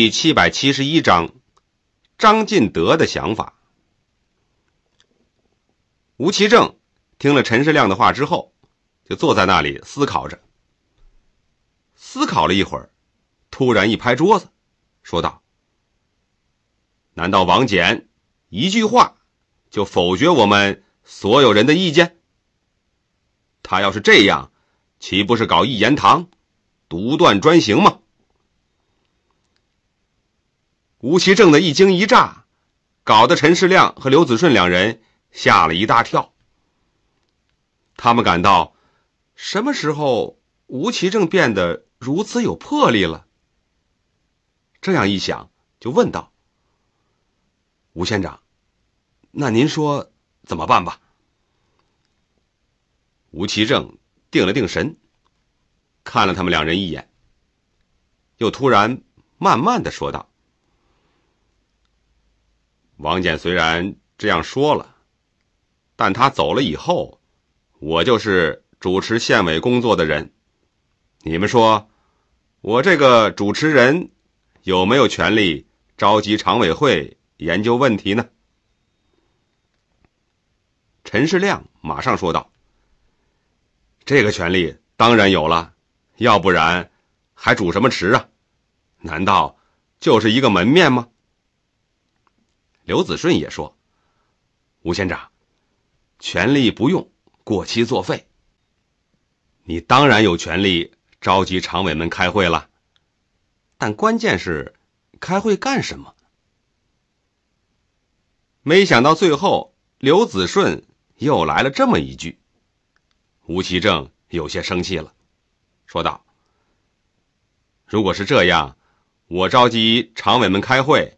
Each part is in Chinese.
第七百七十一章，张进德的想法。吴其正听了陈世亮的话之后，就坐在那里思考着。思考了一会儿，突然一拍桌子，说道：“难道王翦一句话就否决我们所有人的意见？他要是这样，岂不是搞一言堂、独断专行吗？”吴其正的一惊一乍，搞得陈世亮和刘子顺两人吓了一大跳。他们感到，什么时候吴其正变得如此有魄力了？这样一想，就问道：“吴县长，那您说怎么办吧？”吴其正定了定神，看了他们两人一眼，又突然慢慢的说道。王简虽然这样说了，但他走了以后，我就是主持县委工作的人。你们说，我这个主持人有没有权利召集常委会研究问题呢？陈世亮马上说道：“这个权利当然有了，要不然还主什么持啊？难道就是一个门面吗？”刘子顺也说：“吴县长，权力不用过期作废。你当然有权利召集常委们开会了，但关键是，开会干什么？”没想到最后刘子顺又来了这么一句，吴其正有些生气了，说道：“如果是这样，我召集常委们开会。”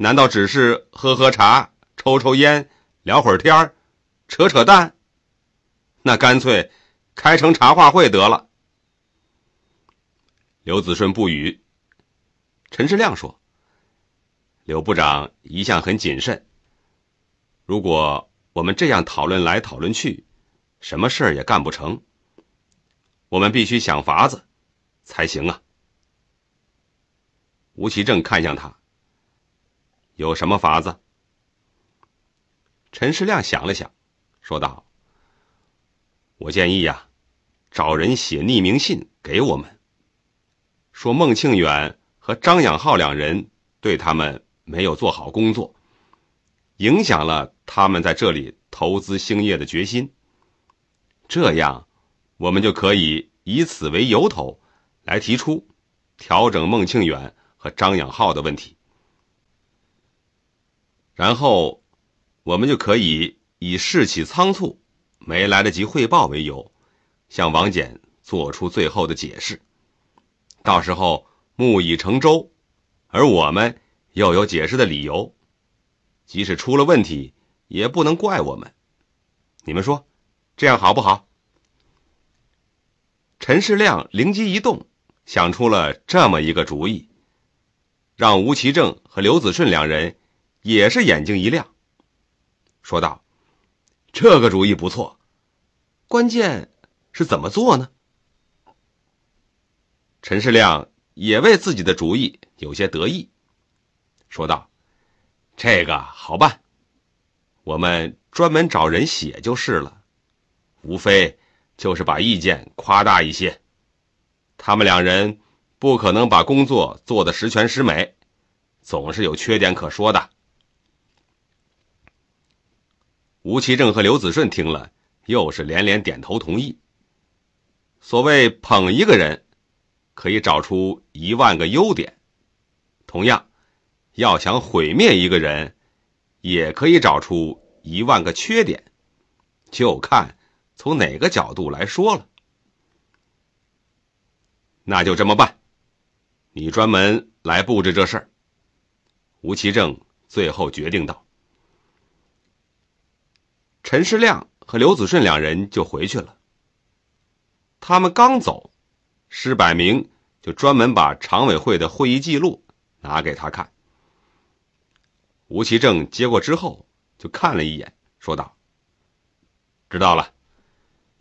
难道只是喝喝茶、抽抽烟、聊会儿天扯扯淡？那干脆开成茶话会得了。刘子顺不语。陈世亮说：“刘部长一向很谨慎。如果我们这样讨论来讨论去，什么事儿也干不成。我们必须想法子才行啊。”吴奇正看向他。有什么法子？陈世亮想了想，说道：“我建议呀，找人写匿名信给我们，说孟庆远和张养浩两人对他们没有做好工作，影响了他们在这里投资兴业的决心。这样，我们就可以以此为由头，来提出调整孟庆远和张养浩的问题。”然后，我们就可以以事起仓促，没来得及汇报为由，向王翦做出最后的解释。到时候木已成舟，而我们又有解释的理由，即使出了问题也不能怪我们。你们说，这样好不好？陈世亮灵机一动，想出了这么一个主意，让吴其正和刘子顺两人。也是眼睛一亮，说道：“这个主意不错，关键是怎么做呢？”陈世亮也为自己的主意有些得意，说道：“这个好办，我们专门找人写就是了，无非就是把意见夸大一些。他们两人不可能把工作做得十全十美，总是有缺点可说的。”吴奇正和刘子顺听了，又是连连点头同意。所谓捧一个人，可以找出一万个优点；同样，要想毁灭一个人，也可以找出一万个缺点，就看从哪个角度来说了。那就这么办，你专门来布置这事儿。”吴奇正最后决定道。陈世亮和刘子顺两人就回去了。他们刚走，施百明就专门把常委会的会议记录拿给他看。吴其正接过之后，就看了一眼，说道：“知道了，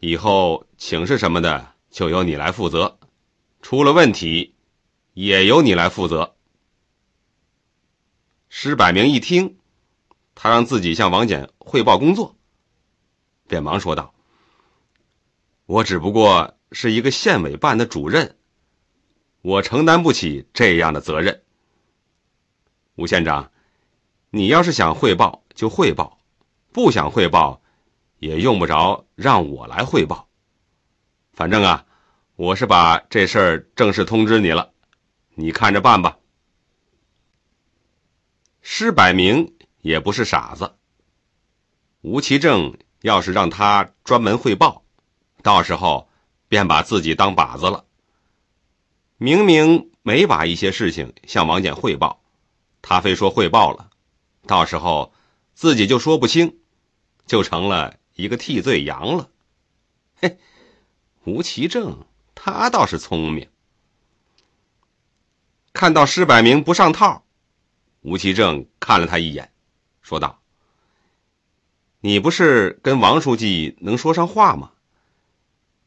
以后请示什么的就由你来负责，出了问题，也由你来负责。”施百明一听，他让自己向王翦汇报工作。便忙说道：“我只不过是一个县委办的主任，我承担不起这样的责任。吴县长，你要是想汇报就汇报，不想汇报也用不着让我来汇报。反正啊，我是把这事儿正式通知你了，你看着办吧。”施百明也不是傻子，吴其正要是让他专门汇报，到时候便把自己当靶子了。明明没把一些事情向王翦汇报，他非说汇报了，到时候自己就说不清，就成了一个替罪羊了。嘿，吴其正，他倒是聪明。看到施百明不上套，吴其正看了他一眼，说道。你不是跟王书记能说上话吗？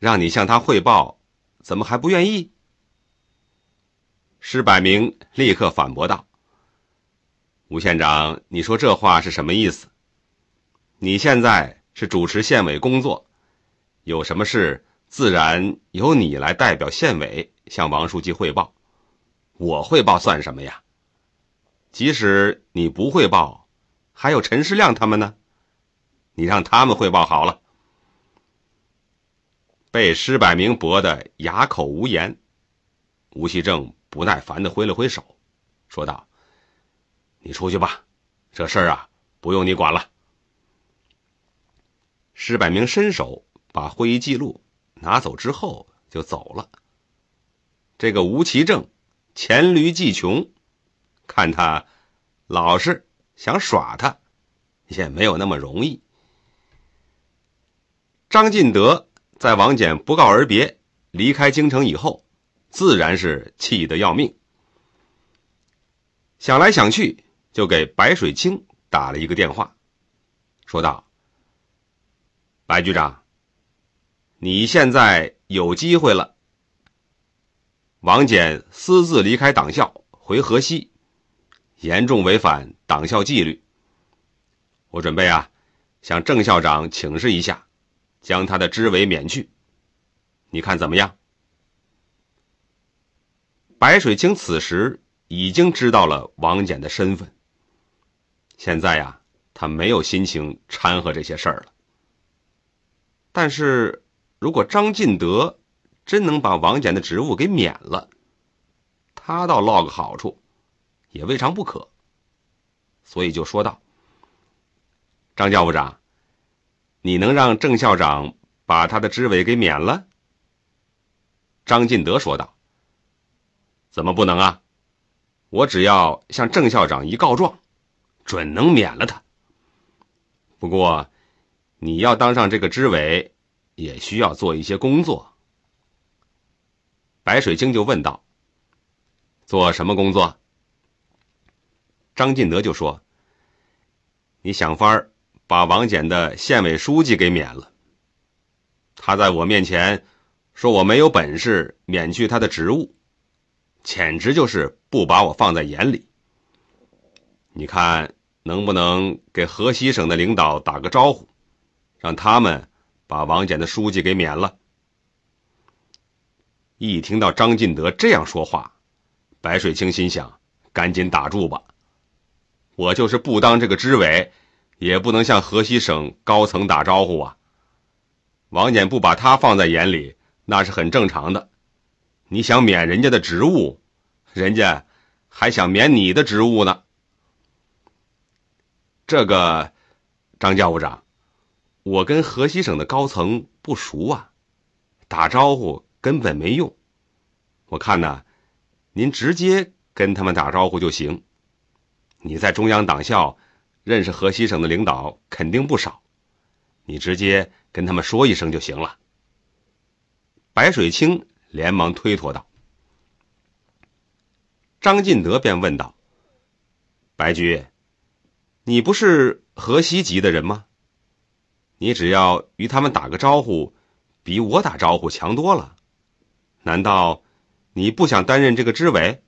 让你向他汇报，怎么还不愿意？施百明立刻反驳道：“吴县长，你说这话是什么意思？你现在是主持县委工作，有什么事自然由你来代表县委向王书记汇报，我汇报算什么呀？即使你不汇报，还有陈世亮他们呢。”你让他们汇报好了。被施百明驳得哑口无言，吴奇正不耐烦的挥了挥手，说道：“你出去吧，这事儿啊，不用你管了。”施百明伸手把会议记录拿走之后就走了。这个吴奇正黔驴技穷，看他老实，想耍他也没有那么容易。张进德在王翦不告而别离开京城以后，自然是气得要命。想来想去，就给白水清打了一个电话，说道：“白局长，你现在有机会了。王翦私自离开党校回河西，严重违反党校纪律。我准备啊，向郑校长请示一下。”将他的支委免去，你看怎么样？白水清此时已经知道了王翦的身份，现在呀，他没有心情掺和这些事儿了。但是，如果张进德真能把王翦的职务给免了，他倒落个好处，也未尝不可。所以就说道：“张教务长。”你能让郑校长把他的支委给免了？张进德说道：“怎么不能啊？我只要向郑校长一告状，准能免了他。不过，你要当上这个支委，也需要做一些工作。”白水晶就问道：“做什么工作？”张进德就说：“你想法儿。”把王翦的县委书记给免了。他在我面前说我没有本事免去他的职务，简直就是不把我放在眼里。你看能不能给河西省的领导打个招呼，让他们把王翦的书记给免了？一听到张进德这样说话，白水清心想：赶紧打住吧，我就是不当这个支委。也不能向河西省高层打招呼啊！王翦不把他放在眼里，那是很正常的。你想免人家的职务，人家还想免你的职务呢。这个，张教务长，我跟河西省的高层不熟啊，打招呼根本没用。我看呢，您直接跟他们打招呼就行。你在中央党校。认识河西省的领导肯定不少，你直接跟他们说一声就行了。白水清连忙推脱道。张进德便问道：“白局，你不是河西籍的人吗？你只要与他们打个招呼，比我打招呼强多了。难道你不想担任这个支委？”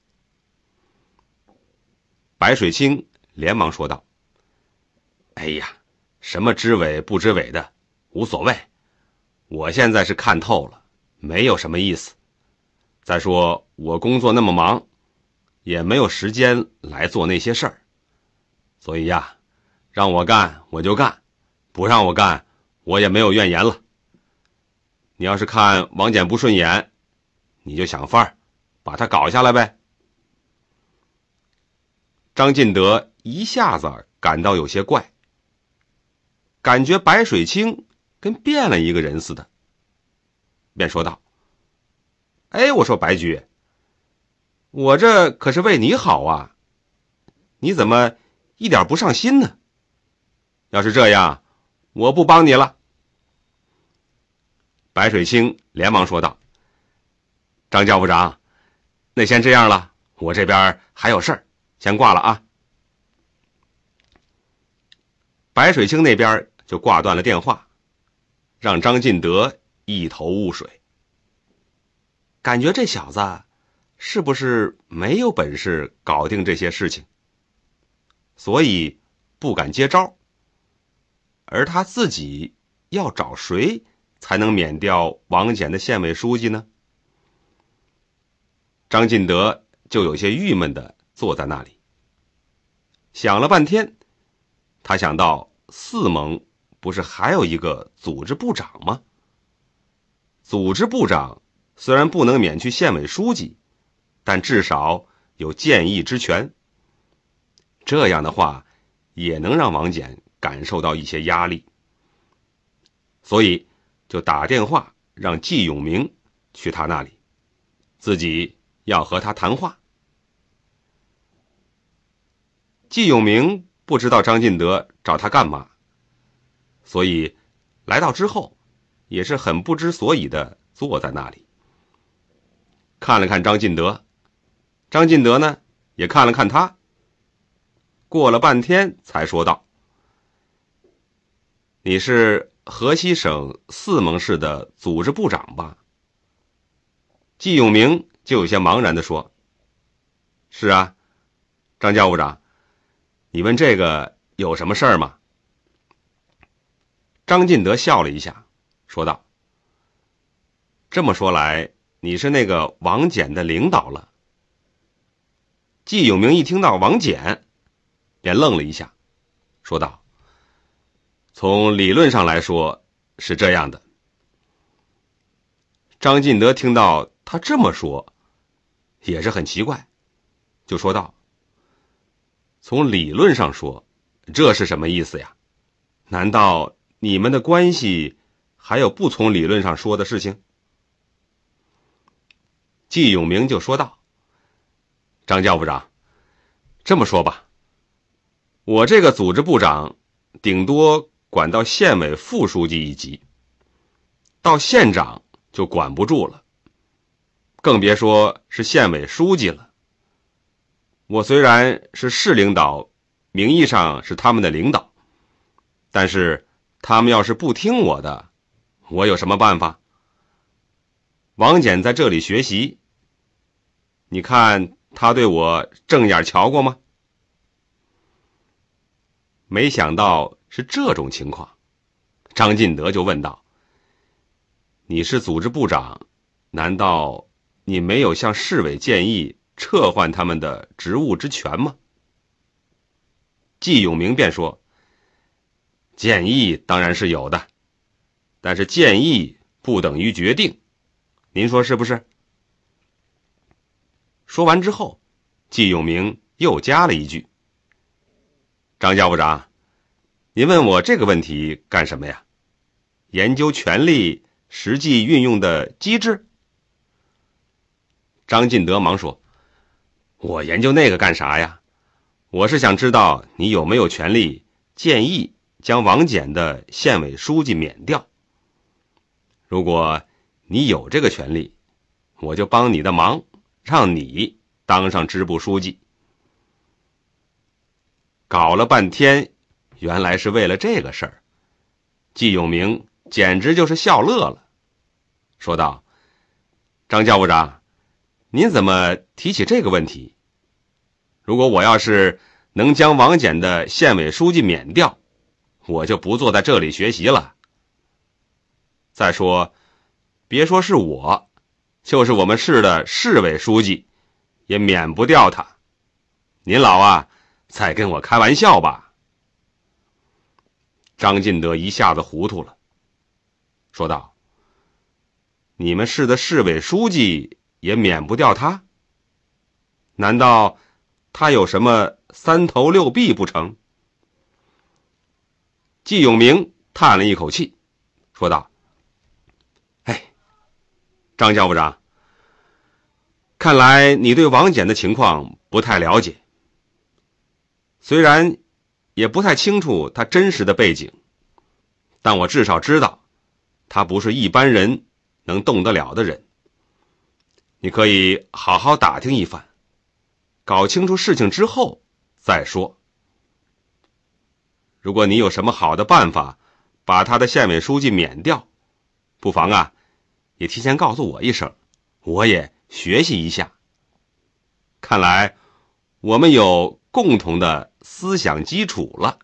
白水清连忙说道。哎呀，什么知委不知委的，无所谓。我现在是看透了，没有什么意思。再说我工作那么忙，也没有时间来做那些事儿。所以呀，让我干我就干，不让我干，我也没有怨言了。你要是看王简不顺眼，你就想法儿把他搞下来呗。张进德一下子感到有些怪。感觉白水清跟变了一个人似的，便说道：“哎，我说白菊，我这可是为你好啊，你怎么一点不上心呢？要是这样，我不帮你了。”白水清连忙说道：“张教务长，那先这样了，我这边还有事儿，先挂了啊。”白水清那边。就挂断了电话，让张进德一头雾水，感觉这小子是不是没有本事搞定这些事情，所以不敢接招。而他自己要找谁才能免掉王翦的县委书记呢？张进德就有些郁闷的坐在那里，想了半天，他想到四盟。不是还有一个组织部长吗？组织部长虽然不能免去县委书记，但至少有建议之权。这样的话，也能让王翦感受到一些压力。所以，就打电话让季永明去他那里，自己要和他谈话。季永明不知道张进德找他干嘛。所以，来到之后，也是很不知所以的坐在那里。看了看张进德，张进德呢也看了看他。过了半天，才说道：“你是河西省四盟市的组织部长吧？”季永明就有些茫然的说：“是啊，张教务长，你问这个有什么事儿吗？”张进德笑了一下，说道：“这么说来，你是那个王翦的领导了。”季永明一听到王翦，便愣了一下，说道：“从理论上来说是这样的。”张进德听到他这么说，也是很奇怪，就说道：“从理论上说，这是什么意思呀？难道？”你们的关系还有不从理论上说的事情？季永明就说道：“张教务长，这么说吧，我这个组织部长，顶多管到县委副书记一级，到县长就管不住了，更别说是县委书记了。我虽然是市领导，名义上是他们的领导，但是……”他们要是不听我的，我有什么办法？王翦在这里学习，你看他对我正眼瞧过吗？没想到是这种情况，张进德就问道：“你是组织部长，难道你没有向市委建议撤换他们的职务之权吗？”季永明便说。建议当然是有的，但是建议不等于决定，您说是不是？说完之后，季永明又加了一句：“张家部长，您问我这个问题干什么呀？研究权力实际运用的机制。”张进德忙说：“我研究那个干啥呀？我是想知道你有没有权力建议。”将王翦的县委书记免掉。如果你有这个权利，我就帮你的忙，让你当上支部书记。搞了半天，原来是为了这个事儿。季永明简直就是笑乐了，说道：“张教务长，您怎么提起这个问题？如果我要是能将王翦的县委书记免掉，”我就不坐在这里学习了。再说，别说是我，就是我们市的市委书记，也免不掉他。您老啊，在跟我开玩笑吧？张进德一下子糊涂了，说道：“你们市的市委书记也免不掉他？难道他有什么三头六臂不成？”季永明叹了一口气，说道：“哎，张教务长，看来你对王翦的情况不太了解。虽然也不太清楚他真实的背景，但我至少知道，他不是一般人能动得了的人。你可以好好打听一番，搞清楚事情之后再说。”如果你有什么好的办法，把他的县委书记免掉，不妨啊，也提前告诉我一声，我也学习一下。看来我们有共同的思想基础了。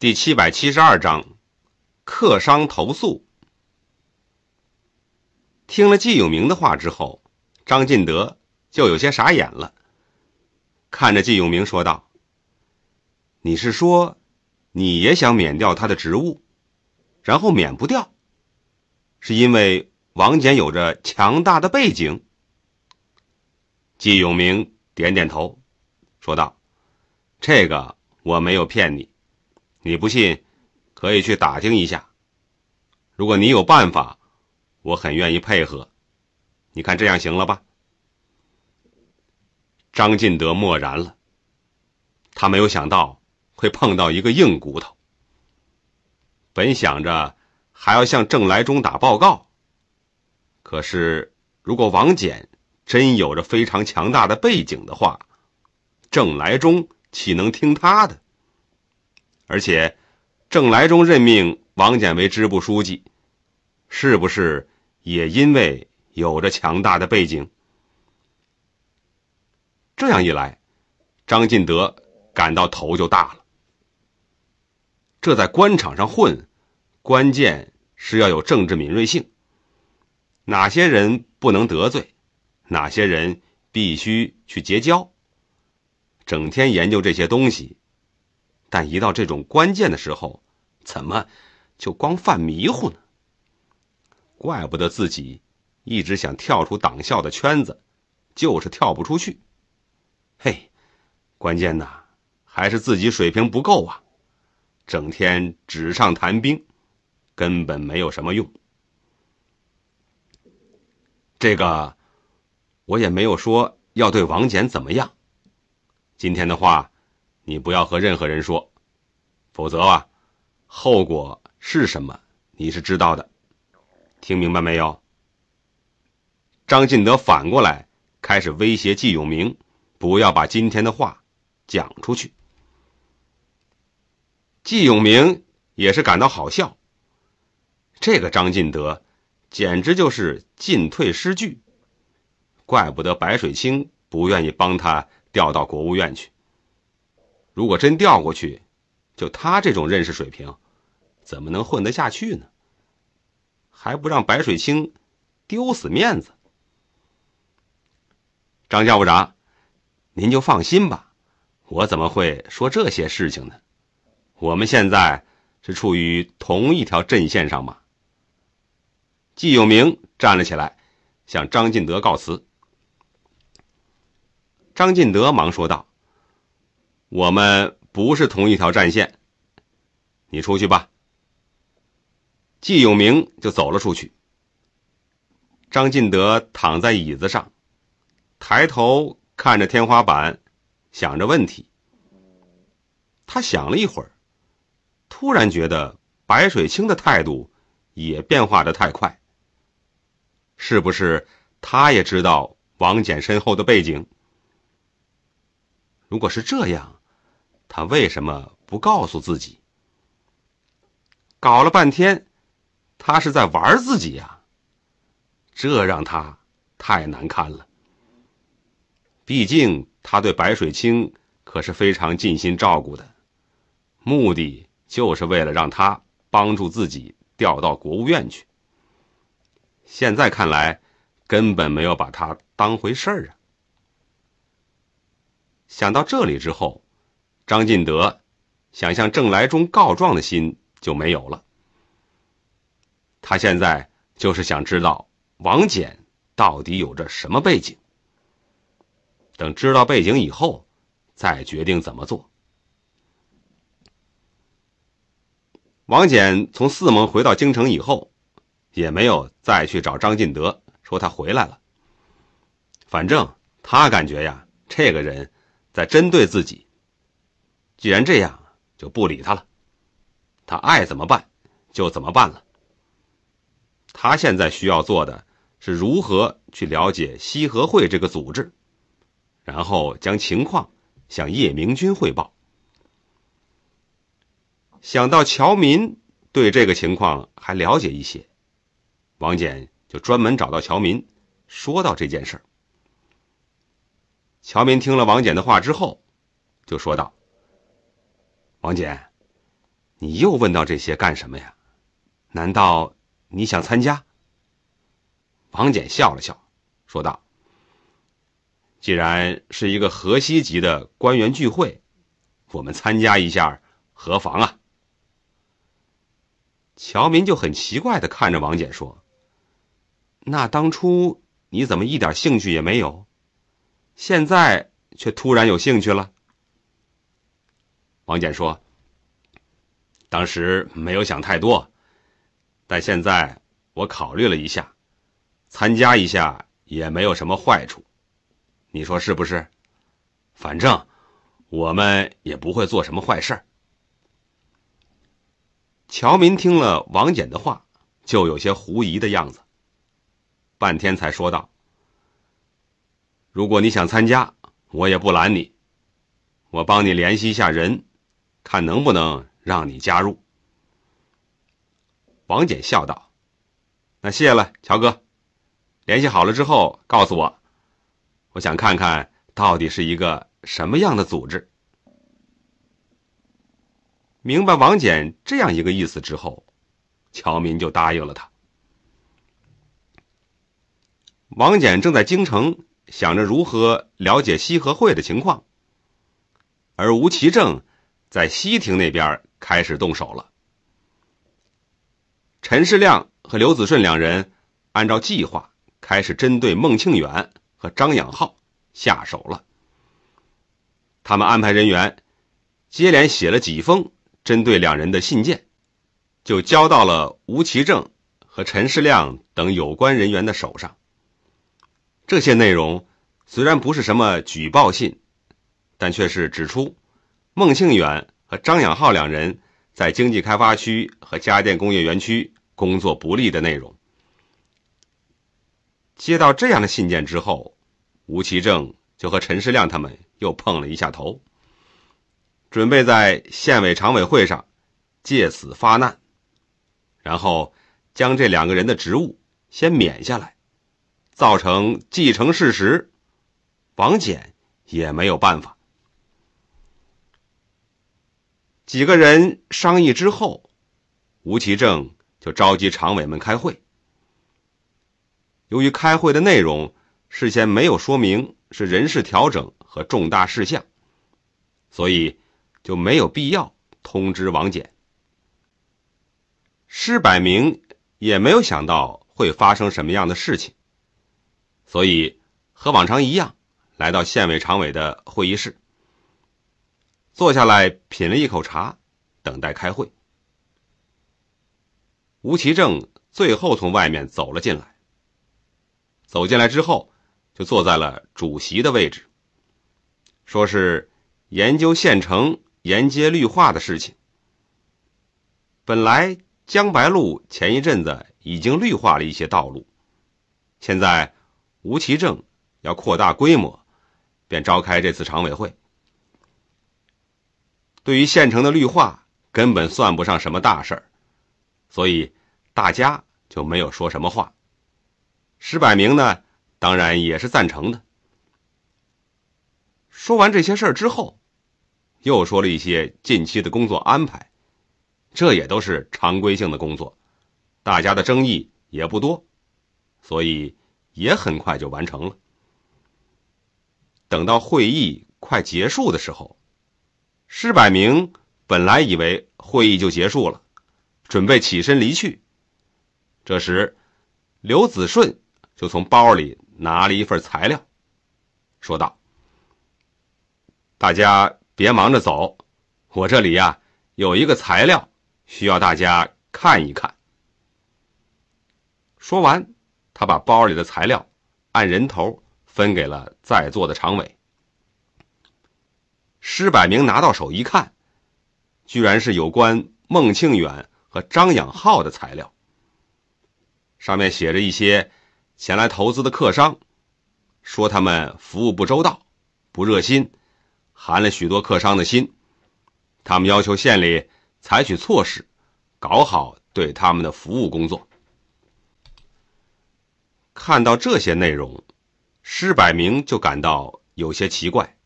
第七百七十二章，客商投诉。听了季有明的话之后。张进德就有些傻眼了，看着季永明说道：“你是说，你也想免掉他的职务，然后免不掉，是因为王翦有着强大的背景？”季永明点点头，说道：“这个我没有骗你，你不信，可以去打听一下。如果你有办法，我很愿意配合。”你看这样行了吧？张进德默然了。他没有想到会碰到一个硬骨头。本想着还要向郑来忠打报告，可是如果王翦真有着非常强大的背景的话，郑来忠岂能听他的？而且，郑来忠任命王翦为支部书记，是不是也因为？有着强大的背景，这样一来，张进德感到头就大了。这在官场上混，关键是要有政治敏锐性。哪些人不能得罪，哪些人必须去结交。整天研究这些东西，但一到这种关键的时候，怎么就光犯迷糊呢？怪不得自己。一直想跳出党校的圈子，就是跳不出去。嘿，关键呢，还是自己水平不够啊！整天纸上谈兵，根本没有什么用。这个，我也没有说要对王翦怎么样。今天的话，你不要和任何人说，否则啊，后果是什么你是知道的。听明白没有？张进德反过来开始威胁季永明，不要把今天的话讲出去。季永明也是感到好笑，这个张进德简直就是进退失据，怪不得白水清不愿意帮他调到国务院去。如果真调过去，就他这种认识水平，怎么能混得下去呢？还不让白水清丢死面子！张教务长，您就放心吧，我怎么会说这些事情呢？我们现在是处于同一条阵线上吗？季永明站了起来，向张进德告辞。张进德忙说道：“我们不是同一条战线，你出去吧。”季永明就走了出去。张进德躺在椅子上。抬头看着天花板，想着问题。他想了一会儿，突然觉得白水清的态度也变化的太快。是不是他也知道王翦身后的背景？如果是这样，他为什么不告诉自己？搞了半天，他是在玩自己呀！这让他太难堪了。毕竟他对白水清可是非常尽心照顾的，目的就是为了让他帮助自己调到国务院去。现在看来，根本没有把他当回事儿啊！想到这里之后，张进德想向郑来忠告状的心就没有了。他现在就是想知道王翦到底有着什么背景。等知道背景以后，再决定怎么做。王翦从四盟回到京城以后，也没有再去找张进德，说他回来了。反正他感觉呀，这个人在针对自己。既然这样，就不理他了。他爱怎么办就怎么办了。他现在需要做的是如何去了解西河会这个组织。然后将情况向叶明君汇报。想到乔民对这个情况还了解一些，王翦就专门找到乔民，说到这件事儿。乔民听了王翦的话之后，就说道：“王翦，你又问到这些干什么呀？难道你想参加？”王翦笑了笑，说道。既然是一个河西级的官员聚会，我们参加一下何妨啊？乔民就很奇怪的看着王翦说：“那当初你怎么一点兴趣也没有？现在却突然有兴趣了？”王翦说：“当时没有想太多，但现在我考虑了一下，参加一下也没有什么坏处。”你说是不是？反正我们也不会做什么坏事乔民听了王简的话，就有些狐疑的样子，半天才说道：“如果你想参加，我也不拦你，我帮你联系一下人，看能不能让你加入。”王简笑道：“那谢了，乔哥，联系好了之后告诉我。”我想看看，到底是一个什么样的组织。明白王翦这样一个意思之后，乔民就答应了他。王翦正在京城想着如何了解西河会的情况，而吴奇正在西亭那边开始动手了。陈世亮和刘子顺两人按照计划开始针对孟庆远。和张养浩下手了，他们安排人员接连写了几封针对两人的信件，就交到了吴奇正和陈世亮等有关人员的手上。这些内容虽然不是什么举报信，但却是指出孟庆远和张养浩两人在经济开发区和家电工业园区工作不利的内容。接到这样的信件之后，吴奇正就和陈世亮他们又碰了一下头，准备在县委常委会上借此发难，然后将这两个人的职务先免下来，造成既成事实，王俭也没有办法。几个人商议之后，吴奇正就召集常委们开会。由于开会的内容。事先没有说明是人事调整和重大事项，所以就没有必要通知王翦。施百明也没有想到会发生什么样的事情，所以和往常一样，来到县委常委的会议室，坐下来品了一口茶，等待开会。吴奇正最后从外面走了进来。走进来之后。就坐在了主席的位置，说是研究县城沿街绿化的事情。本来江白露前一阵子已经绿化了一些道路，现在吴奇正要扩大规模，便召开这次常委会。对于县城的绿化根本算不上什么大事儿，所以大家就没有说什么话。石百明呢？当然也是赞成的。说完这些事儿之后，又说了一些近期的工作安排，这也都是常规性的工作，大家的争议也不多，所以也很快就完成了。等到会议快结束的时候，施百明本来以为会议就结束了，准备起身离去，这时刘子顺就从包里。拿了一份材料，说道：“大家别忙着走，我这里呀有一个材料需要大家看一看。”说完，他把包里的材料按人头分给了在座的常委。施百明拿到手一看，居然是有关孟庆远和张养浩的材料，上面写着一些。前来投资的客商说：“他们服务不周到，不热心，寒了许多客商的心。”他们要求县里采取措施，搞好对他们的服务工作。看到这些内容，施百明就感到有些奇怪，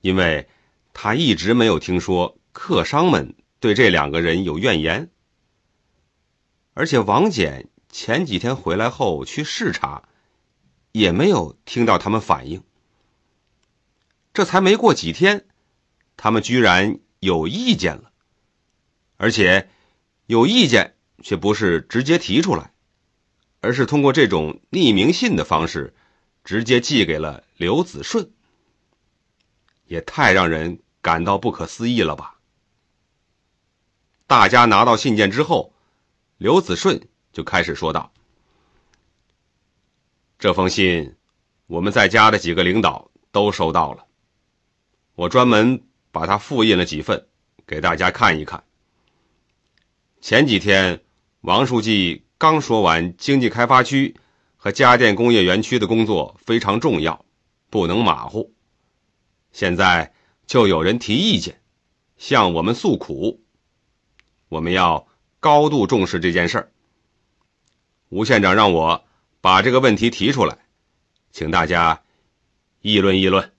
因为他一直没有听说客商们对这两个人有怨言，而且王翦前几天回来后去视察，也没有听到他们反应。这才没过几天，他们居然有意见了，而且有意见却不是直接提出来，而是通过这种匿名信的方式，直接寄给了刘子顺。也太让人感到不可思议了吧！大家拿到信件之后，刘子顺。就开始说道：“这封信，我们在家的几个领导都收到了，我专门把它复印了几份，给大家看一看。前几天，王书记刚说完，经济开发区和家电工业园区的工作非常重要，不能马虎。现在就有人提意见，向我们诉苦，我们要高度重视这件事儿。”吴县长让我把这个问题提出来，请大家议论议论。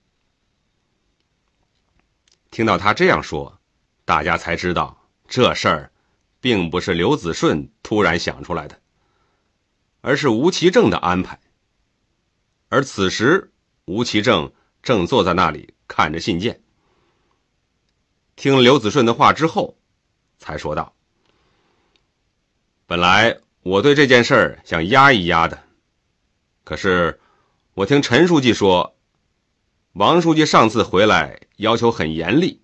听到他这样说，大家才知道这事儿并不是刘子顺突然想出来的，而是吴其正的安排。而此时，吴其正正坐在那里看着信件，听刘子顺的话之后，才说道：“本来。”我对这件事儿想压一压的，可是我听陈书记说，王书记上次回来要求很严厉，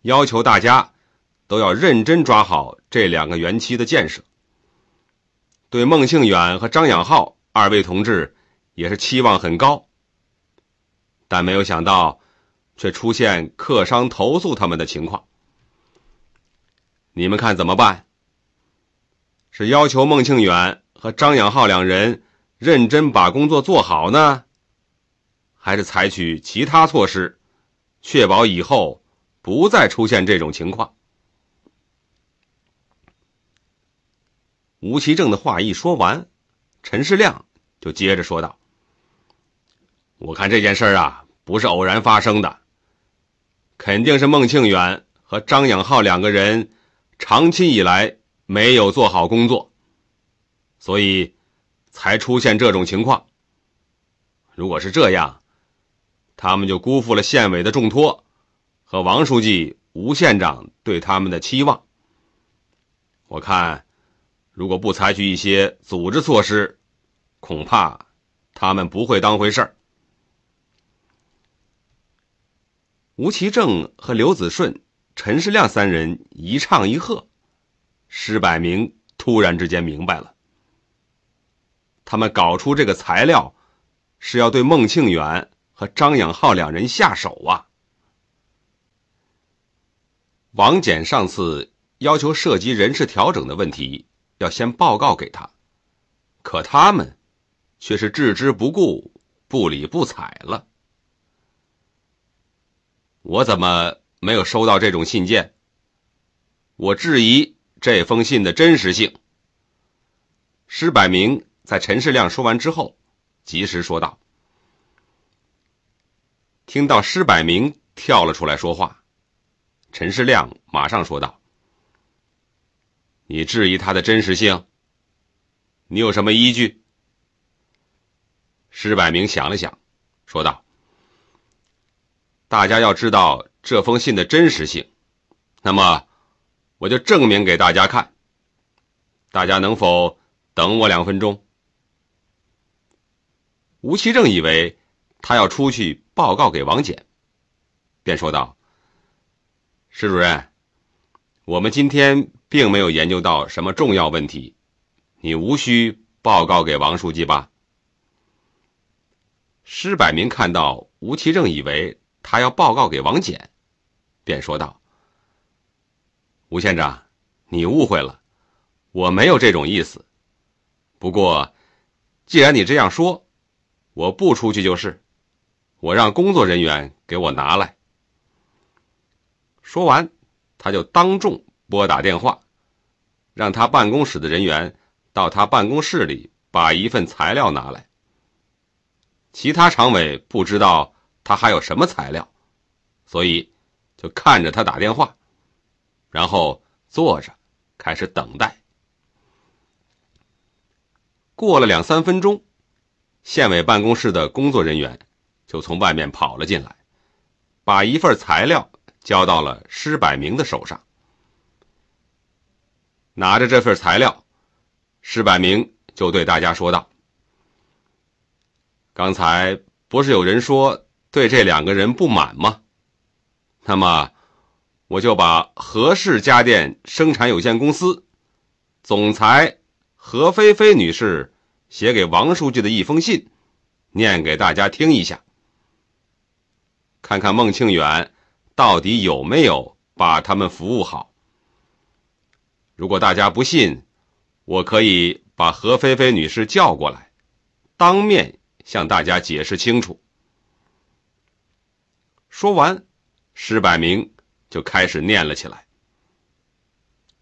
要求大家都要认真抓好这两个园区的建设。对孟庆远和张养浩二位同志也是期望很高，但没有想到，却出现客商投诉他们的情况。你们看怎么办？是要求孟庆远和张养浩两人认真把工作做好呢，还是采取其他措施，确保以后不再出现这种情况？吴其正的话一说完，陈世亮就接着说道：“我看这件事啊，不是偶然发生的，肯定是孟庆远和张养浩两个人长期以来。”没有做好工作，所以才出现这种情况。如果是这样，他们就辜负了县委的重托和王书记、吴县长对他们的期望。我看，如果不采取一些组织措施，恐怕他们不会当回事儿。吴其正和刘子顺、陈世亮三人一唱一和。施百明突然之间明白了，他们搞出这个材料，是要对孟庆远和张养浩两人下手啊！王翦上次要求涉及人事调整的问题要先报告给他，可他们却是置之不顾、不理不睬了。我怎么没有收到这种信件？我质疑。这封信的真实性。施百明在陈世亮说完之后，及时说道：“听到施百明跳了出来说话，陈世亮马上说道：‘你质疑他的真实性，你有什么依据？’施百明想了想，说道：‘大家要知道这封信的真实性，那么……’”我就证明给大家看，大家能否等我两分钟？吴奇正以为他要出去报告给王翦，便说道：“施主任，我们今天并没有研究到什么重要问题，你无需报告给王书记吧？”施百明看到吴奇正以为他要报告给王翦，便说道。吴县长，你误会了，我没有这种意思。不过，既然你这样说，我不出去就是。我让工作人员给我拿来。说完，他就当众拨打电话，让他办公室的人员到他办公室里把一份材料拿来。其他常委不知道他还有什么材料，所以就看着他打电话。然后坐着，开始等待。过了两三分钟，县委办公室的工作人员就从外面跑了进来，把一份材料交到了施百明的手上。拿着这份材料，施百明就对大家说道：“刚才不是有人说对这两个人不满吗？那么。”我就把何氏家电生产有限公司总裁何菲菲女士写给王书记的一封信念给大家听一下，看看孟庆远到底有没有把他们服务好。如果大家不信，我可以把何菲菲女士叫过来，当面向大家解释清楚。说完，施百明。就开始念了起来。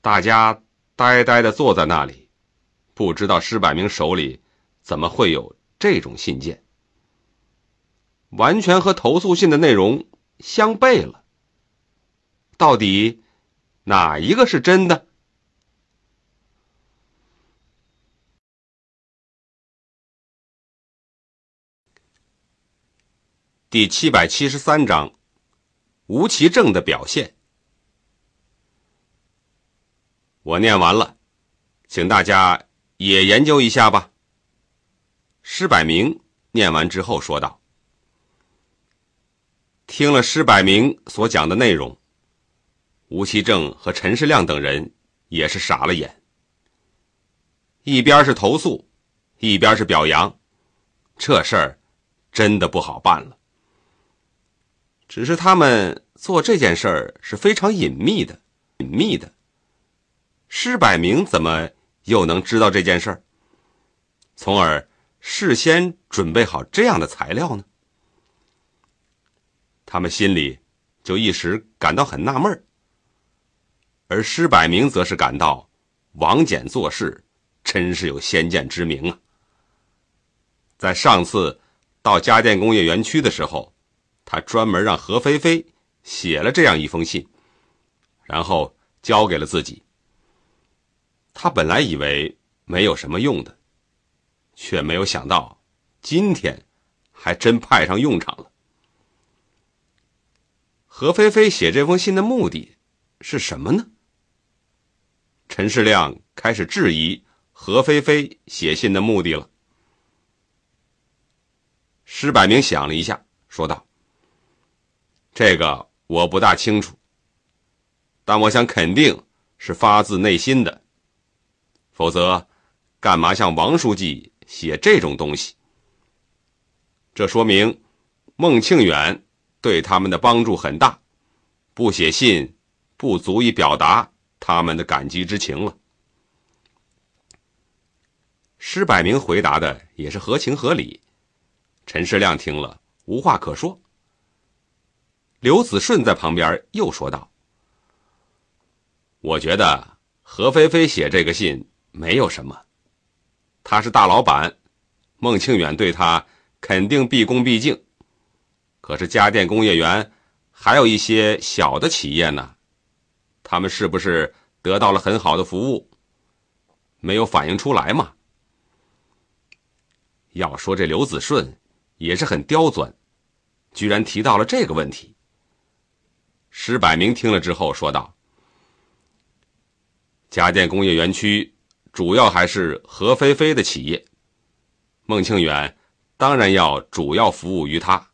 大家呆呆的坐在那里，不知道施百明手里怎么会有这种信件，完全和投诉信的内容相悖了。到底哪一个是真的？第七百七十三章。吴其正的表现，我念完了，请大家也研究一下吧。施百明念完之后说道：“听了施百明所讲的内容，吴其正和陈世亮等人也是傻了眼。一边是投诉，一边是表扬，这事儿真的不好办了。”只是他们做这件事儿是非常隐秘的，隐秘的。施百明怎么又能知道这件事儿，从而事先准备好这样的材料呢？他们心里就一时感到很纳闷儿。而施百明则是感到，王翦做事真是有先见之明啊。在上次到家电工业园区的时候。他专门让何菲菲写了这样一封信，然后交给了自己。他本来以为没有什么用的，却没有想到今天还真派上用场了。何菲菲写这封信的目的是什么呢？陈世亮开始质疑何菲菲写信的目的了。施百明想了一下，说道。这个我不大清楚，但我想肯定是发自内心的，否则，干嘛向王书记写这种东西？这说明孟庆远对他们的帮助很大，不写信不足以表达他们的感激之情了。施百明回答的也是合情合理，陈世亮听了无话可说。刘子顺在旁边又说道：“我觉得何菲菲写这个信没有什么，他是大老板，孟庆远对他肯定毕恭毕敬。可是家电工业园还有一些小的企业呢，他们是不是得到了很好的服务？没有反映出来嘛？要说这刘子顺也是很刁钻，居然提到了这个问题。”石百明听了之后说道：“家电工业园区主要还是何菲菲的企业，孟庆远当然要主要服务于他，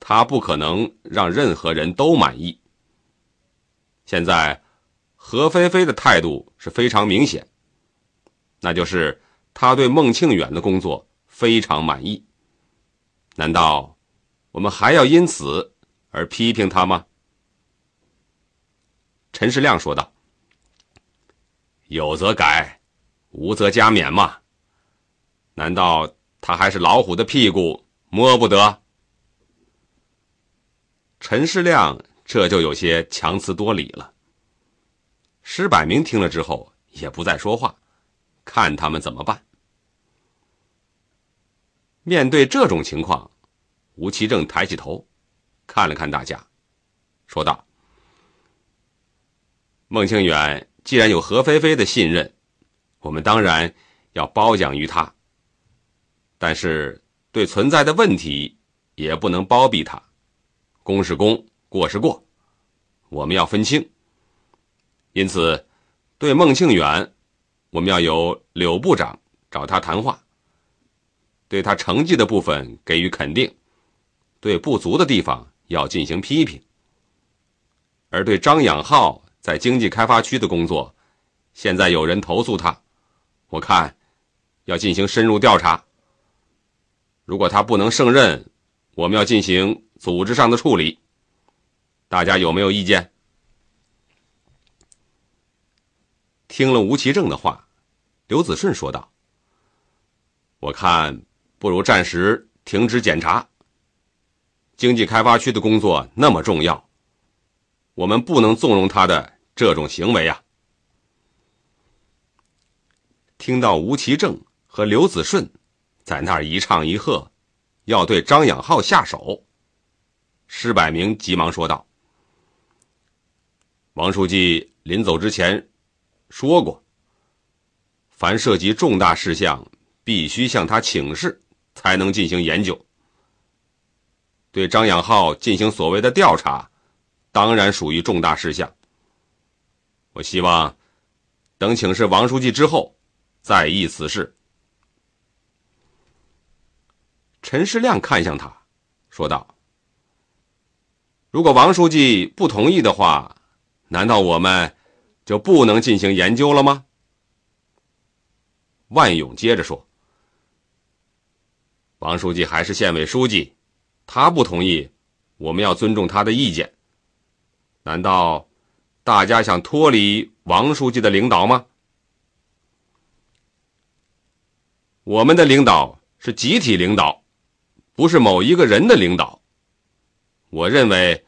他不可能让任何人都满意。现在何菲菲的态度是非常明显，那就是他对孟庆远的工作非常满意。难道我们还要因此而批评他吗？”陈世亮说道：“有则改，无则加勉嘛。难道他还是老虎的屁股摸不得？”陈世亮这就有些强词夺理了。施百明听了之后也不再说话，看他们怎么办。面对这种情况，吴奇正抬起头，看了看大家，说道。孟庆远既然有何菲菲的信任，我们当然要褒奖于他。但是对存在的问题，也不能包庇他，功是功，过是过，我们要分清。因此，对孟庆远，我们要由柳部长找他谈话，对他成绩的部分给予肯定，对不足的地方要进行批评，而对张养浩。在经济开发区的工作，现在有人投诉他，我看要进行深入调查。如果他不能胜任，我们要进行组织上的处理。大家有没有意见？听了吴奇正的话，刘子顺说道：“我看不如暂时停止检查。经济开发区的工作那么重要。”我们不能纵容他的这种行为啊！听到吴奇正和刘子顺在那儿一唱一和，要对张养浩下手，施百明急忙说道：“王书记临走之前说过，凡涉及重大事项，必须向他请示，才能进行研究。对张养浩进行所谓的调查。”当然属于重大事项。我希望等请示王书记之后，再议此事。陈世亮看向他，说道：“如果王书记不同意的话，难道我们就不能进行研究了吗？”万勇接着说：“王书记还是县委书记，他不同意，我们要尊重他的意见。”难道大家想脱离王书记的领导吗？我们的领导是集体领导，不是某一个人的领导。我认为，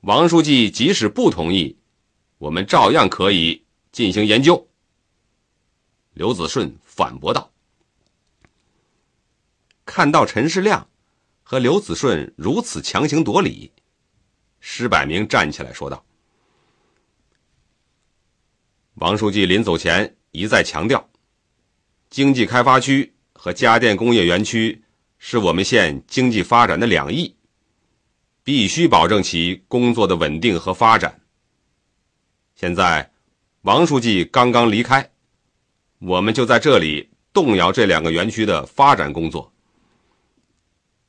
王书记即使不同意，我们照样可以进行研究。”刘子顺反驳道。看到陈世亮和刘子顺如此强行夺理。施百明站起来说道：“王书记临走前一再强调，经济开发区和家电工业园区是我们县经济发展的两翼，必须保证其工作的稳定和发展。现在，王书记刚刚离开，我们就在这里动摇这两个园区的发展工作。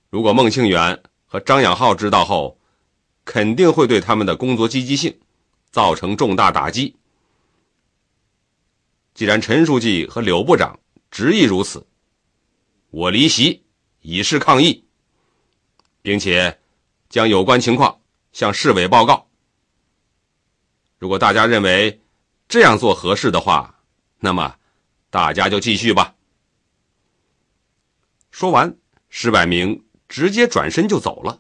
如果孟庆元和张养浩知道后，”肯定会对他们的工作积极性造成重大打击。既然陈书记和柳部长执意如此，我离席以示抗议，并且将有关情况向市委报告。如果大家认为这样做合适的话，那么大家就继续吧。说完，石百明直接转身就走了。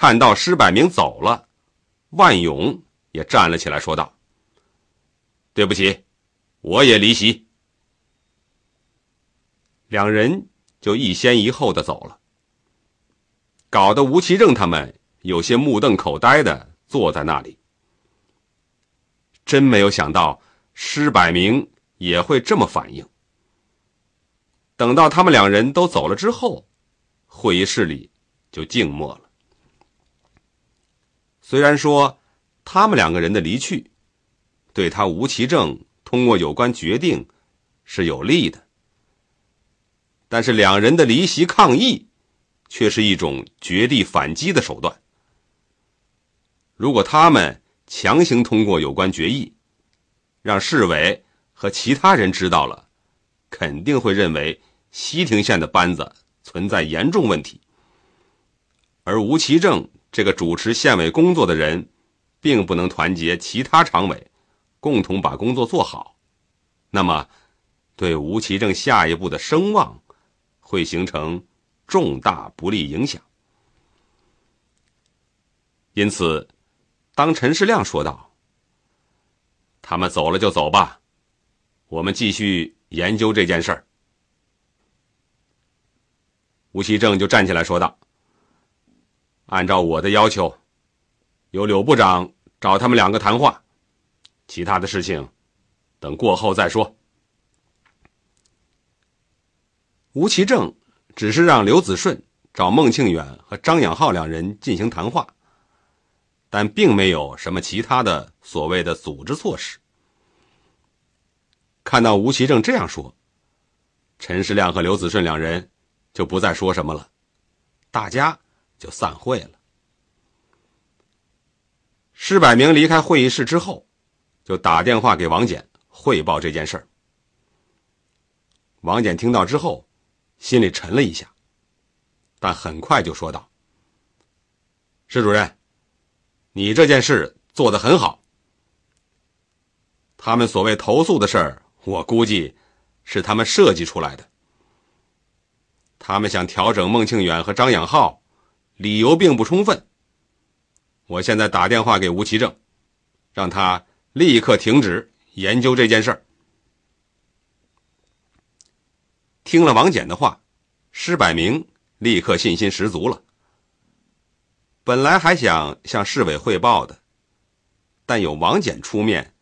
看到施百明走了，万勇也站了起来，说道：“对不起，我也离席。”两人就一先一后的走了，搞得吴奇正他们有些目瞪口呆的坐在那里。真没有想到施百明也会这么反应。等到他们两人都走了之后，会议室里就静默了。虽然说，他们两个人的离去，对他吴奇正通过有关决定是有利的。但是两人的离席抗议，却是一种绝地反击的手段。如果他们强行通过有关决议，让市委和其他人知道了，肯定会认为西亭县的班子存在严重问题，而吴奇正。这个主持县委工作的人，并不能团结其他常委，共同把工作做好，那么对吴奇正下一步的声望，会形成重大不利影响。因此，当陈世亮说道：“他们走了就走吧，我们继续研究这件事儿。”吴奇正就站起来说道。按照我的要求，由柳部长找他们两个谈话，其他的事情等过后再说。吴其正只是让刘子顺找孟庆远和张养浩两人进行谈话，但并没有什么其他的所谓的组织措施。看到吴奇正这样说，陈世亮和刘子顺两人就不再说什么了，大家。就散会了。施百明离开会议室之后，就打电话给王简汇报这件事儿。王简听到之后，心里沉了一下，但很快就说道：“施主任，你这件事做得很好。他们所谓投诉的事儿，我估计是他们设计出来的。他们想调整孟庆远和张养浩。”理由并不充分。我现在打电话给吴奇正，让他立刻停止研究这件事儿。听了王简的话，施百明立刻信心十足了。本来还想向市委汇报的，但有王简出面，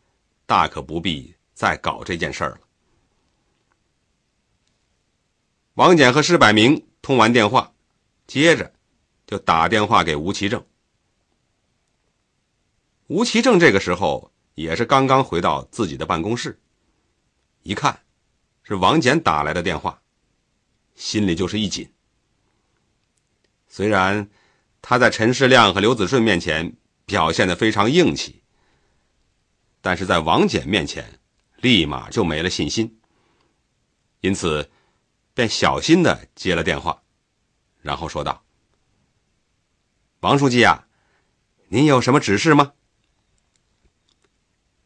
大可不必再搞这件事儿了。王简和施百明通完电话，接着。就打电话给吴奇正。吴奇正这个时候也是刚刚回到自己的办公室，一看是王简打来的电话，心里就是一紧。虽然他在陈世亮和刘子顺面前表现得非常硬气，但是在王简面前立马就没了信心，因此便小心地接了电话，然后说道。王书记啊，您有什么指示吗？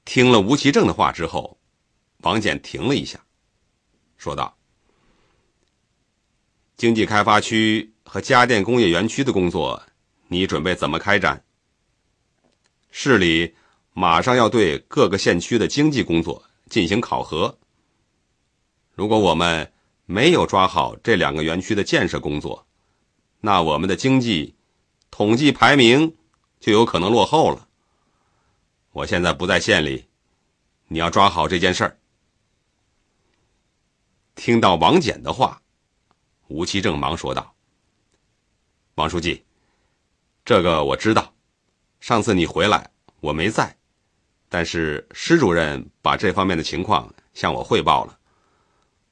听了吴奇正的话之后，王简停了一下，说道：“经济开发区和家电工业园区的工作，你准备怎么开展？市里马上要对各个县区的经济工作进行考核。如果我们没有抓好这两个园区的建设工作，那我们的经济……”统计排名就有可能落后了。我现在不在县里，你要抓好这件事儿。听到王简的话，吴奇正忙说道：“王书记，这个我知道。上次你回来我没在，但是施主任把这方面的情况向我汇报了。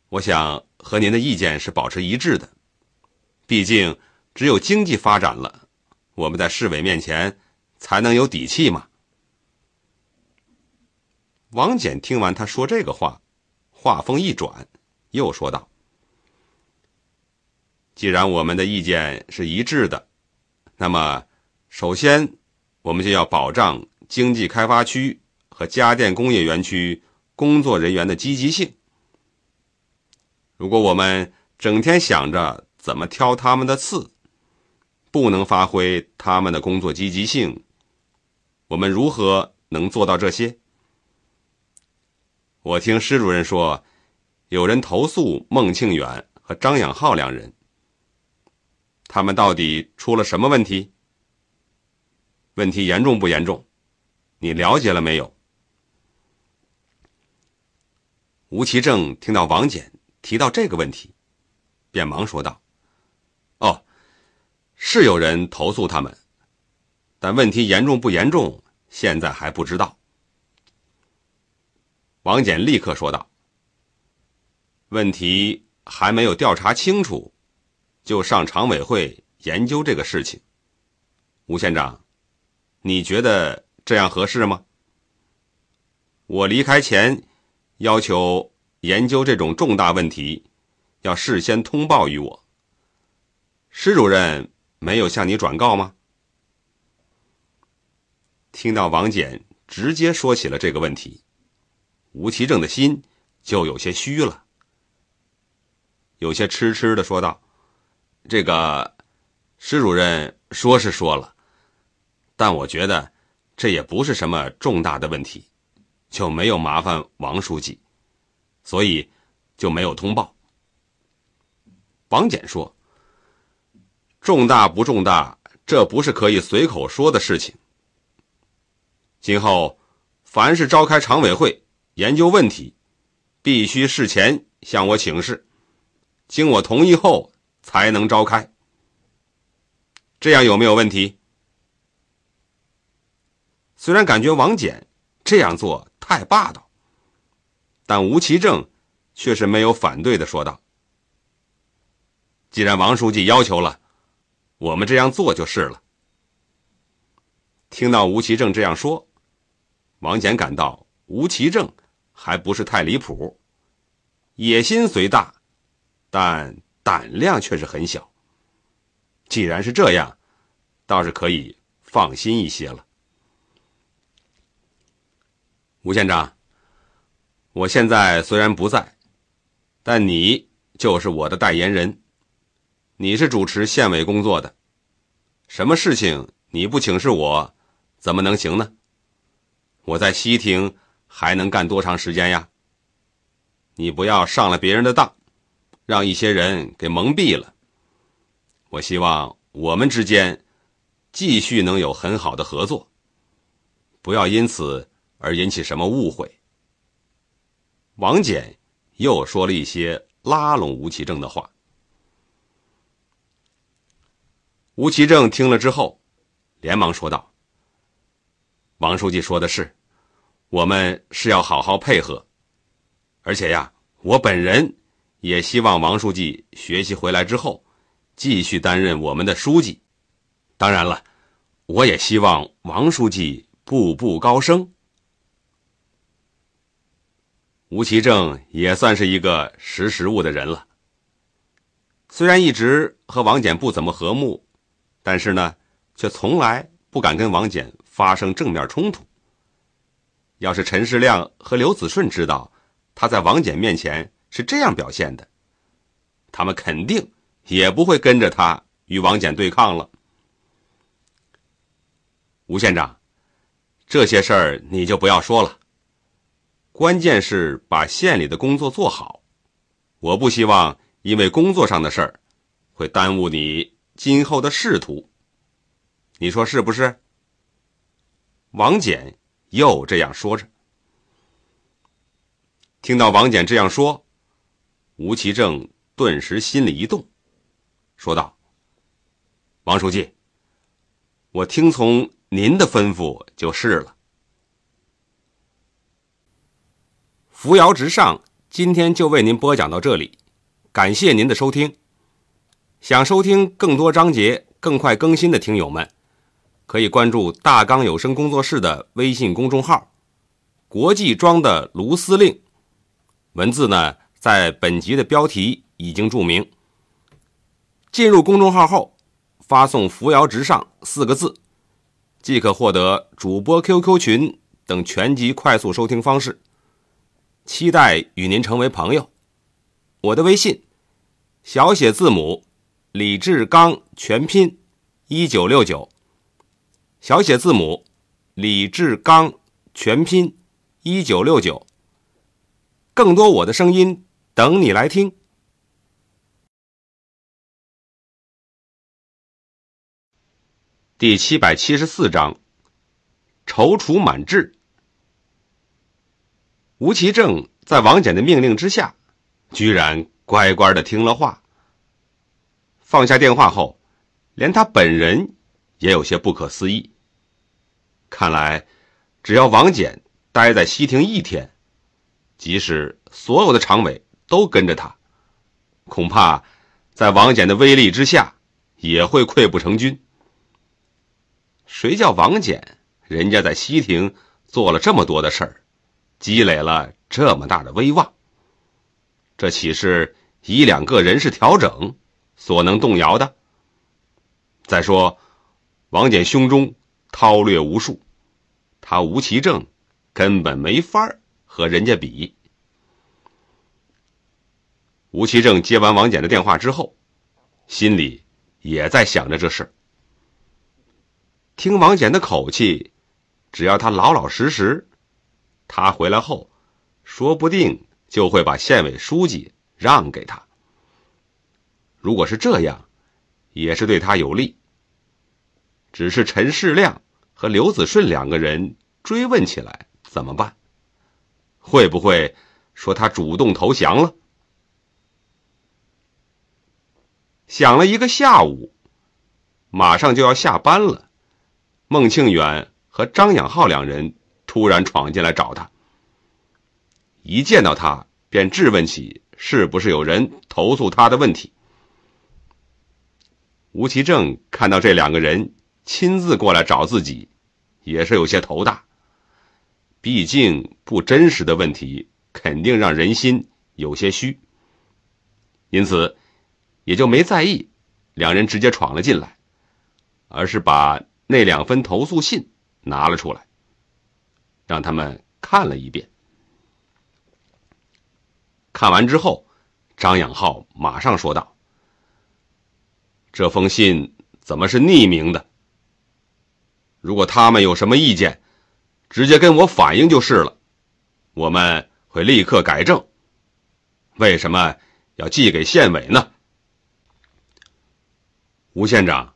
我想和您的意见是保持一致的，毕竟只有经济发展了。”我们在市委面前才能有底气嘛。王简听完他说这个话，话锋一转，又说道：“既然我们的意见是一致的，那么首先我们就要保障经济开发区和家电工业园区工作人员的积极性。如果我们整天想着怎么挑他们的刺。”不能发挥他们的工作积极性，我们如何能做到这些？我听施主任说，有人投诉孟庆远和张养浩两人，他们到底出了什么问题？问题严重不严重？你了解了没有？吴其正听到王简提到这个问题，便忙说道：“哦。”是有人投诉他们，但问题严重不严重，现在还不知道。王简立刻说道：“问题还没有调查清楚，就上常委会研究这个事情，吴县长，你觉得这样合适吗？”我离开前要求研究这种重大问题，要事先通报于我。施主任。没有向你转告吗？听到王简直接说起了这个问题，吴奇正的心就有些虚了，有些痴痴的说道：“这个施主任说是说了，但我觉得这也不是什么重大的问题，就没有麻烦王书记，所以就没有通报。”王简说。重大不重大，这不是可以随口说的事情。今后，凡是召开常委会研究问题，必须事前向我请示，经我同意后才能召开。这样有没有问题？虽然感觉王翦这样做太霸道，但吴其正却是没有反对的，说道：“既然王书记要求了。”我们这样做就是了。听到吴奇正这样说，王翦感到吴奇正还不是太离谱，野心虽大，但胆量却是很小。既然是这样，倒是可以放心一些了。吴县长，我现在虽然不在，但你就是我的代言人。你是主持县委工作的，什么事情你不请示我，怎么能行呢？我在西亭还能干多长时间呀？你不要上了别人的当，让一些人给蒙蔽了。我希望我们之间继续能有很好的合作，不要因此而引起什么误会。王翦又说了一些拉拢吴奇正的话。吴奇正听了之后，连忙说道：“王书记说的是，我们是要好好配合，而且呀，我本人也希望王书记学习回来之后，继续担任我们的书记。当然了，我也希望王书记步步高升。”吴奇正也算是一个识时务的人了，虽然一直和王翦不怎么和睦。但是呢，却从来不敢跟王翦发生正面冲突。要是陈世亮和刘子顺知道他在王翦面前是这样表现的，他们肯定也不会跟着他与王翦对抗了。吴县长，这些事儿你就不要说了。关键是把县里的工作做好，我不希望因为工作上的事儿会耽误你。今后的仕途，你说是不是？王翦又这样说着。听到王翦这样说，吴其正顿时心里一动，说道：“王书记，我听从您的吩咐就是了。”扶摇直上，今天就为您播讲到这里，感谢您的收听。想收听更多章节、更快更新的听友们，可以关注“大纲有声工作室”的微信公众号“国际庄的卢司令”。文字呢，在本集的标题已经注明。进入公众号后，发送“扶摇直上”四个字，即可获得主播 QQ 群等全集快速收听方式。期待与您成为朋友。我的微信小写字母。李志刚全拼，一九六九，小写字母，李志刚全拼，一九六九。更多我的声音等你来听。第七百七十四章，踌躇满志。吴奇正在王翦的命令之下，居然乖乖的听了话。放下电话后，连他本人也有些不可思议。看来，只要王翦待在西庭一天，即使所有的常委都跟着他，恐怕在王翦的威力之下也会溃不成军。谁叫王翦人家在西庭做了这么多的事儿，积累了这么大的威望？这岂是一两个人事调整？所能动摇的。再说，王翦胸中韬略无数，他吴奇正根本没法和人家比。吴奇正接完王翦的电话之后，心里也在想着这事。听王翦的口气，只要他老老实实，他回来后，说不定就会把县委书记让给他。如果是这样，也是对他有利。只是陈世亮和刘子顺两个人追问起来怎么办？会不会说他主动投降了？想了一个下午，马上就要下班了，孟庆远和张养浩两人突然闯进来找他。一见到他，便质问起是不是有人投诉他的问题。吴其正看到这两个人亲自过来找自己，也是有些头大。毕竟不真实的问题，肯定让人心有些虚。因此，也就没在意，两人直接闯了进来，而是把那两份投诉信拿了出来，让他们看了一遍。看完之后，张养浩马上说道。这封信怎么是匿名的？如果他们有什么意见，直接跟我反映就是了，我们会立刻改正。为什么要寄给县委呢？吴县长，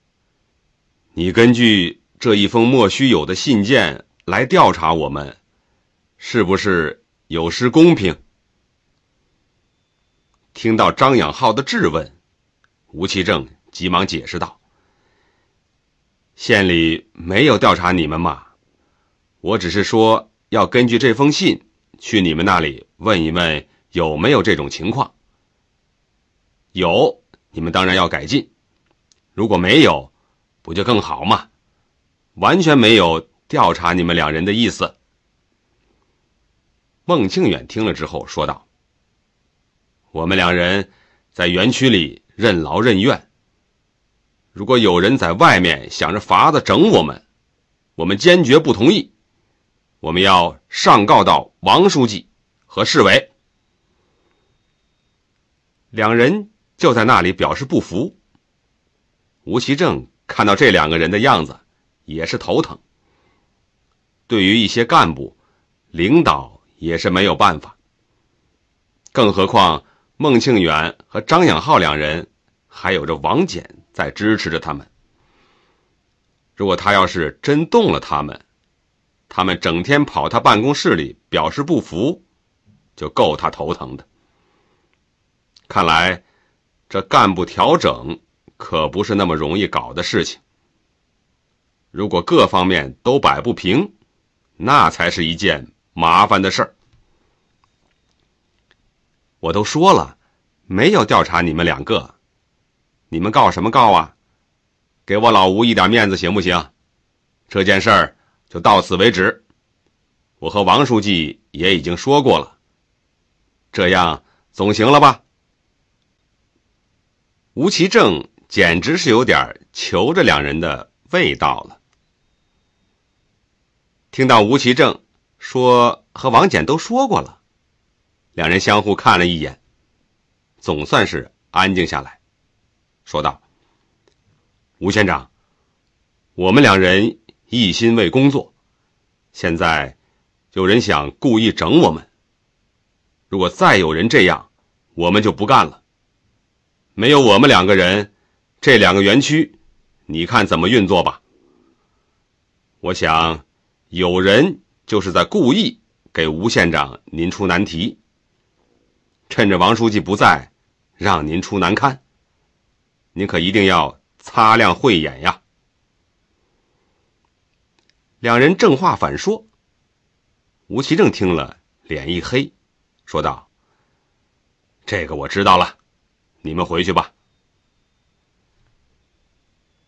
你根据这一封莫须有的信件来调查我们，是不是有失公平？听到张养浩的质问，吴其正急忙解释道：“县里没有调查你们嘛，我只是说要根据这封信去你们那里问一问有没有这种情况。有，你们当然要改进；如果没有，不就更好吗？完全没有调查你们两人的意思。”孟庆远听了之后说道：“我们两人在园区里任劳任怨。”如果有人在外面想着法子整我们，我们坚决不同意。我们要上告到王书记和市委。两人就在那里表示不服。吴奇正看到这两个人的样子，也是头疼。对于一些干部，领导也是没有办法。更何况孟庆远和张养浩两人，还有着王简。在支持着他们。如果他要是真动了他们，他们整天跑他办公室里表示不服，就够他头疼的。看来，这干部调整可不是那么容易搞的事情。如果各方面都摆不平，那才是一件麻烦的事儿。我都说了，没有调查你们两个。你们告什么告啊？给我老吴一点面子行不行？这件事儿就到此为止。我和王书记也已经说过了，这样总行了吧？吴其正简直是有点求着两人的味道了。听到吴其正说和王简都说过了，两人相互看了一眼，总算是安静下来。说道：“吴县长，我们两人一心为工作，现在有人想故意整我们。如果再有人这样，我们就不干了。没有我们两个人，这两个园区，你看怎么运作吧。我想，有人就是在故意给吴县长您出难题，趁着王书记不在，让您出难堪。”您可一定要擦亮慧眼呀！两人正话反说，吴奇正听了脸一黑，说道：“这个我知道了，你们回去吧。”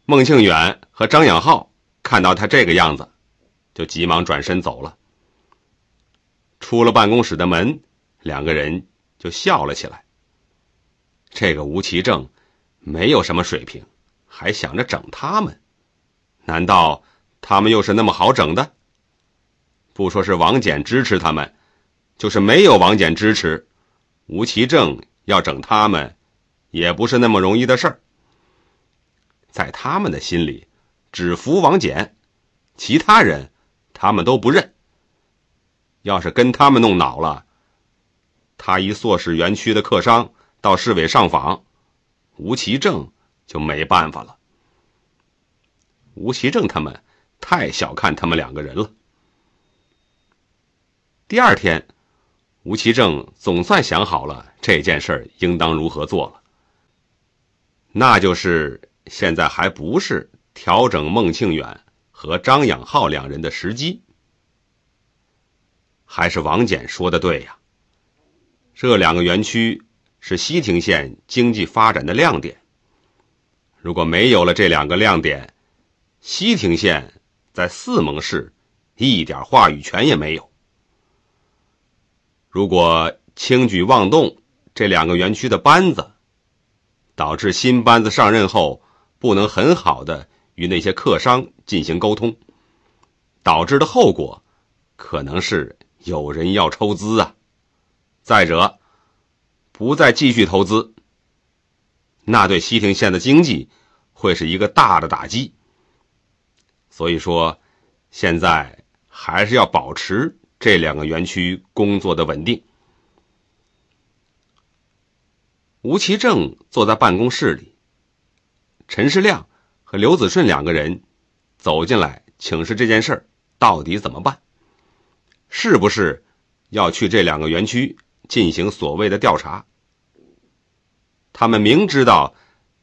孟庆远和张养浩看到他这个样子，就急忙转身走了。出了办公室的门，两个人就笑了起来。这个吴奇正。没有什么水平，还想着整他们？难道他们又是那么好整的？不说是王翦支持他们，就是没有王翦支持，吴其正要整他们，也不是那么容易的事儿。在他们的心里，只服王翦，其他人他们都不认。要是跟他们弄恼了，他一硕士园区的客商到市委上访。吴其正就没办法了。吴其正他们太小看他们两个人了。第二天，吴奇正总算想好了这件事儿应当如何做了。那就是现在还不是调整孟庆远和张养浩两人的时机，还是王翦说的对呀。这两个园区。是西亭县经济发展的亮点。如果没有了这两个亮点，西亭县在四盟市一点话语权也没有。如果轻举妄动，这两个园区的班子，导致新班子上任后不能很好的与那些客商进行沟通，导致的后果可能是有人要抽资啊。再者。不再继续投资，那对西亭县的经济会是一个大的打击。所以说，现在还是要保持这两个园区工作的稳定。吴其正坐在办公室里，陈世亮和刘子顺两个人走进来请示这件事儿到底怎么办，是不是要去这两个园区？进行所谓的调查，他们明知道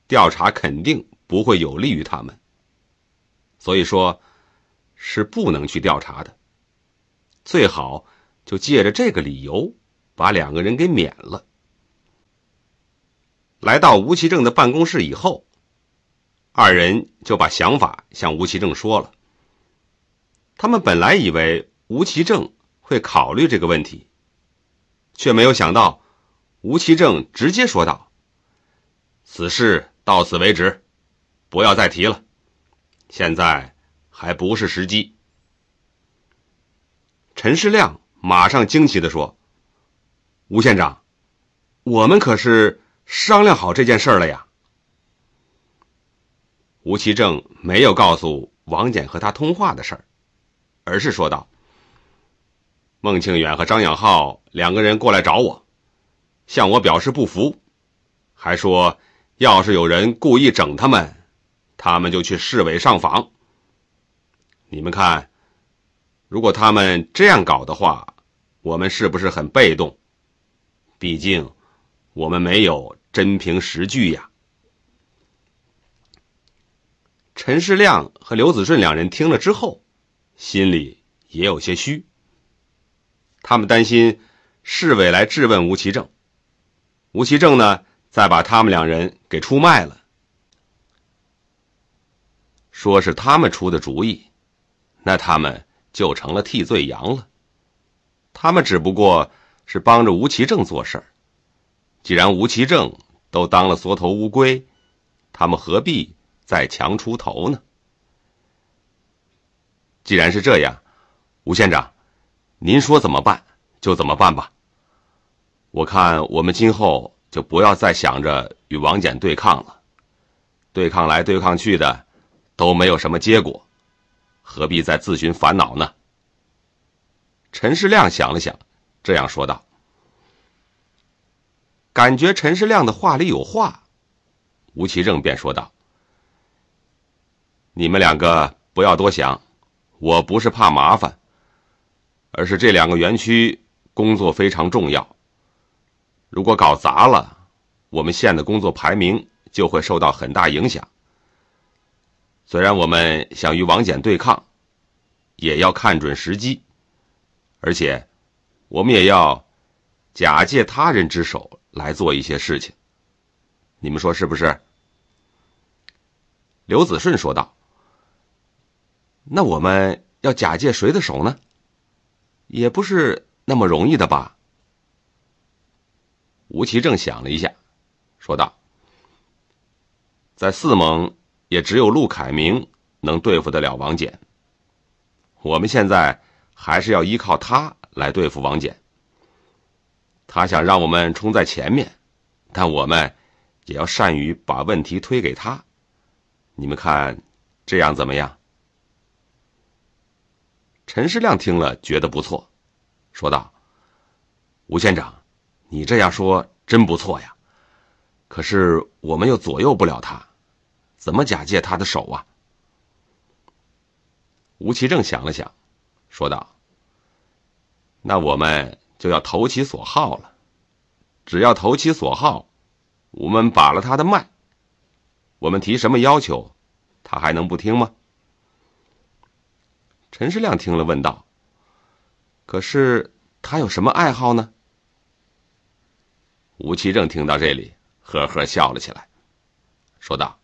调查肯定不会有利于他们，所以说是不能去调查的。最好就借着这个理由把两个人给免了。来到吴奇正的办公室以后，二人就把想法向吴奇正说了。他们本来以为吴奇正会考虑这个问题。却没有想到，吴奇正直接说道：“此事到此为止，不要再提了。现在还不是时机。”陈世亮马上惊奇的说：“吴县长，我们可是商量好这件事了呀。”吴奇正没有告诉王简和他通话的事儿，而是说道。孟庆远和张养浩两个人过来找我，向我表示不服，还说，要是有人故意整他们，他们就去市委上访。你们看，如果他们这样搞的话，我们是不是很被动？毕竟，我们没有真凭实据呀。陈世亮和刘子顺两人听了之后，心里也有些虚。他们担心市委来质问吴奇正，吴奇正呢，再把他们两人给出卖了，说是他们出的主意，那他们就成了替罪羊了。他们只不过是帮着吴奇正做事儿，既然吴奇正都当了缩头乌龟，他们何必再强出头呢？既然是这样，吴县长。您说怎么办就怎么办吧。我看我们今后就不要再想着与王翦对抗了，对抗来对抗去的，都没有什么结果，何必再自寻烦恼呢？陈世亮想了想，这样说道。感觉陈世亮的话里有话，吴奇正便说道：“你们两个不要多想，我不是怕麻烦。”而是这两个园区工作非常重要。如果搞砸了，我们县的工作排名就会受到很大影响。虽然我们想与王翦对抗，也要看准时机，而且我们也要假借他人之手来做一些事情。你们说是不是？刘子顺说道：“那我们要假借谁的手呢？”也不是那么容易的吧？吴奇正想了一下，说道：“在四盟，也只有陆凯明能对付得了王翦。我们现在还是要依靠他来对付王翦。他想让我们冲在前面，但我们也要善于把问题推给他。你们看，这样怎么样？”陈世亮听了，觉得不错，说道：“吴县长，你这样说真不错呀。可是我们又左右不了他，怎么假借他的手啊？”吴其政想了想，说道：“那我们就要投其所好了。只要投其所好，我们把了他的脉，我们提什么要求，他还能不听吗？”陈世亮听了，问道：“可是他有什么爱好呢？”吴奇正听到这里，呵呵笑了起来，说道：“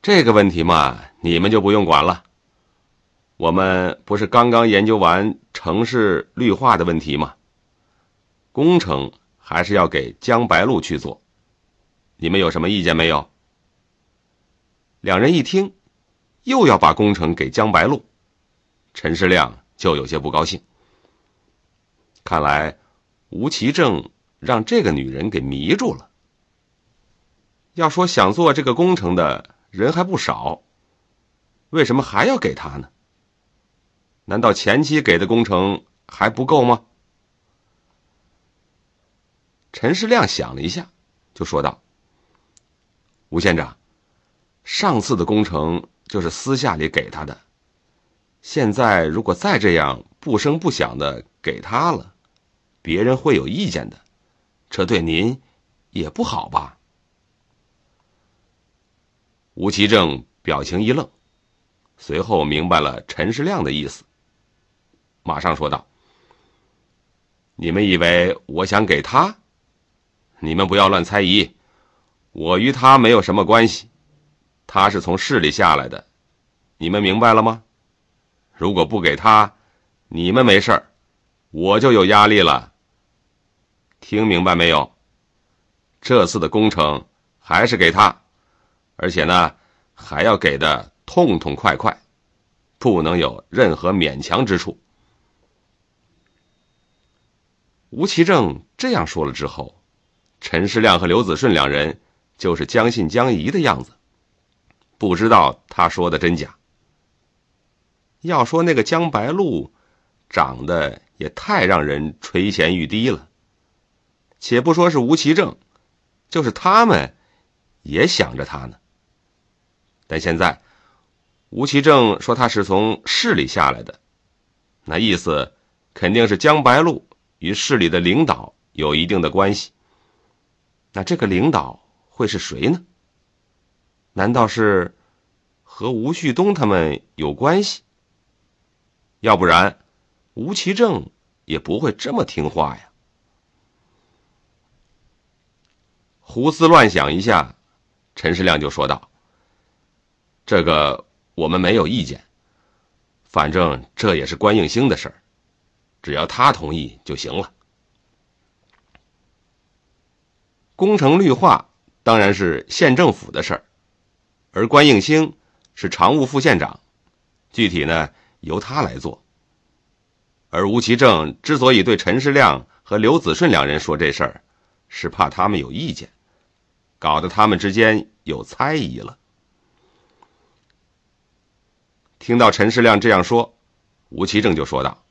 这个问题嘛，你们就不用管了。我们不是刚刚研究完城市绿化的问题吗？工程还是要给江白露去做，你们有什么意见没有？”两人一听。又要把工程给江白露，陈世亮就有些不高兴。看来吴奇正让这个女人给迷住了。要说想做这个工程的人还不少，为什么还要给他呢？难道前期给的工程还不够吗？陈世亮想了一下，就说道：“吴县长，上次的工程。”就是私下里给他的。现在如果再这样不声不响的给他了，别人会有意见的，这对您也不好吧？吴奇正表情一愣，随后明白了陈世亮的意思，马上说道：“你们以为我想给他？你们不要乱猜疑，我与他没有什么关系。”他是从市里下来的，你们明白了吗？如果不给他，你们没事儿，我就有压力了。听明白没有？这次的工程还是给他，而且呢，还要给的痛痛快快，不能有任何勉强之处。吴奇正这样说了之后，陈世亮和刘子顺两人就是将信将疑的样子。不知道他说的真假。要说那个江白露，长得也太让人垂涎欲滴了。且不说是吴奇正，就是他们，也想着他呢。但现在，吴奇正说他是从市里下来的，那意思，肯定是江白露与市里的领导有一定的关系。那这个领导会是谁呢？难道是和吴旭东他们有关系？要不然，吴奇正也不会这么听话呀。胡思乱想一下，陈世亮就说道：“这个我们没有意见，反正这也是关应兴的事儿，只要他同意就行了。工程绿化当然是县政府的事儿。”而关应兴是常务副县长，具体呢由他来做。而吴其正之所以对陈世亮和刘子顺两人说这事儿，是怕他们有意见，搞得他们之间有猜疑了。听到陈世亮这样说，吴其正就说道：“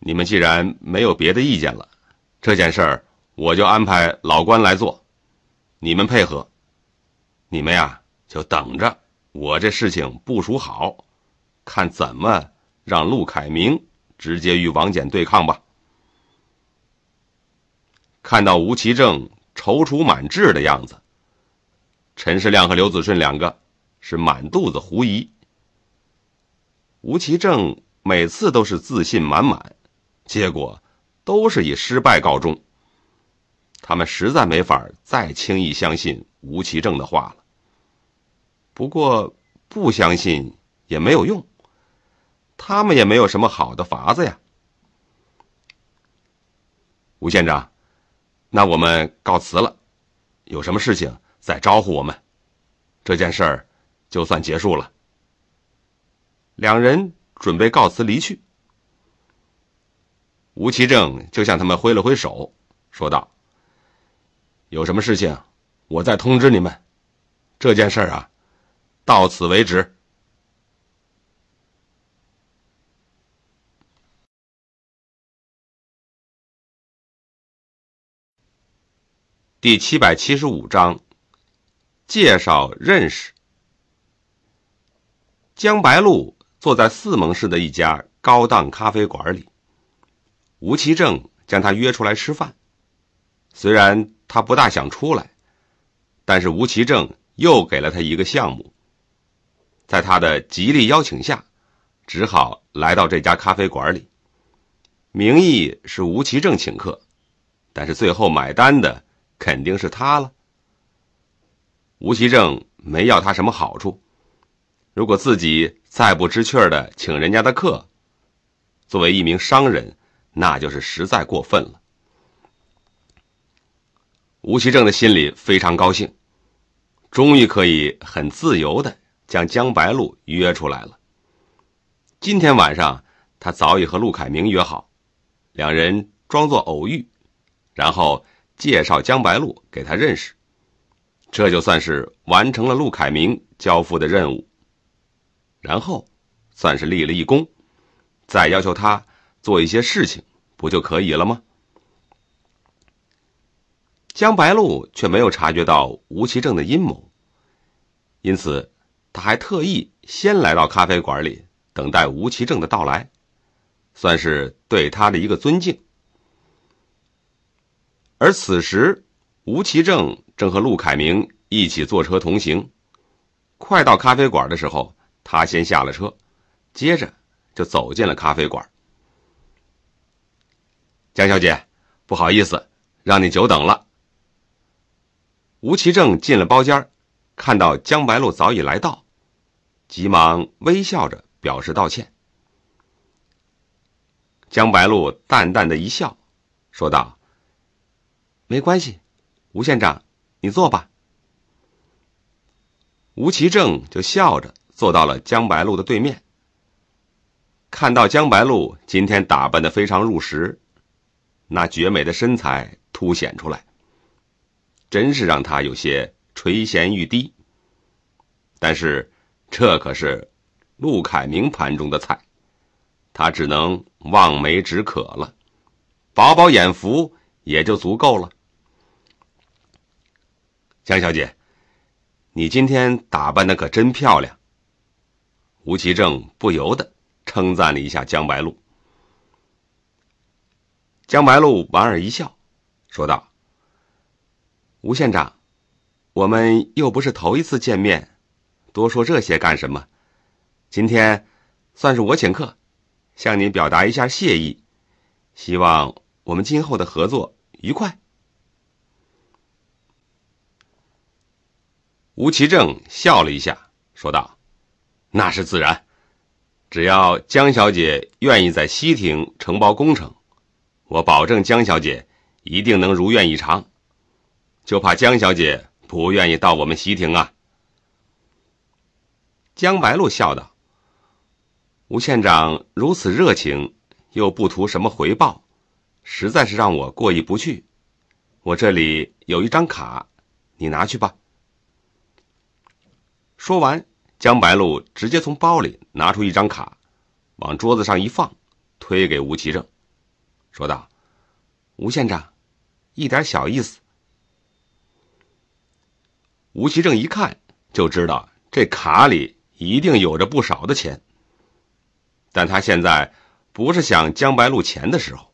你们既然没有别的意见了，这件事儿我就安排老关来做，你们配合。”你们呀，就等着我这事情部署好，看怎么让陆凯明直接与王翦对抗吧。看到吴奇正踌躇满志的样子，陈世亮和刘子顺两个是满肚子狐疑。吴奇正每次都是自信满满，结果都是以失败告终。他们实在没法再轻易相信吴奇正的话了。不过，不相信也没有用，他们也没有什么好的法子呀。吴县长，那我们告辞了，有什么事情再招呼我们。这件事儿就算结束了。两人准备告辞离去，吴其正就向他们挥了挥手，说道：“有什么事情，我再通知你们。这件事儿啊。”到此为止。第七百七十五章，介绍认识。江白露坐在四门市的一家高档咖啡馆里，吴奇正将他约出来吃饭。虽然他不大想出来，但是吴奇正又给了他一个项目。在他的极力邀请下，只好来到这家咖啡馆里。名义是吴奇正请客，但是最后买单的肯定是他了。吴奇正没要他什么好处，如果自己再不知趣的请人家的客，作为一名商人，那就是实在过分了。吴奇正的心里非常高兴，终于可以很自由的。将江白露约出来了。今天晚上，他早已和陆凯明约好，两人装作偶遇，然后介绍江白露给他认识，这就算是完成了陆凯明交付的任务。然后，算是立了一功，再要求他做一些事情，不就可以了吗？江白露却没有察觉到吴其正的阴谋，因此。他还特意先来到咖啡馆里等待吴奇正的到来，算是对他的一个尊敬。而此时，吴奇正正和陆凯明一起坐车同行。快到咖啡馆的时候，他先下了车，接着就走进了咖啡馆。江小姐，不好意思，让你久等了。吴奇正进了包间，看到江白露早已来到。急忙微笑着表示道歉。江白露淡淡的一笑，说道：“没关系，吴县长，你坐吧。”吴奇正就笑着坐到了江白露的对面。看到江白露今天打扮的非常入时，那绝美的身材凸显出来，真是让他有些垂涎欲滴。但是。这可是陆凯明盘中的菜，他只能望梅止渴了，饱饱眼福也就足够了。江小姐，你今天打扮的可真漂亮。吴奇正不由得称赞了一下江白露。江白露莞尔一笑，说道：“吴县长，我们又不是头一次见面。”多说这些干什么？今天算是我请客，向您表达一下谢意，希望我们今后的合作愉快。吴奇正笑了一下，说道：“那是自然，只要江小姐愿意在西亭承包工程，我保证江小姐一定能如愿以偿。就怕江小姐不愿意到我们西亭啊。”江白露笑道：“吴县长如此热情，又不图什么回报，实在是让我过意不去。我这里有一张卡，你拿去吧。”说完，江白露直接从包里拿出一张卡，往桌子上一放，推给吴奇正，说道：“吴县长，一点小意思。”吴奇正一看就知道这卡里。一定有着不少的钱，但他现在不是想江白露钱的时候。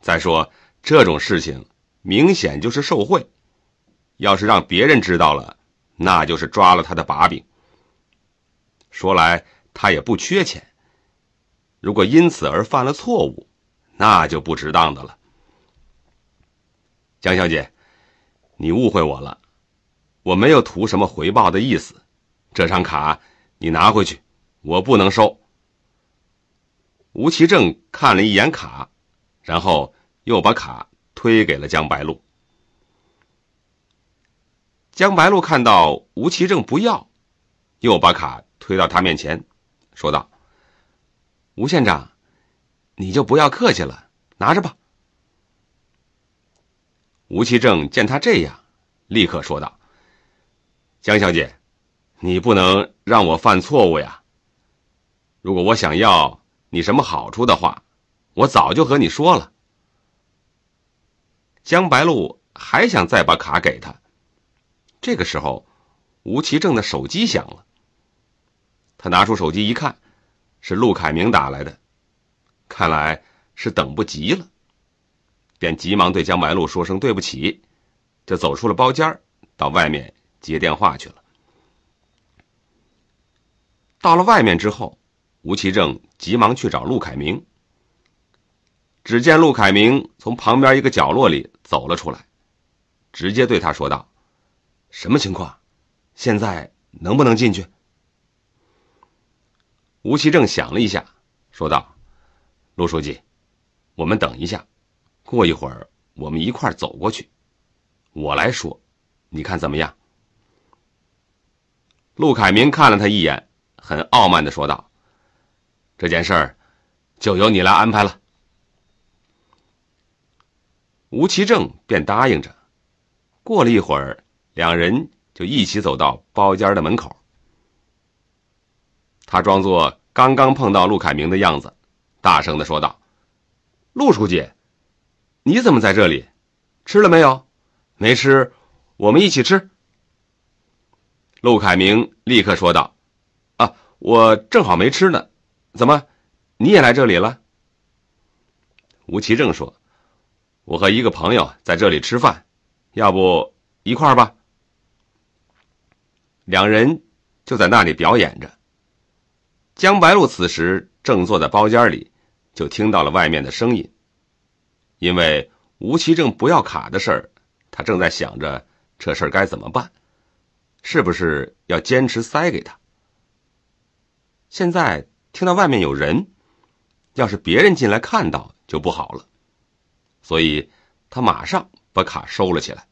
再说这种事情，明显就是受贿，要是让别人知道了，那就是抓了他的把柄。说来他也不缺钱，如果因此而犯了错误，那就不值当的了。江小姐，你误会我了，我没有图什么回报的意思。这张卡，你拿回去，我不能收。吴奇正看了一眼卡，然后又把卡推给了江白露。江白露看到吴奇正不要，又把卡推到他面前，说道：“吴县长，你就不要客气了，拿着吧。”吴奇正见他这样，立刻说道：“江小姐。”你不能让我犯错误呀！如果我想要你什么好处的话，我早就和你说了。江白露还想再把卡给他，这个时候，吴奇正的手机响了。他拿出手机一看，是陆凯明打来的，看来是等不及了，便急忙对江白露说声对不起，就走出了包间到外面接电话去了。到了外面之后，吴奇正急忙去找陆凯明。只见陆凯明从旁边一个角落里走了出来，直接对他说道：“什么情况？现在能不能进去？”吴奇正想了一下，说道：“陆书记，我们等一下，过一会儿我们一块走过去，我来说，你看怎么样？”陆凯明看了他一眼。很傲慢的说道：“这件事儿就由你来安排了。”吴其正便答应着。过了一会儿，两人就一起走到包间的门口。他装作刚刚碰到陆凯明的样子，大声的说道：“陆书记，你怎么在这里？吃了没有？没吃，我们一起吃。”陆凯明立刻说道。我正好没吃呢，怎么，你也来这里了？吴奇正说：“我和一个朋友在这里吃饭，要不一块儿吧。”两人就在那里表演着。江白露此时正坐在包间里，就听到了外面的声音。因为吴奇正不要卡的事儿，他正在想着这事该怎么办，是不是要坚持塞给他？现在听到外面有人，要是别人进来看到就不好了，所以他马上把卡收了起来。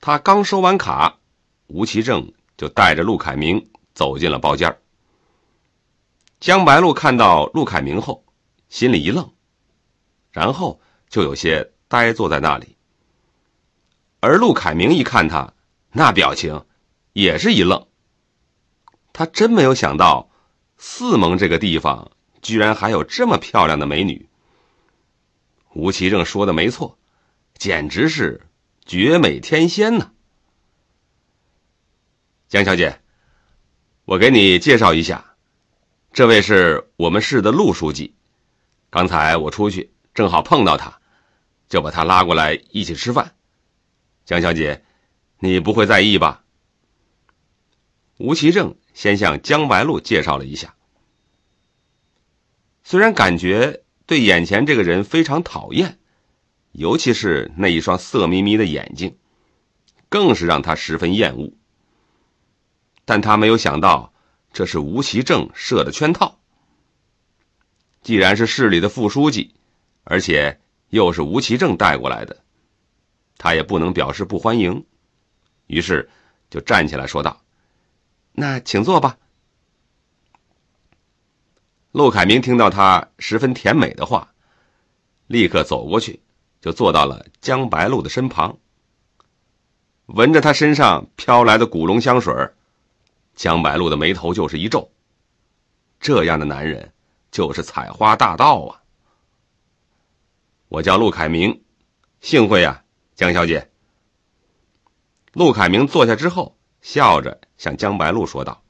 他刚收完卡，吴奇正就带着陆凯明走进了包间。江白露看到陆凯明后，心里一愣，然后就有些呆坐在那里。而陆凯明一看他那表情，也是一愣。他真没有想到，四盟这个地方居然还有这么漂亮的美女。吴奇正说的没错，简直是绝美天仙呐！江小姐，我给你介绍一下，这位是我们市的陆书记。刚才我出去正好碰到他，就把他拉过来一起吃饭。江小姐，你不会在意吧？吴奇正。先向江白露介绍了一下，虽然感觉对眼前这个人非常讨厌，尤其是那一双色眯眯的眼睛，更是让他十分厌恶。但他没有想到，这是吴奇正设的圈套。既然是市里的副书记，而且又是吴奇正带过来的，他也不能表示不欢迎，于是就站起来说道。那请坐吧。陆凯明听到他十分甜美的话，立刻走过去，就坐到了江白露的身旁。闻着她身上飘来的古龙香水，江白露的眉头就是一皱。这样的男人，就是采花大盗啊！我叫陆凯明，幸会啊，江小姐。陆凯明坐下之后。笑着向江白露说道：“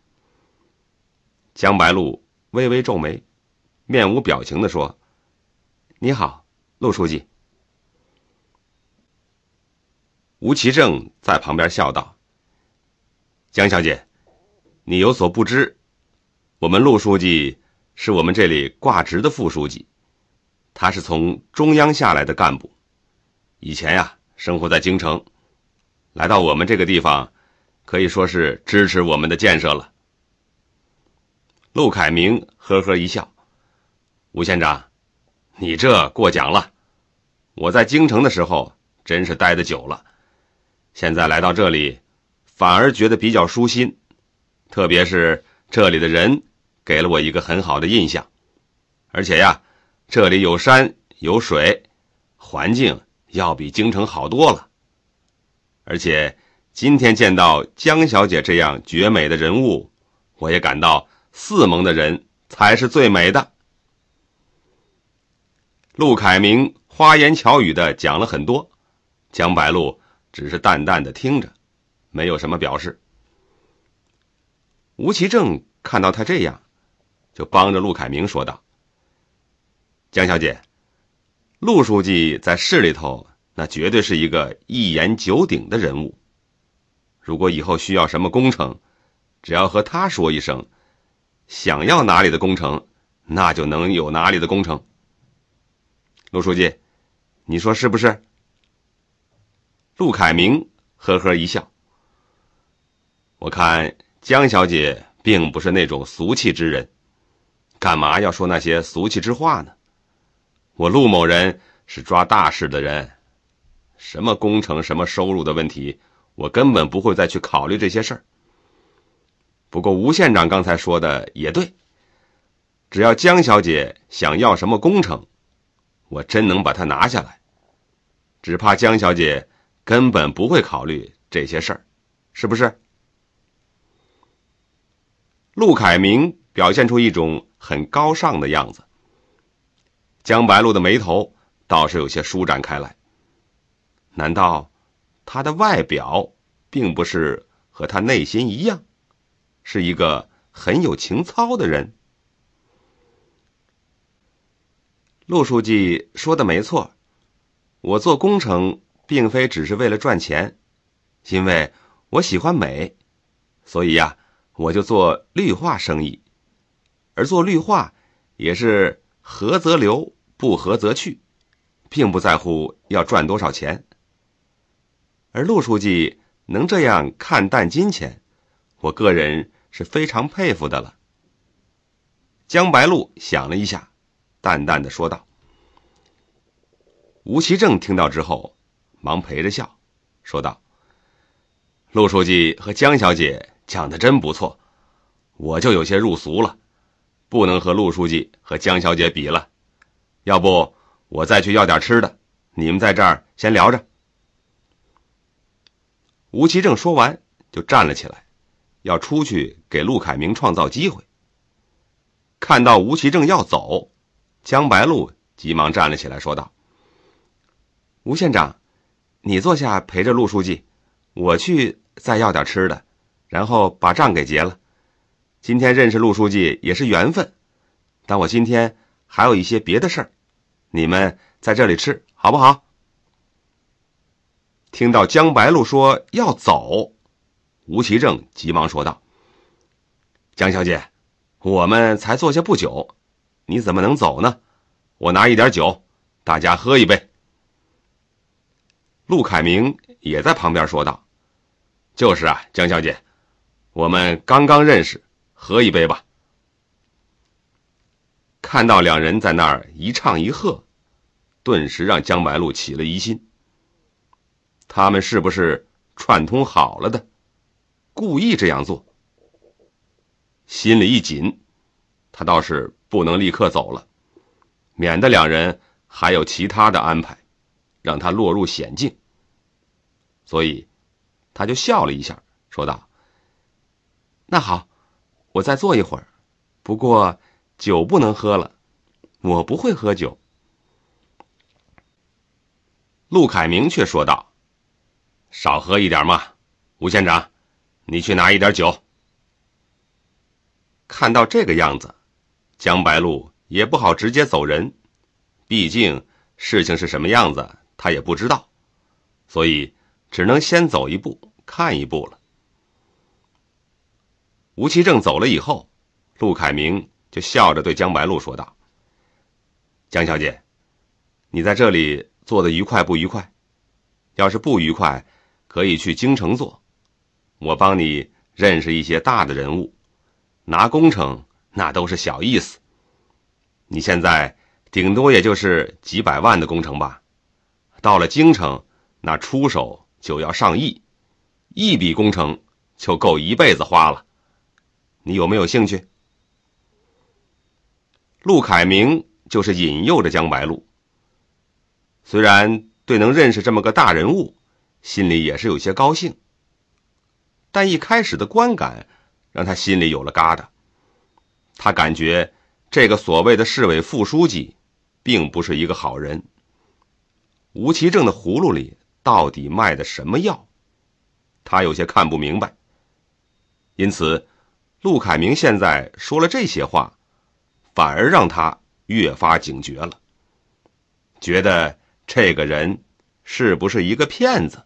江白露微微皱眉，面无表情的说：‘你好，陆书记。’”吴奇正在旁边笑道：“江小姐，你有所不知，我们陆书记是我们这里挂职的副书记，他是从中央下来的干部，以前呀生活在京城，来到我们这个地方。”可以说是支持我们的建设了。陆凯明呵呵一笑：“吴县长，你这过奖了。我在京城的时候真是待的久了，现在来到这里，反而觉得比较舒心。特别是这里的人，给了我一个很好的印象。而且呀，这里有山有水，环境要比京城好多了。而且。”今天见到江小姐这样绝美的人物，我也感到四盟的人才是最美的。陆凯明花言巧语的讲了很多，江白露只是淡淡的听着，没有什么表示。吴奇正看到他这样，就帮着陆凯明说道：“江小姐，陆书记在市里头那绝对是一个一言九鼎的人物。”如果以后需要什么工程，只要和他说一声，想要哪里的工程，那就能有哪里的工程。陆书记，你说是不是？陆凯明呵呵一笑。我看江小姐并不是那种俗气之人，干嘛要说那些俗气之话呢？我陆某人是抓大事的人，什么工程、什么收入的问题。我根本不会再去考虑这些事儿。不过吴县长刚才说的也对，只要江小姐想要什么工程，我真能把它拿下来。只怕江小姐根本不会考虑这些事儿，是不是？陆凯明表现出一种很高尚的样子，江白露的眉头倒是有些舒展开来。难道？他的外表并不是和他内心一样，是一个很有情操的人。陆书记说的没错，我做工程并非只是为了赚钱，因为我喜欢美，所以呀，我就做绿化生意。而做绿化也是合则留，不合则去，并不在乎要赚多少钱。而陆书记能这样看淡金钱，我个人是非常佩服的了。江白露想了一下，淡淡的说道：“吴奇正听到之后，忙陪着笑，说道：‘陆书记和江小姐讲的真不错，我就有些入俗了，不能和陆书记和江小姐比了。要不我再去要点吃的，你们在这儿先聊着。’”吴奇正说完，就站了起来，要出去给陆凯明创造机会。看到吴奇正要走，江白露急忙站了起来，说道：“吴县长，你坐下陪着陆书记，我去再要点吃的，然后把账给结了。今天认识陆书记也是缘分，但我今天还有一些别的事儿，你们在这里吃好不好？”听到江白露说要走，吴奇正急忙说道：“江小姐，我们才坐下不久，你怎么能走呢？我拿一点酒，大家喝一杯。”陆凯明也在旁边说道：“就是啊，江小姐，我们刚刚认识，喝一杯吧。”看到两人在那儿一唱一和，顿时让江白露起了疑心。他们是不是串通好了的，故意这样做？心里一紧，他倒是不能立刻走了，免得两人还有其他的安排，让他落入险境。所以，他就笑了一下，说道：“那好，我再坐一会儿，不过酒不能喝了，我不会喝酒。”陆凯明却说道。少喝一点嘛，吴县长，你去拿一点酒。看到这个样子，江白露也不好直接走人，毕竟事情是什么样子他也不知道，所以只能先走一步，看一步了。吴奇正走了以后，陆凯明就笑着对江白露说道：“江小姐，你在这里做的愉快不愉快？要是不愉快。”可以去京城做，我帮你认识一些大的人物，拿工程那都是小意思。你现在顶多也就是几百万的工程吧，到了京城那出手就要上亿，一笔工程就够一辈子花了。你有没有兴趣？陆凯明就是引诱着江白露，虽然对能认识这么个大人物。心里也是有些高兴，但一开始的观感让他心里有了疙瘩。他感觉这个所谓的市委副书记，并不是一个好人。吴奇正的葫芦里到底卖的什么药，他有些看不明白。因此，陆凯明现在说了这些话，反而让他越发警觉了，觉得这个人是不是一个骗子？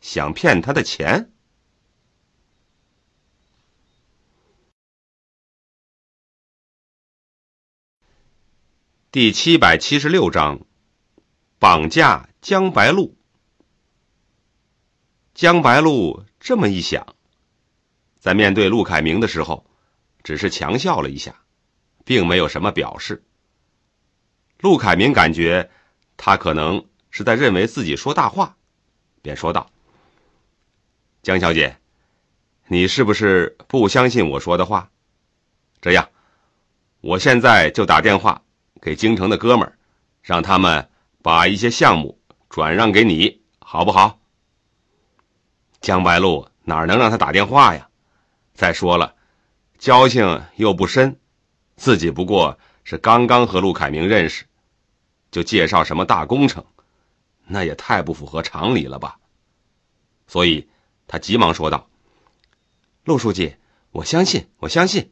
想骗他的钱。第七百七十六章，绑架江白露。江白露这么一想，在面对陆凯明的时候，只是强笑了一下，并没有什么表示。陆凯明感觉他可能是在认为自己说大话，便说道。江小姐，你是不是不相信我说的话？这样，我现在就打电话给京城的哥们儿，让他们把一些项目转让给你，好不好？江白露哪能让他打电话呀？再说了，交情又不深，自己不过是刚刚和陆凯明认识，就介绍什么大工程，那也太不符合常理了吧？所以。他急忙说道：“陆书记，我相信，我相信。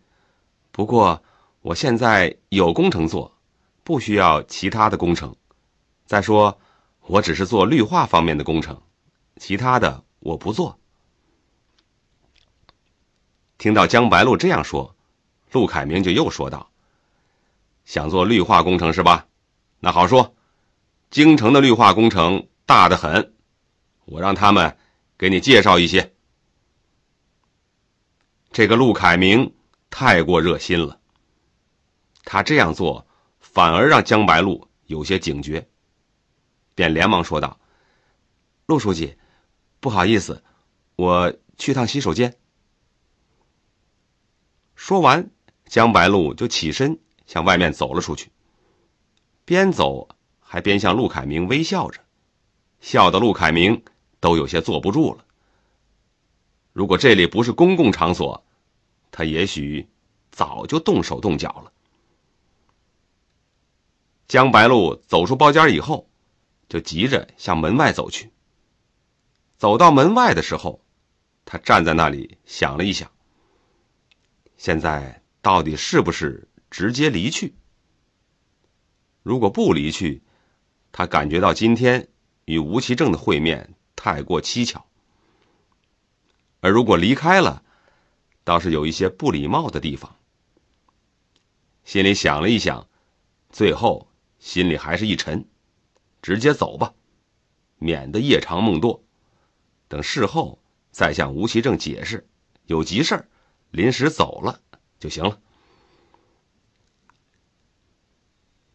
不过我现在有工程做，不需要其他的工程。再说，我只是做绿化方面的工程，其他的我不做。”听到江白露这样说，陆凯明就又说道：“想做绿化工程是吧？那好说，京城的绿化工程大的很，我让他们。”给你介绍一些。这个陆凯明太过热心了，他这样做反而让江白露有些警觉，便连忙说道：“陆书记，不好意思，我去趟洗手间。”说完，江白露就起身向外面走了出去，边走还边向陆凯明微笑着，笑得陆凯明。都有些坐不住了。如果这里不是公共场所，他也许早就动手动脚了。江白露走出包间以后，就急着向门外走去。走到门外的时候，他站在那里想了一想：现在到底是不是直接离去？如果不离去，他感觉到今天与吴奇正的会面。太过蹊跷，而如果离开了，倒是有一些不礼貌的地方。心里想了一想，最后心里还是一沉，直接走吧，免得夜长梦多，等事后再向吴奇正解释，有急事儿，临时走了就行了。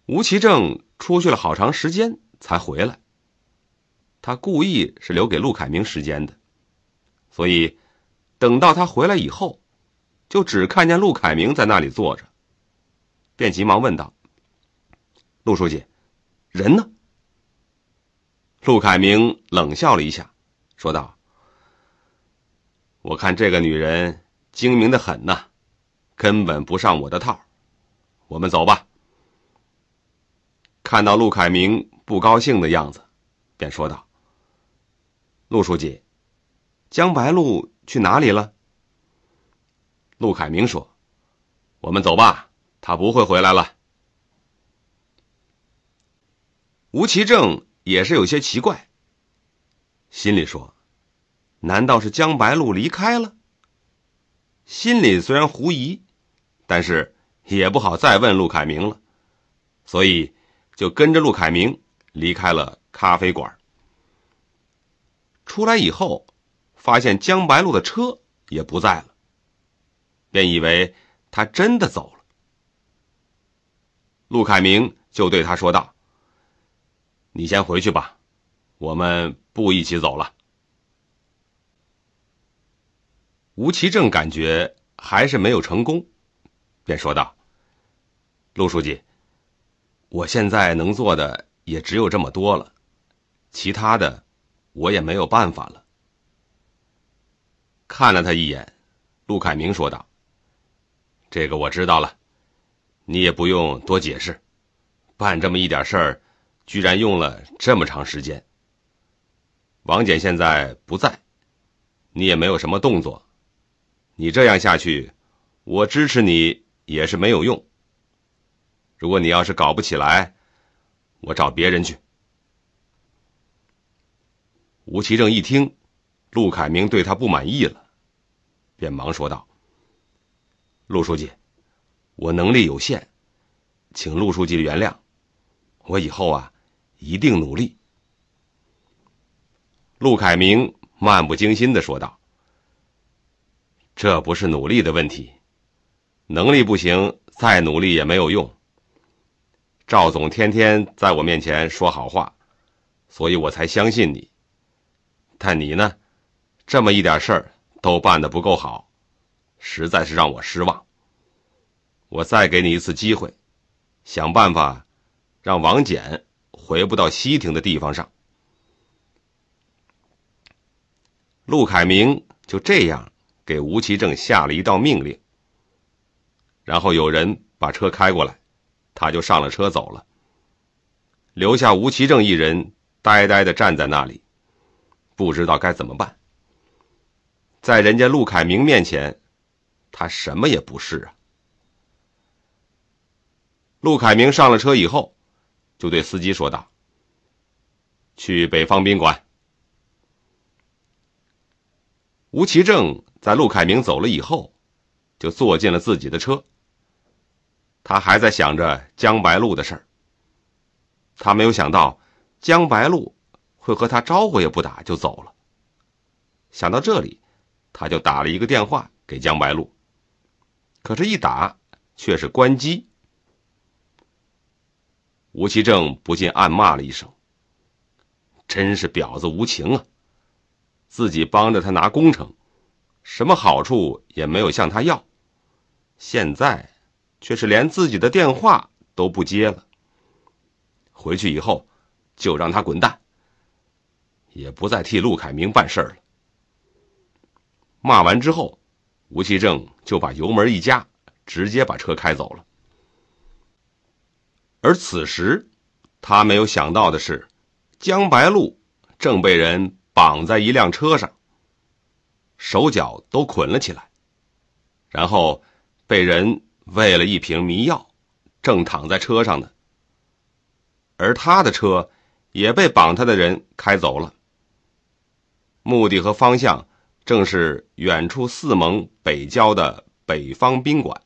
吴奇正出去了好长时间才回来。他故意是留给陆凯明时间的，所以等到他回来以后，就只看见陆凯明在那里坐着，便急忙问道：“陆书记，人呢？”陆凯明冷笑了一下，说道：“我看这个女人精明的很呐，根本不上我的套。我们走吧。”看到陆凯明不高兴的样子，便说道。陆书记，江白露去哪里了？陆凯明说：“我们走吧，他不会回来了。”吴奇正也是有些奇怪，心里说：“难道是江白露离开了？”心里虽然狐疑，但是也不好再问陆凯明了，所以就跟着陆凯明离开了咖啡馆。出来以后，发现江白露的车也不在了，便以为他真的走了。陆凯明就对他说道：“你先回去吧，我们不一起走了。”吴奇正感觉还是没有成功，便说道：“陆书记，我现在能做的也只有这么多了，其他的。”我也没有办法了。看了他一眼，陆凯明说道：“这个我知道了，你也不用多解释。办这么一点事儿，居然用了这么长时间。王简现在不在，你也没有什么动作。你这样下去，我支持你也是没有用。如果你要是搞不起来，我找别人去。”吴奇正一听，陆凯明对他不满意了，便忙说道：“陆书记，我能力有限，请陆书记原谅。我以后啊，一定努力。”陆凯明漫不经心的说道：“这不是努力的问题，能力不行，再努力也没有用。”赵总天天在我面前说好话，所以我才相信你。但你呢，这么一点事儿都办的不够好，实在是让我失望。我再给你一次机会，想办法让王翦回不到西亭的地方上。陆凯明就这样给吴奇正下了一道命令，然后有人把车开过来，他就上了车走了，留下吴奇正一人呆呆的站在那里。不知道该怎么办，在人家陆凯明面前，他什么也不是啊。陆凯明上了车以后，就对司机说道：“去北方宾馆。”吴奇正在陆凯明走了以后，就坐进了自己的车。他还在想着江白露的事儿，他没有想到江白露。会和他招呼也不打就走了。想到这里，他就打了一个电话给江白露，可是，一打却是关机。吴其正不禁暗骂了一声：“真是婊子无情啊！”自己帮着他拿工程，什么好处也没有向他要，现在却是连自己的电话都不接了。回去以后，就让他滚蛋。也不再替陆凯明办事儿了。骂完之后，吴奇正就把油门一加，直接把车开走了。而此时，他没有想到的是，江白露正被人绑在一辆车上，手脚都捆了起来，然后被人喂了一瓶迷药，正躺在车上呢。而他的车也被绑他的人开走了。目的和方向正是远处四盟北郊的北方宾馆。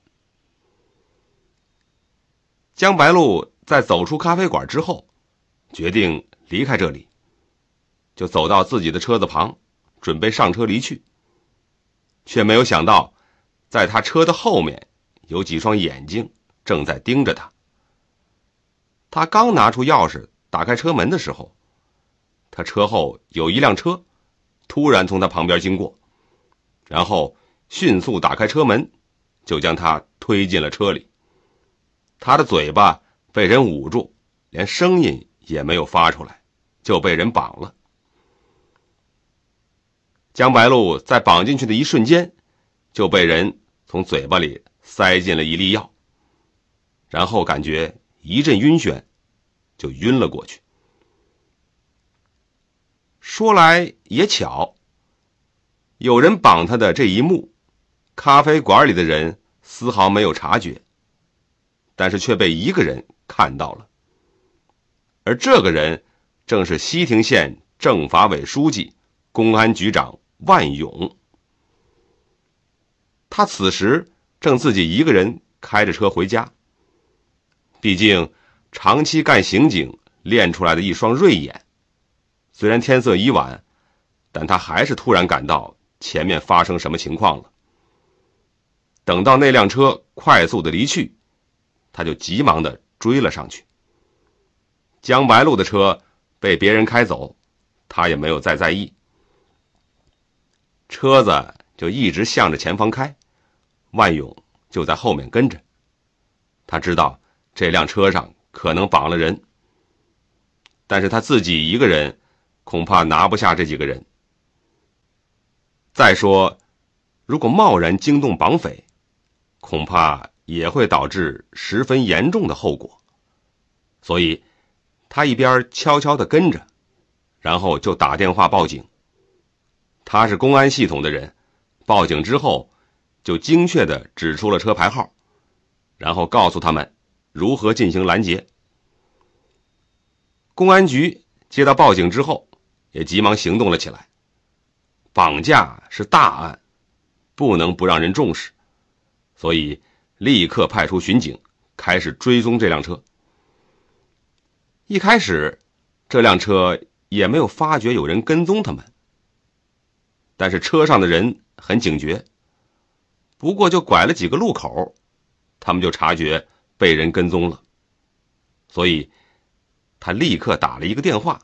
江白露在走出咖啡馆之后，决定离开这里，就走到自己的车子旁，准备上车离去，却没有想到，在他车的后面有几双眼睛正在盯着他。他刚拿出钥匙打开车门的时候，他车后有一辆车。突然从他旁边经过，然后迅速打开车门，就将他推进了车里。他的嘴巴被人捂住，连声音也没有发出来，就被人绑了。江白露在绑进去的一瞬间，就被人从嘴巴里塞进了一粒药，然后感觉一阵晕眩，就晕了过去。说来也巧，有人绑他的这一幕，咖啡馆里的人丝毫没有察觉，但是却被一个人看到了。而这个人正是西亭县政法委书记、公安局长万勇。他此时正自己一个人开着车回家。毕竟，长期干刑警练出来的一双锐眼。虽然天色已晚，但他还是突然感到前面发生什么情况了。等到那辆车快速的离去，他就急忙的追了上去。江白露的车被别人开走，他也没有再在意。车子就一直向着前方开，万勇就在后面跟着。他知道这辆车上可能绑了人，但是他自己一个人。恐怕拿不下这几个人。再说，如果贸然惊动绑匪，恐怕也会导致十分严重的后果。所以，他一边悄悄的跟着，然后就打电话报警。他是公安系统的人，报警之后就精确的指出了车牌号，然后告诉他们如何进行拦截。公安局接到报警之后。也急忙行动了起来。绑架是大案，不能不让人重视，所以立刻派出巡警开始追踪这辆车。一开始，这辆车也没有发觉有人跟踪他们，但是车上的人很警觉。不过就拐了几个路口，他们就察觉被人跟踪了，所以，他立刻打了一个电话，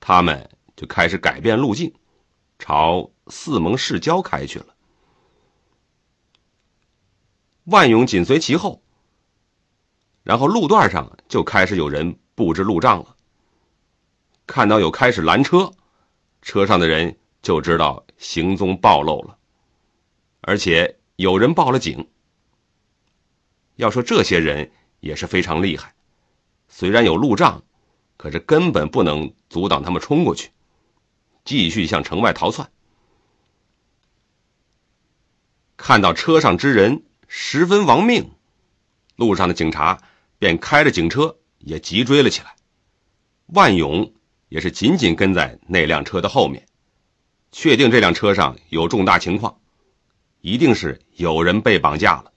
他们。就开始改变路径，朝四盟市郊开去了。万勇紧随其后。然后路段上就开始有人布置路障了。看到有开始拦车，车上的人就知道行踪暴露了，而且有人报了警。要说这些人也是非常厉害，虽然有路障，可是根本不能阻挡他们冲过去。继续向城外逃窜。看到车上之人十分亡命，路上的警察便开着警车也急追了起来。万勇也是紧紧跟在那辆车的后面，确定这辆车上有重大情况，一定是有人被绑架了。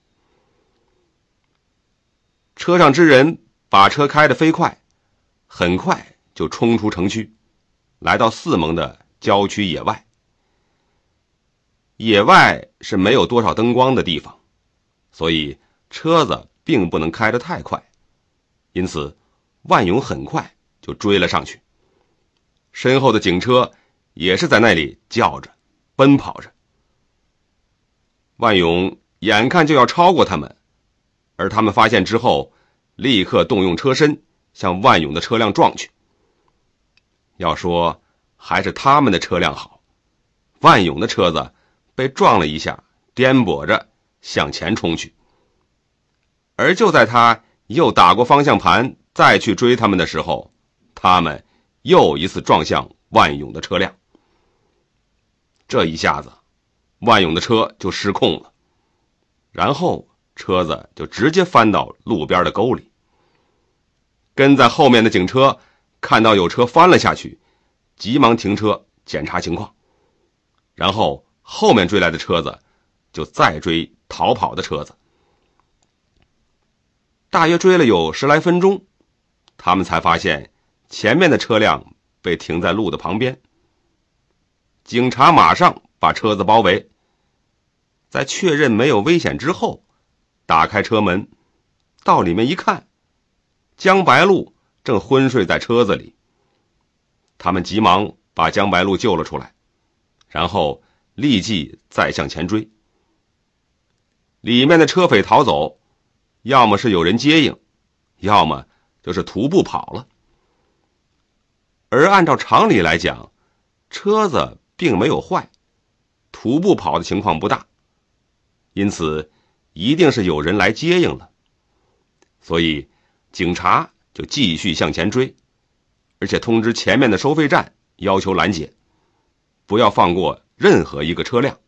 车上之人把车开得飞快，很快就冲出城区，来到四盟的。郊区野外，野外是没有多少灯光的地方，所以车子并不能开得太快。因此，万勇很快就追了上去，身后的警车也是在那里叫着、奔跑着。万勇眼看就要超过他们，而他们发现之后，立刻动用车身向万勇的车辆撞去。要说。还是他们的车辆好，万勇的车子被撞了一下，颠簸着向前冲去。而就在他又打过方向盘再去追他们的时候，他们又一次撞向万勇的车辆。这一下子，万勇的车就失控了，然后车子就直接翻到路边的沟里。跟在后面的警车看到有车翻了下去。急忙停车检查情况，然后后面追来的车子就再追逃跑的车子。大约追了有十来分钟，他们才发现前面的车辆被停在路的旁边。警察马上把车子包围，在确认没有危险之后，打开车门，到里面一看，江白露正昏睡在车子里。他们急忙把江白露救了出来，然后立即再向前追。里面的车匪逃走，要么是有人接应，要么就是徒步跑了。而按照常理来讲，车子并没有坏，徒步跑的情况不大，因此一定是有人来接应了。所以，警察就继续向前追。而且通知前面的收费站，要求拦截，不要放过任何一个车辆。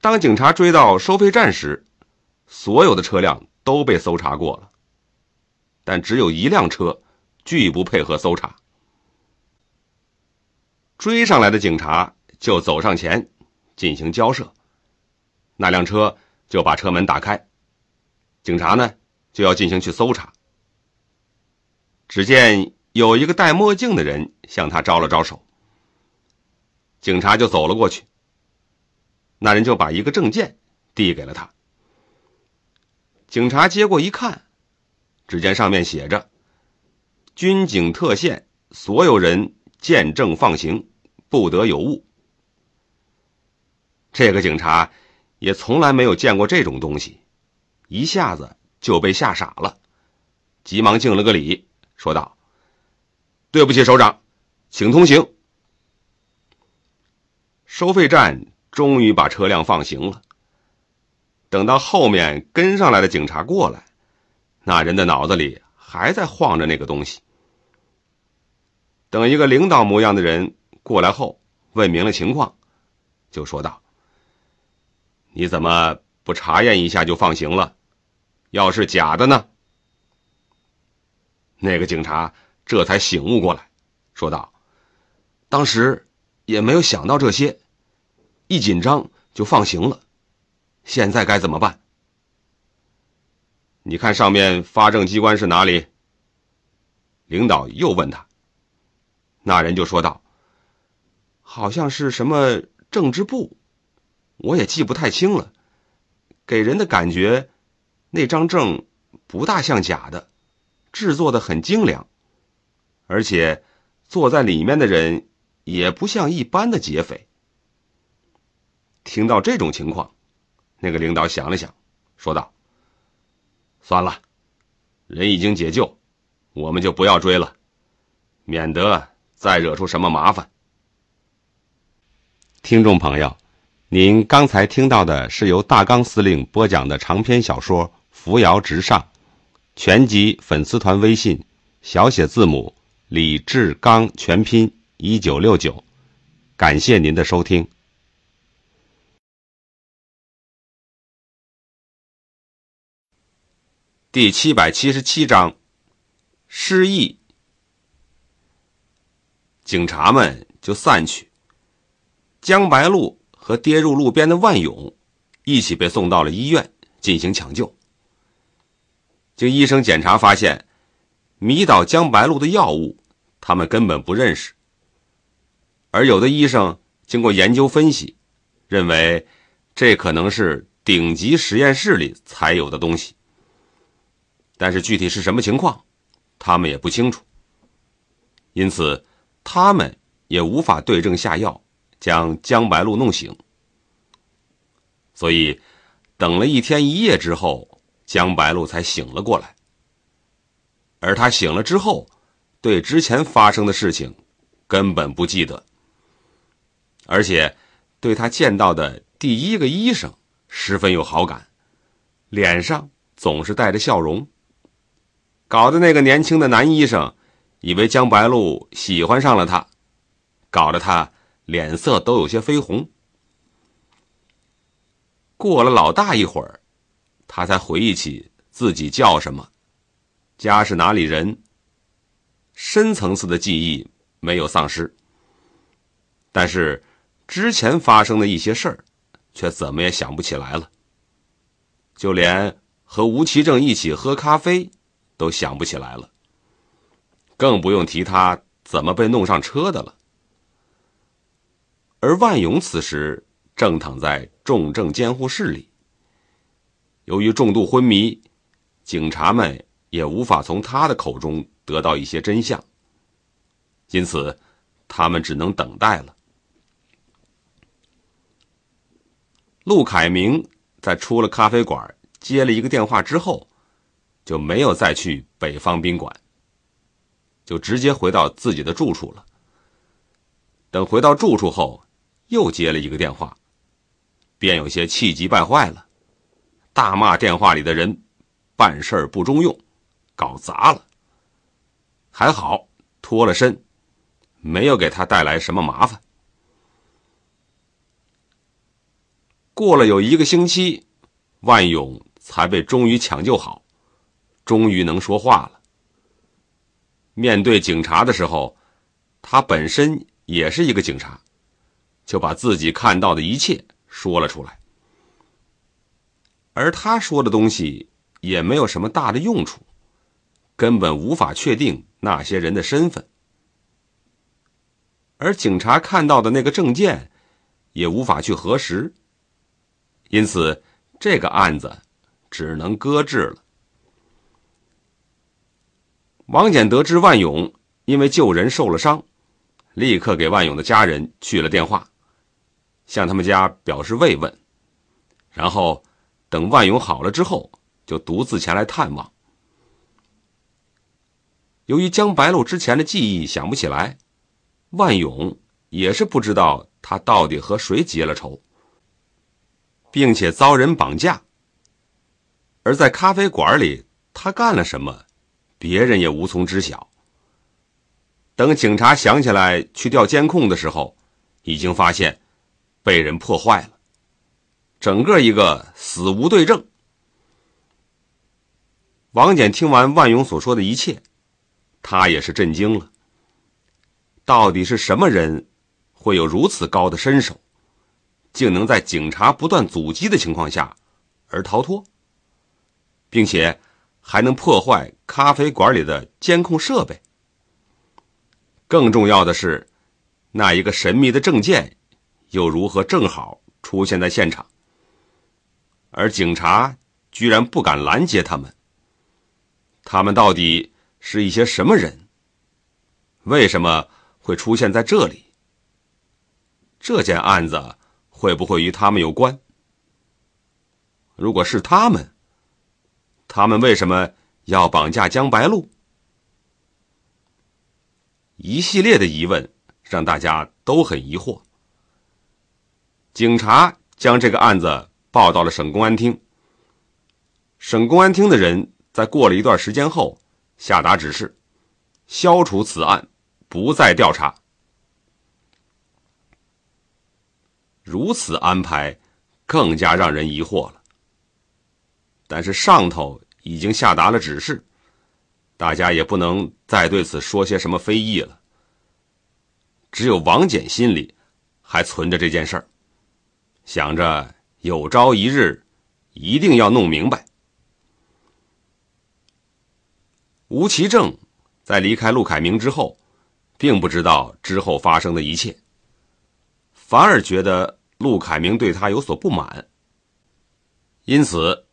当警察追到收费站时，所有的车辆都被搜查过了，但只有一辆车拒不配合搜查。追上来的警察就走上前进行交涉，那辆车就把车门打开，警察呢就要进行去搜查。只见有一个戴墨镜的人向他招了招手，警察就走了过去。那人就把一个证件递给了他。警察接过一看，只见上面写着：“军警特线，所有人见证放行，不得有误。”这个警察也从来没有见过这种东西，一下子就被吓傻了，急忙敬了个礼。说道：“对不起，首长，请通行。”收费站终于把车辆放行了。等到后面跟上来的警察过来，那人的脑子里还在晃着那个东西。等一个领导模样的人过来后，问明了情况，就说道：“你怎么不查验一下就放行了？要是假的呢？”那个警察这才醒悟过来，说道：“当时也没有想到这些，一紧张就放行了。现在该怎么办？你看上面发证机关是哪里？”领导又问他。那人就说道：“好像是什么政治部，我也记不太清了。给人的感觉，那张证不大像假的。”制作的很精良，而且坐在里面的人也不像一般的劫匪。听到这种情况，那个领导想了想，说道：“算了，人已经解救，我们就不要追了，免得再惹出什么麻烦。”听众朋友，您刚才听到的是由大刚司令播讲的长篇小说《扶摇直上》。全集粉丝团微信，小写字母李志刚全拼一九六九，感谢您的收听。第七百七十七章，失忆。警察们就散去，江白露和跌入路边的万勇一起被送到了医院进行抢救。经医生检查发现，迷倒江白露的药物，他们根本不认识。而有的医生经过研究分析，认为这可能是顶级实验室里才有的东西。但是具体是什么情况，他们也不清楚，因此他们也无法对症下药将江白露弄醒。所以，等了一天一夜之后。江白露才醒了过来，而他醒了之后，对之前发生的事情根本不记得，而且对他见到的第一个医生十分有好感，脸上总是带着笑容，搞得那个年轻的男医生以为江白露喜欢上了他，搞得他脸色都有些绯红。过了老大一会儿。他才回忆起自己叫什么，家是哪里人。深层次的记忆没有丧失，但是之前发生的一些事儿，却怎么也想不起来了。就连和吴奇正一起喝咖啡，都想不起来了。更不用提他怎么被弄上车的了。而万勇此时正躺在重症监护室里。由于重度昏迷，警察们也无法从他的口中得到一些真相。因此，他们只能等待了。陆凯明在出了咖啡馆，接了一个电话之后，就没有再去北方宾馆，就直接回到自己的住处了。等回到住处后，又接了一个电话，便有些气急败坏了。大骂电话里的人，办事不中用，搞砸了。还好脱了身，没有给他带来什么麻烦。过了有一个星期，万勇才被终于抢救好，终于能说话了。面对警察的时候，他本身也是一个警察，就把自己看到的一切说了出来。而他说的东西也没有什么大的用处，根本无法确定那些人的身份。而警察看到的那个证件也无法去核实，因此这个案子只能搁置了。王简得知万勇因为救人受了伤，立刻给万勇的家人去了电话，向他们家表示慰问，然后。等万勇好了之后，就独自前来探望。由于江白露之前的记忆想不起来，万勇也是不知道他到底和谁结了仇，并且遭人绑架。而在咖啡馆里，他干了什么，别人也无从知晓。等警察想起来去调监控的时候，已经发现被人破坏了。整个一个死无对证。王翦听完万勇所说的一切，他也是震惊了。到底是什么人会有如此高的身手，竟能在警察不断阻击的情况下而逃脱，并且还能破坏咖啡馆里的监控设备？更重要的是，那一个神秘的证件又如何正好出现在现场？而警察居然不敢拦截他们。他们到底是一些什么人？为什么会出现在这里？这件案子会不会与他们有关？如果是他们，他们为什么要绑架江白露？一系列的疑问让大家都很疑惑。警察将这个案子。报到了省公安厅。省公安厅的人在过了一段时间后，下达指示，消除此案，不再调查。如此安排，更加让人疑惑了。但是上头已经下达了指示，大家也不能再对此说些什么非议了。只有王简心里还存着这件事儿，想着。有朝一日，一定要弄明白。吴其正在离开陆凯明之后，并不知道之后发生的一切，反而觉得陆凯明对他有所不满。因此，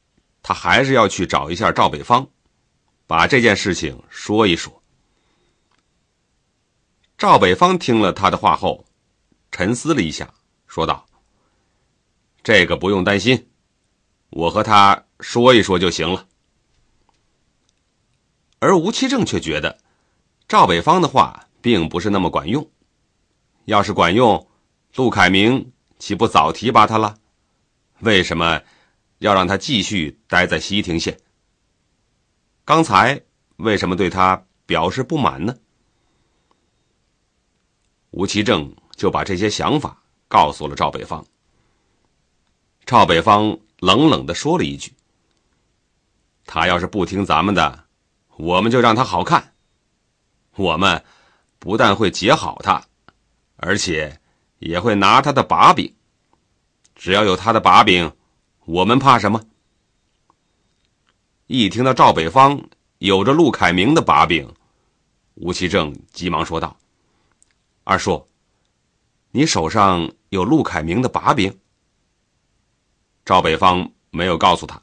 他还是要去找一下赵北方，把这件事情说一说。赵北方听了他的话后，沉思了一下，说道。这个不用担心，我和他说一说就行了。而吴其正却觉得赵北方的话并不是那么管用，要是管用，陆凯明岂不早提拔他了？为什么要让他继续待在西亭县？刚才为什么对他表示不满呢？吴其正就把这些想法告诉了赵北方。赵北方冷冷的说了一句：“他要是不听咱们的，我们就让他好看。我们不但会解好他，而且也会拿他的把柄。只要有他的把柄，我们怕什么？”一听到赵北方有着陆凯明的把柄，吴奇正急忙说道：“二叔，你手上有陆凯明的把柄？”赵北方没有告诉他，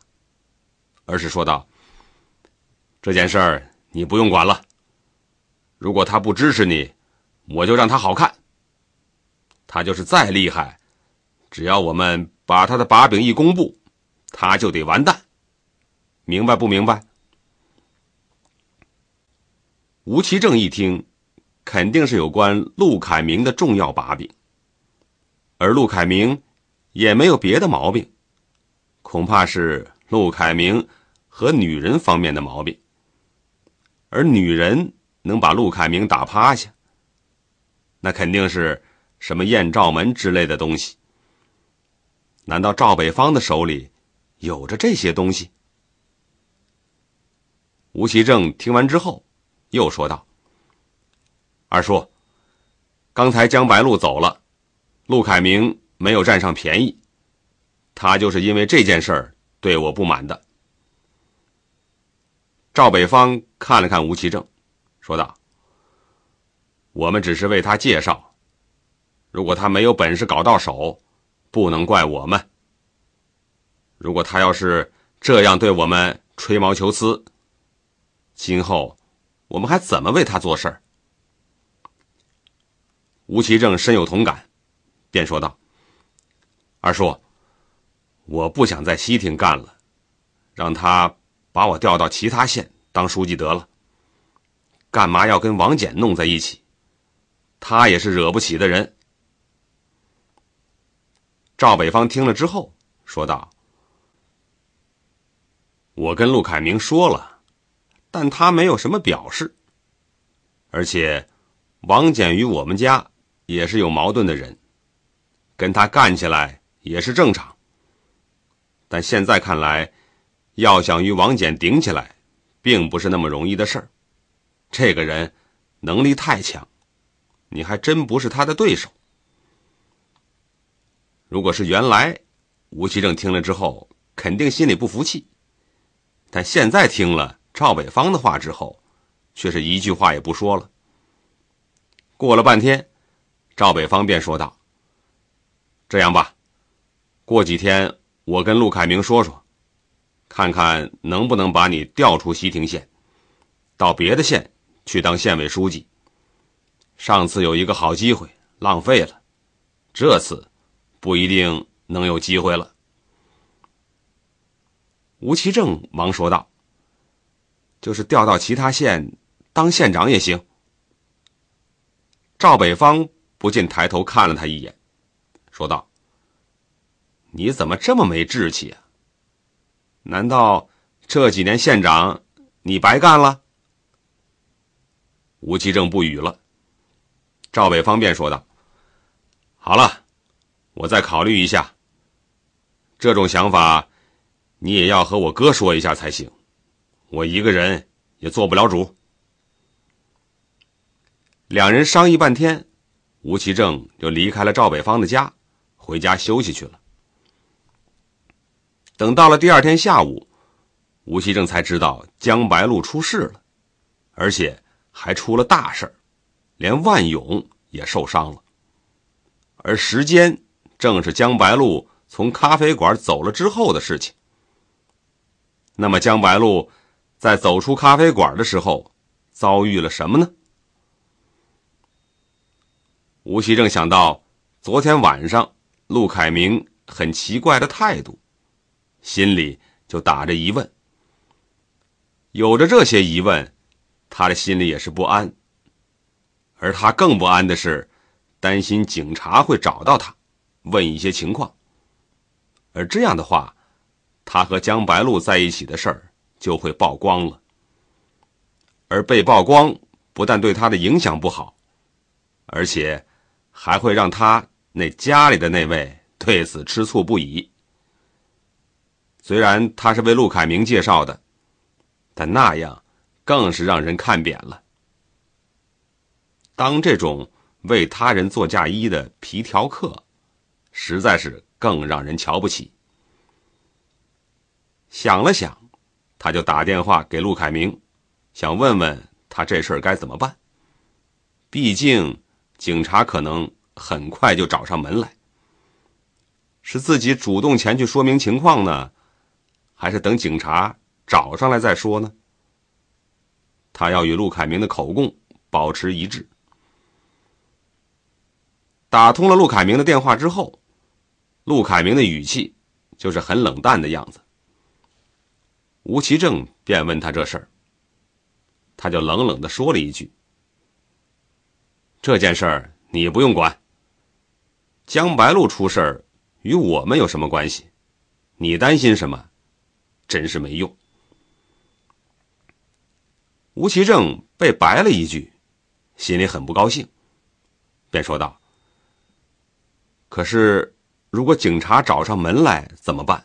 而是说道：“这件事儿你不用管了。如果他不支持你，我就让他好看。他就是再厉害，只要我们把他的把柄一公布，他就得完蛋。明白不明白？”吴奇正一听，肯定是有关陆凯明的重要把柄，而陆凯明也没有别的毛病。恐怕是陆凯明和女人方面的毛病，而女人能把陆凯明打趴下，那肯定是什么艳照门之类的东西。难道赵北方的手里有着这些东西？吴奇正听完之后，又说道：“二叔，刚才江白露走了，陆凯明没有占上便宜。”他就是因为这件事儿对我不满的。赵北方看了看吴奇正，说道：“我们只是为他介绍，如果他没有本事搞到手，不能怪我们。如果他要是这样对我们吹毛求疵，今后我们还怎么为他做事儿？”吴奇正深有同感，便说道：“二叔。”我不想在西亭干了，让他把我调到其他县当书记得了。干嘛要跟王简弄在一起？他也是惹不起的人。赵北方听了之后说道：“我跟陆凯明说了，但他没有什么表示。而且，王简与我们家也是有矛盾的人，跟他干起来也是正常。”但现在看来，要想与王翦顶起来，并不是那么容易的事儿。这个人能力太强，你还真不是他的对手。如果是原来，吴奇正听了之后，肯定心里不服气。但现在听了赵北芳的话之后，却是一句话也不说了。过了半天，赵北芳便说道：“这样吧，过几天。”我跟陆凯明说说，看看能不能把你调出西亭县，到别的县去当县委书记。上次有一个好机会浪费了，这次不一定能有机会了。吴其正忙说道：“就是调到其他县当县长也行。”赵北方不禁抬头看了他一眼，说道。你怎么这么没志气啊？难道这几年县长你白干了？吴其正不语了。赵北方便说道：“好了，我再考虑一下。这种想法，你也要和我哥说一下才行。我一个人也做不了主。”两人商议半天，吴其正就离开了赵北芳的家，回家休息去了。等到了第二天下午，吴锡正才知道江白露出事了，而且还出了大事儿，连万勇也受伤了。而时间正是江白露从咖啡馆走了之后的事情。那么，江白露在走出咖啡馆的时候遭遇了什么呢？吴锡正想到昨天晚上陆凯明很奇怪的态度。心里就打着疑问，有着这些疑问，他的心里也是不安。而他更不安的是，担心警察会找到他，问一些情况。而这样的话，他和江白露在一起的事儿就会曝光了。而被曝光，不但对他的影响不好，而且还会让他那家里的那位对此吃醋不已。虽然他是为陆凯明介绍的，但那样更是让人看扁了。当这种为他人做嫁衣的皮条客，实在是更让人瞧不起。想了想，他就打电话给陆凯明，想问问他这事儿该怎么办。毕竟警察可能很快就找上门来，是自己主动前去说明情况呢？还是等警察找上来再说呢。他要与陆凯明的口供保持一致。打通了陆凯明的电话之后，陆凯明的语气就是很冷淡的样子。吴奇正便问他这事儿，他就冷冷的说了一句：“这件事儿你不用管。江白露出事儿与我们有什么关系？你担心什么？”真是没用。吴其正被白了一句，心里很不高兴，便说道：“可是，如果警察找上门来怎么办？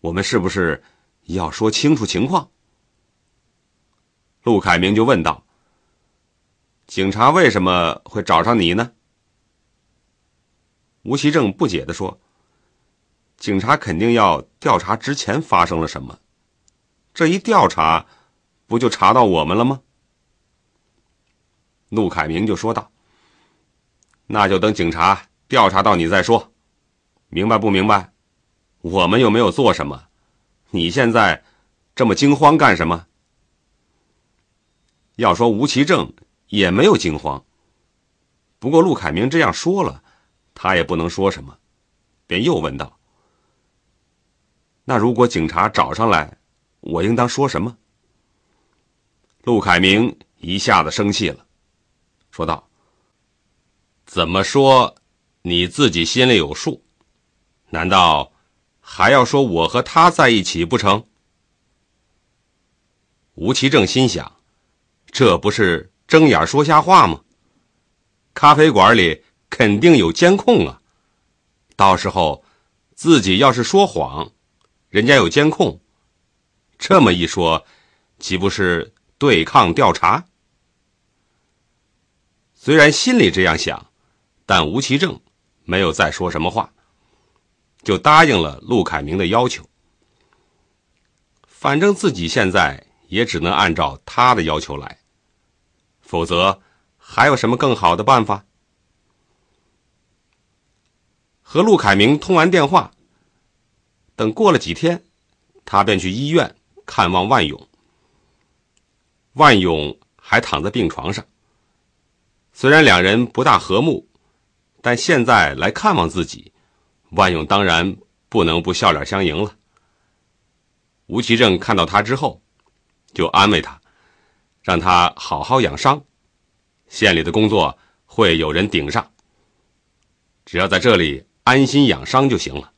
我们是不是要说清楚情况？”陆凯明就问道：“警察为什么会找上你呢？”吴奇正不解的说。警察肯定要调查之前发生了什么，这一调查不就查到我们了吗？陆凯明就说道：“那就等警察调查到你再说，明白不明白？我们又没有做什么，你现在这么惊慌干什么？”要说吴其正也没有惊慌，不过陆凯明这样说了，他也不能说什么，便又问道。那如果警察找上来，我应当说什么？陆凯明一下子生气了，说道：“怎么说？你自己心里有数。难道还要说我和他在一起不成？”吴其正心想：“这不是睁眼说瞎话吗？咖啡馆里肯定有监控啊！到时候自己要是说谎……”人家有监控，这么一说，岂不是对抗调查？虽然心里这样想，但吴其正没有再说什么话，就答应了陆凯明的要求。反正自己现在也只能按照他的要求来，否则还有什么更好的办法？和陆凯明通完电话。等过了几天，他便去医院看望万勇。万勇还躺在病床上。虽然两人不大和睦，但现在来看望自己，万勇当然不能不笑脸相迎了。吴奇正看到他之后，就安慰他，让他好好养伤，县里的工作会有人顶上。只要在这里安心养伤就行了。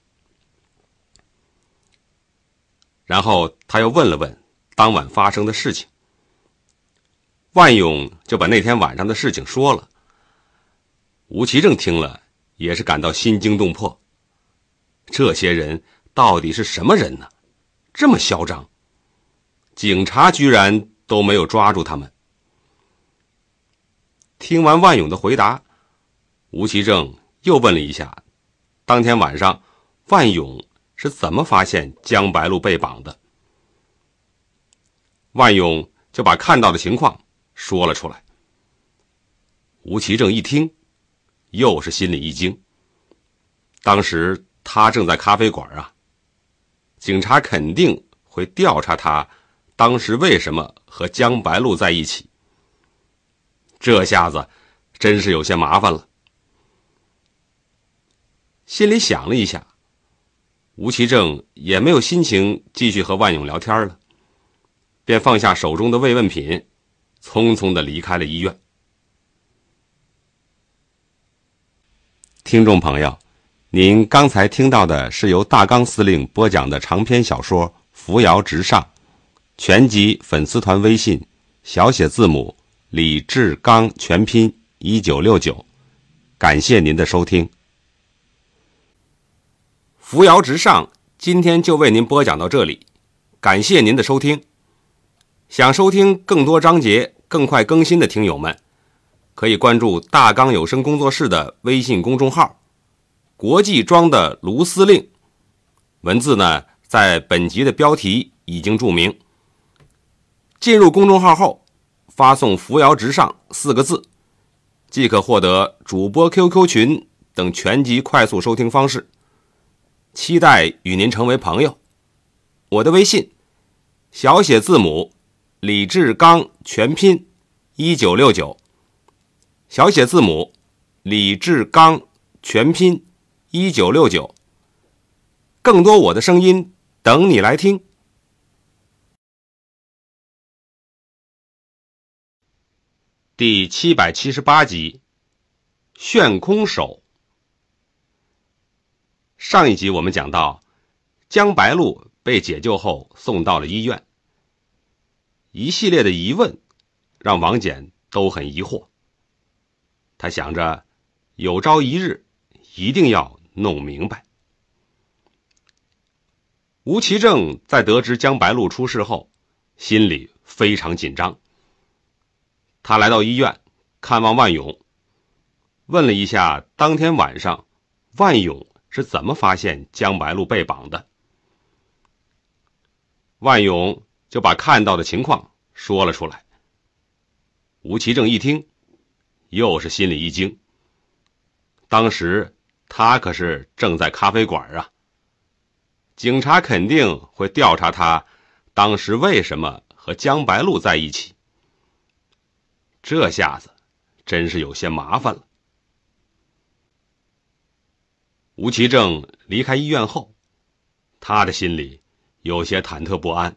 然后他又问了问当晚发生的事情，万勇就把那天晚上的事情说了。吴奇正听了也是感到心惊动魄，这些人到底是什么人呢？这么嚣张，警察居然都没有抓住他们。听完万勇的回答，吴奇正又问了一下，当天晚上万勇。是怎么发现江白露被绑的？万勇就把看到的情况说了出来。吴奇正一听，又是心里一惊。当时他正在咖啡馆啊，警察肯定会调查他当时为什么和江白露在一起。这下子，真是有些麻烦了。心里想了一下。吴奇正也没有心情继续和万勇聊天了，便放下手中的慰问品，匆匆的离开了医院。听众朋友，您刚才听到的是由大刚司令播讲的长篇小说《扶摇直上》，全集粉丝团微信小写字母李志刚全拼一九六九，感谢您的收听。扶摇直上，今天就为您播讲到这里，感谢您的收听。想收听更多章节、更快更新的听友们，可以关注大纲有声工作室的微信公众号“国际庄的卢司令”。文字呢，在本集的标题已经注明。进入公众号后，发送“扶摇直上”四个字，即可获得主播 QQ 群等全集快速收听方式。期待与您成为朋友。我的微信：小写字母李志刚全拼一九六九。小写字母李志刚全拼一九六九。更多我的声音等你来听。第七百七十八集：炫空手。上一集我们讲到，江白露被解救后送到了医院。一系列的疑问让王翦都很疑惑。他想着，有朝一日一定要弄明白。吴奇正在得知江白露出事后，心里非常紧张。他来到医院看望万勇，问了一下当天晚上万勇。是怎么发现江白露被绑的？万勇就把看到的情况说了出来。吴奇正一听，又是心里一惊。当时他可是正在咖啡馆啊，警察肯定会调查他当时为什么和江白露在一起。这下子，真是有些麻烦了。吴奇正离开医院后，他的心里有些忐忑不安。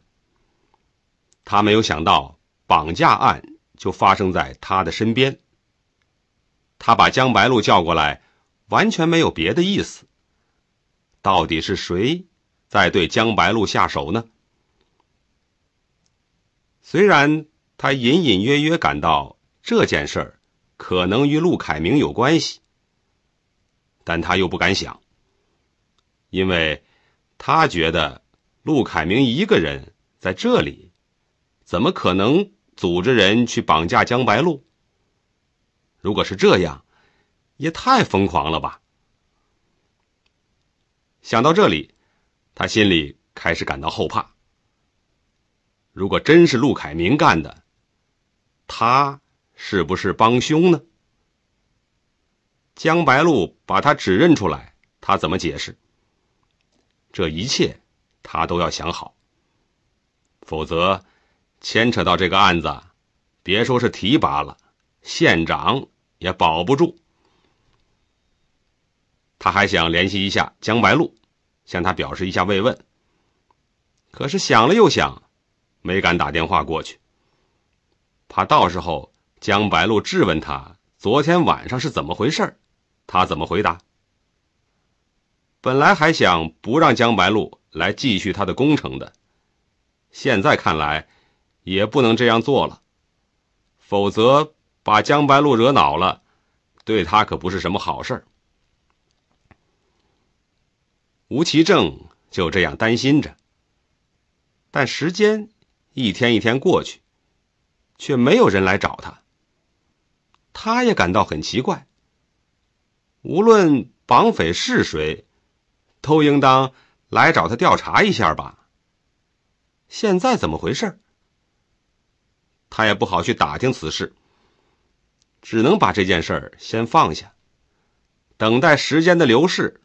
他没有想到绑架案就发生在他的身边。他把江白露叫过来，完全没有别的意思。到底是谁在对江白露下手呢？虽然他隐隐约约感到这件事儿可能与陆凯明有关系。但他又不敢想，因为，他觉得陆凯明一个人在这里，怎么可能组织人去绑架江白露？如果是这样，也太疯狂了吧！想到这里，他心里开始感到后怕。如果真是陆凯明干的，他是不是帮凶呢？江白露把他指认出来，他怎么解释？这一切他都要想好，否则牵扯到这个案子，别说是提拔了，县长也保不住。他还想联系一下江白露，向他表示一下慰问。可是想了又想，没敢打电话过去，怕到时候江白露质问他昨天晚上是怎么回事儿。他怎么回答？本来还想不让江白露来继续他的工程的，现在看来也不能这样做了，否则把江白露惹恼了，对他可不是什么好事。吴奇正就这样担心着，但时间一天一天过去，却没有人来找他，他也感到很奇怪。无论绑匪是谁，都应当来找他调查一下吧。现在怎么回事？他也不好去打听此事，只能把这件事儿先放下，等待时间的流逝，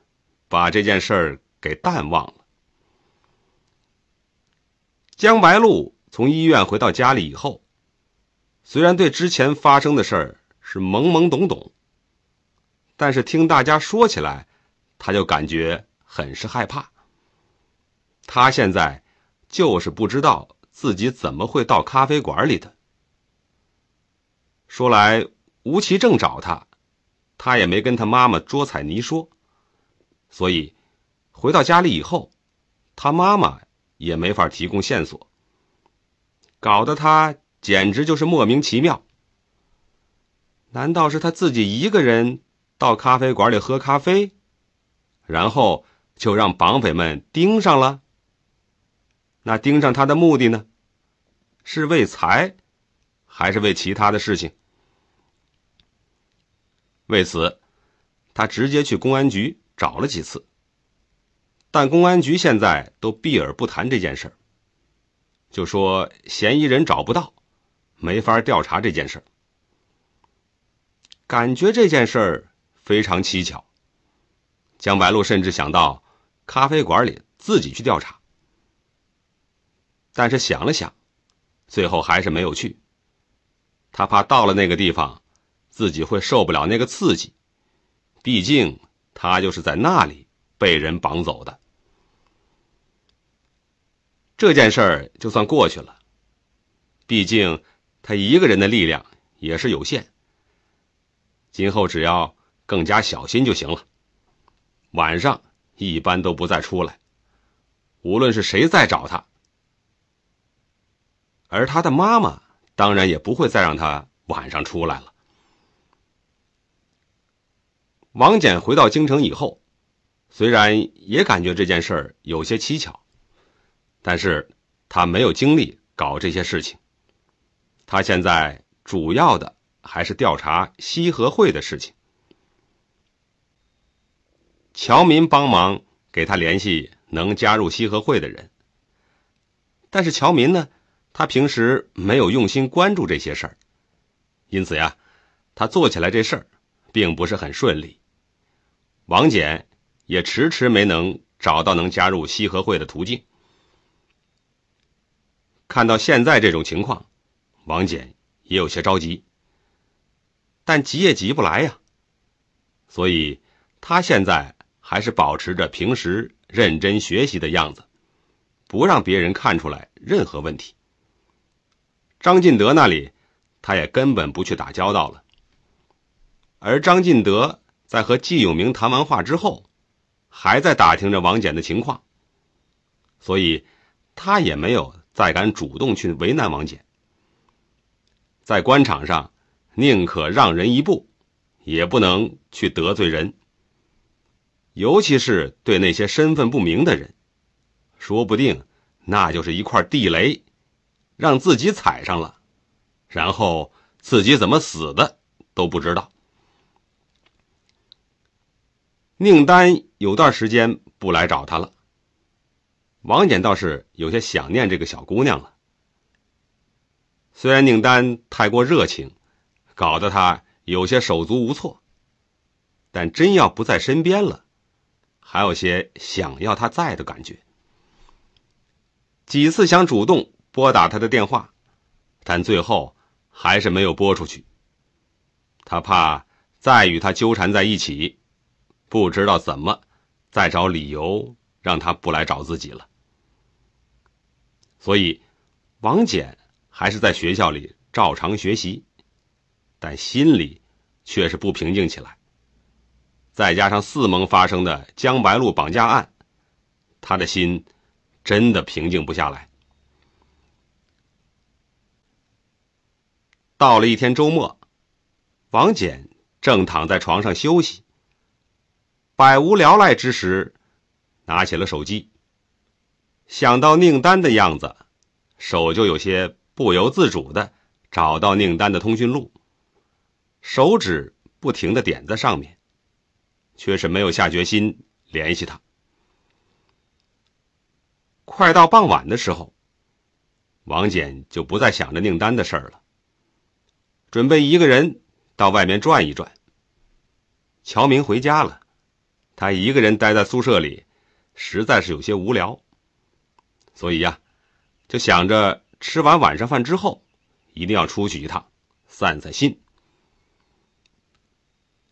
把这件事儿给淡忘了。江白露从医院回到家里以后，虽然对之前发生的事儿是懵懵懂懂。但是听大家说起来，他就感觉很是害怕。他现在就是不知道自己怎么会到咖啡馆里的。说来，吴奇正找他，他也没跟他妈妈卓彩妮说，所以回到家里以后，他妈妈也没法提供线索，搞得他简直就是莫名其妙。难道是他自己一个人？到咖啡馆里喝咖啡，然后就让绑匪们盯上了。那盯上他的目的呢，是为财，还是为其他的事情？为此，他直接去公安局找了几次。但公安局现在都避而不谈这件事儿，就说嫌疑人找不到，没法调查这件事儿。感觉这件事儿。非常蹊跷。江白露甚至想到咖啡馆里自己去调查，但是想了想，最后还是没有去。他怕到了那个地方，自己会受不了那个刺激。毕竟他就是在那里被人绑走的。这件事儿就算过去了。毕竟他一个人的力量也是有限。今后只要。更加小心就行了。晚上一般都不再出来，无论是谁再找他，而他的妈妈当然也不会再让他晚上出来了。王翦回到京城以后，虽然也感觉这件事儿有些蹊跷，但是他没有精力搞这些事情，他现在主要的还是调查西河会的事情。乔民帮忙给他联系能加入西和会的人，但是乔民呢，他平时没有用心关注这些事儿，因此呀，他做起来这事儿，并不是很顺利。王翦也迟迟没能找到能加入西和会的途径。看到现在这种情况，王翦也有些着急，但急也急不来呀，所以他现在。还是保持着平时认真学习的样子，不让别人看出来任何问题。张进德那里，他也根本不去打交道了。而张进德在和季永明谈完话之后，还在打听着王简的情况，所以，他也没有再敢主动去为难王简。在官场上，宁可让人一步，也不能去得罪人。尤其是对那些身份不明的人，说不定那就是一块地雷，让自己踩上了，然后自己怎么死的都不知道。宁丹有段时间不来找他了，王翦倒是有些想念这个小姑娘了。虽然宁丹太过热情，搞得他有些手足无措，但真要不在身边了。还有些想要他在的感觉，几次想主动拨打他的电话，但最后还是没有拨出去。他怕再与他纠缠在一起，不知道怎么再找理由让他不来找自己了。所以，王简还是在学校里照常学习，但心里却是不平静起来。再加上四盟发生的江白露绑架案，他的心真的平静不下来。到了一天周末，王翦正躺在床上休息，百无聊赖之时，拿起了手机。想到宁丹的样子，手就有些不由自主的找到宁丹的通讯录，手指不停的点在上面。却是没有下决心联系他。快到傍晚的时候，王简就不再想着宁丹的事儿了，准备一个人到外面转一转。乔明回家了，他一个人待在宿舍里，实在是有些无聊，所以呀，就想着吃完晚上饭之后，一定要出去一趟，散散心。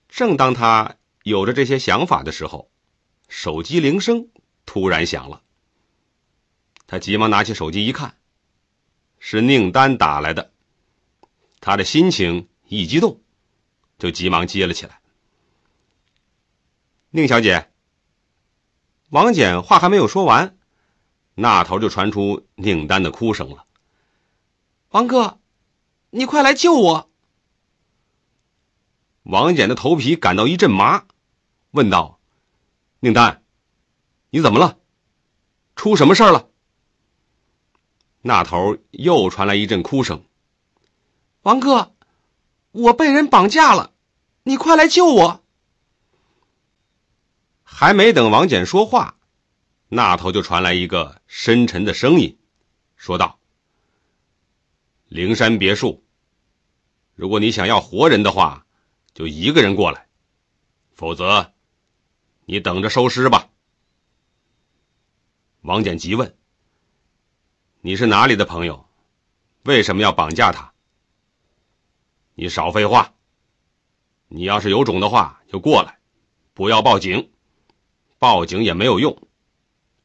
正当他。有着这些想法的时候，手机铃声突然响了。他急忙拿起手机一看，是宁丹打来的。他的心情一激动，就急忙接了起来。宁小姐，王简话还没有说完，那头就传出宁丹的哭声了：“王哥，你快来救我！”王简的头皮感到一阵麻。问道：“宁丹，你怎么了？出什么事儿了？”那头又传来一阵哭声：“王哥，我被人绑架了，你快来救我！”还没等王翦说话，那头就传来一个深沉的声音，说道：“灵山别墅，如果你想要活人的话，就一个人过来，否则……”你等着收尸吧。王简急问：“你是哪里的朋友？为什么要绑架他？”你少废话。你要是有种的话，就过来，不要报警，报警也没有用。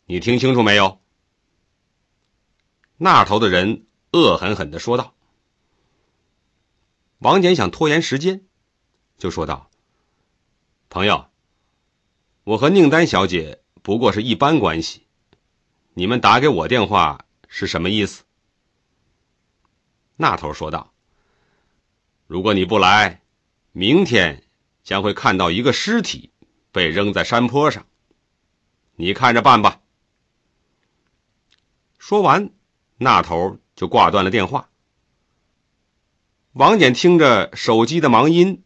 你听清楚没有？”那头的人恶狠狠的说道。王简想拖延时间，就说道：“朋友。”我和宁丹小姐不过是一般关系，你们打给我电话是什么意思？”那头说道，“如果你不来，明天将会看到一个尸体被扔在山坡上，你看着办吧。”说完，那头就挂断了电话。王简听着手机的忙音，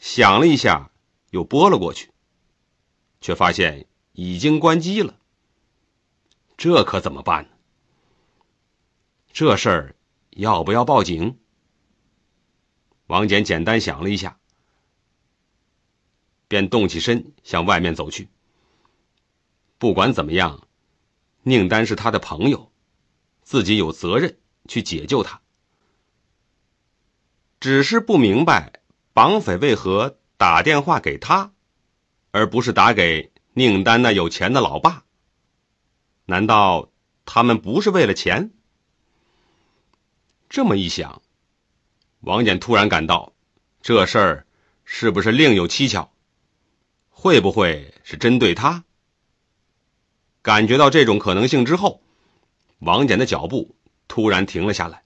想了一下，又拨了过去。却发现已经关机了，这可怎么办呢？这事儿要不要报警？王简简单想了一下，便动起身向外面走去。不管怎么样，宁丹是他的朋友，自己有责任去解救他。只是不明白，绑匪为何打电话给他。而不是打给宁丹那有钱的老爸。难道他们不是为了钱？这么一想，王翦突然感到，这事儿是不是另有蹊跷？会不会是针对他？感觉到这种可能性之后，王翦的脚步突然停了下来。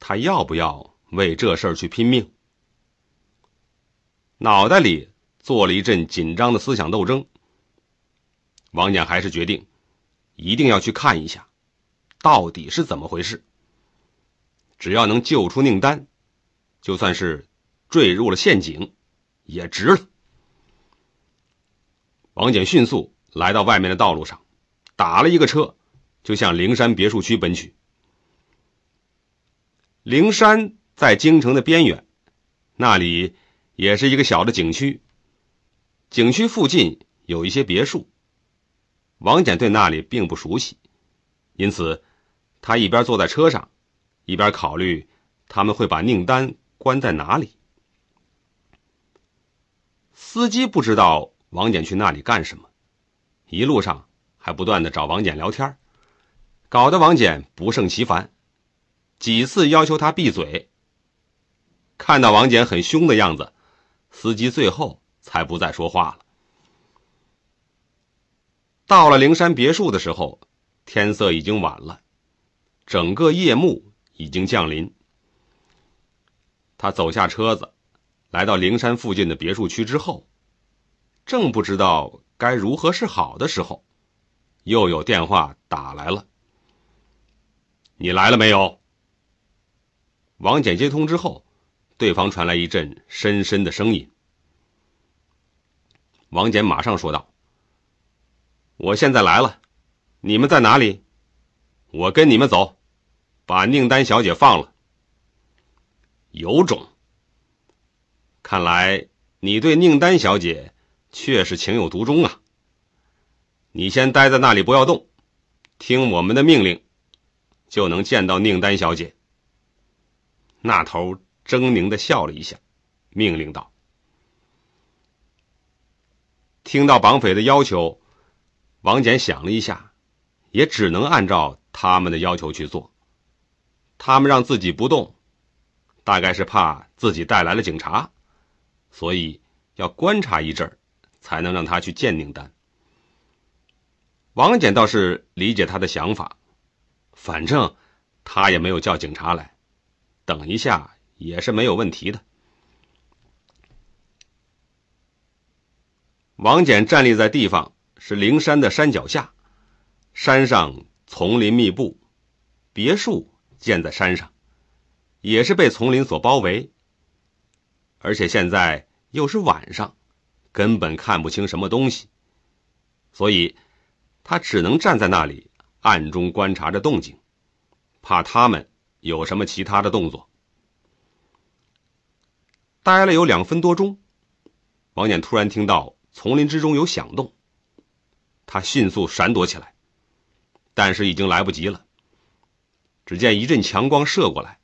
他要不要为这事儿去拼命？脑袋里。做了一阵紧张的思想斗争，王翦还是决定，一定要去看一下，到底是怎么回事。只要能救出宁丹，就算是坠入了陷阱，也值了。王翦迅速来到外面的道路上，打了一个车，就向灵山别墅区奔去。灵山在京城的边缘，那里也是一个小的景区。景区附近有一些别墅，王简对那里并不熟悉，因此他一边坐在车上，一边考虑他们会把宁丹关在哪里。司机不知道王简去那里干什么，一路上还不断的找王简聊天，搞得王简不胜其烦，几次要求他闭嘴。看到王简很凶的样子，司机最后。才不再说话了。到了灵山别墅的时候，天色已经晚了，整个夜幕已经降临。他走下车子，来到灵山附近的别墅区之后，正不知道该如何是好的时候，又有电话打来了。“你来了没有？”王简接通之后，对方传来一阵深深的声音。王翦马上说道：“我现在来了，你们在哪里？我跟你们走，把宁丹小姐放了。有种！看来你对宁丹小姐确实情有独钟啊。你先待在那里，不要动，听我们的命令，就能见到宁丹小姐。”那头狰狞的笑了一下，命令道。听到绑匪的要求，王简想了一下，也只能按照他们的要求去做。他们让自己不动，大概是怕自己带来了警察，所以要观察一阵儿，才能让他去见宁丹。王简倒是理解他的想法，反正他也没有叫警察来，等一下也是没有问题的。王翦站立在地方是灵山的山脚下，山上丛林密布，别墅建在山上，也是被丛林所包围。而且现在又是晚上，根本看不清什么东西，所以，他只能站在那里，暗中观察着动静，怕他们有什么其他的动作。待了有两分多钟，王翦突然听到。丛林之中有响动，他迅速闪躲起来，但是已经来不及了。只见一阵强光射过来，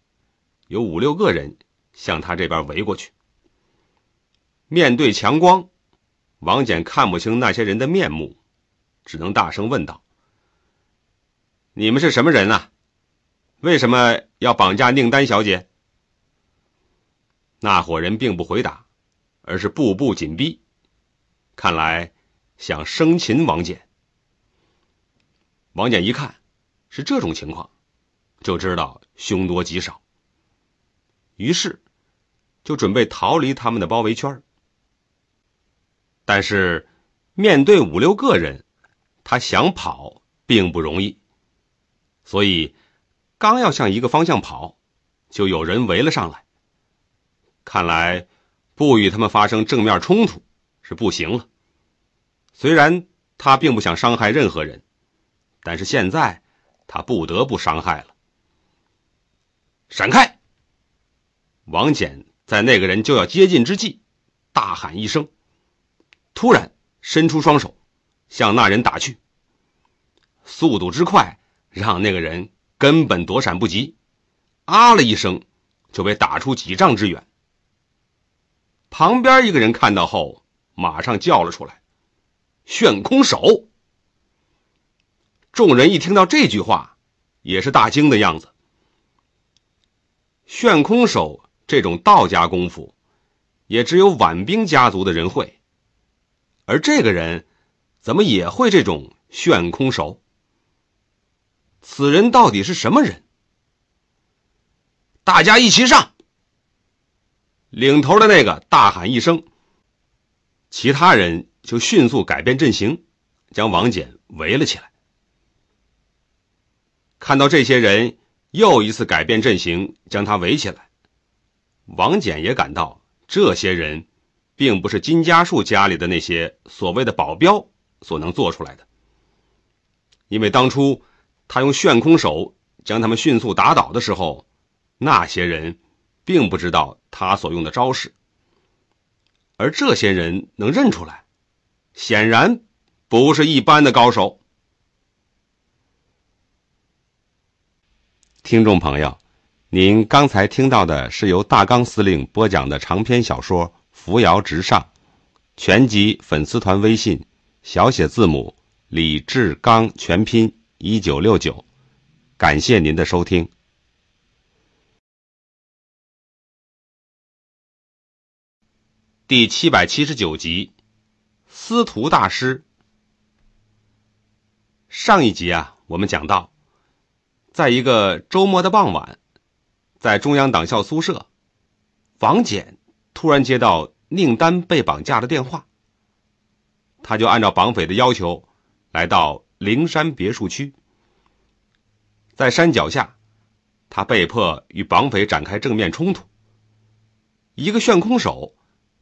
有五六个人向他这边围过去。面对强光，王翦看不清那些人的面目，只能大声问道：“你们是什么人啊？为什么要绑架宁丹小姐？”那伙人并不回答，而是步步紧逼。看来想生擒王翦，王翦一看是这种情况，就知道凶多吉少，于是就准备逃离他们的包围圈。但是面对五六个人，他想跑并不容易，所以刚要向一个方向跑，就有人围了上来。看来不与他们发生正面冲突。是不行了。虽然他并不想伤害任何人，但是现在他不得不伤害了。闪开！王翦在那个人就要接近之际，大喊一声，突然伸出双手向那人打去。速度之快，让那个人根本躲闪不及，啊了一声，就被打出几丈之远。旁边一个人看到后，马上叫了出来，“炫空手！”众人一听到这句话，也是大惊的样子。炫空手这种道家功夫，也只有晚兵家族的人会，而这个人怎么也会这种炫空手？此人到底是什么人？大家一起上！领头的那个大喊一声。其他人就迅速改变阵型，将王翦围了起来。看到这些人又一次改变阵型，将他围起来，王翦也感到，这些人并不是金家树家里的那些所谓的保镖所能做出来的，因为当初他用悬空手将他们迅速打倒的时候，那些人并不知道他所用的招式。而这些人能认出来，显然不是一般的高手。听众朋友，您刚才听到的是由大刚司令播讲的长篇小说《扶摇直上》，全集粉丝团微信小写字母李志刚全拼一九六九，感谢您的收听。第七百七十九集，司徒大师。上一集啊，我们讲到，在一个周末的傍晚，在中央党校宿舍，王简突然接到宁丹被绑架的电话。他就按照绑匪的要求，来到灵山别墅区。在山脚下，他被迫与绑匪展开正面冲突。一个悬空手。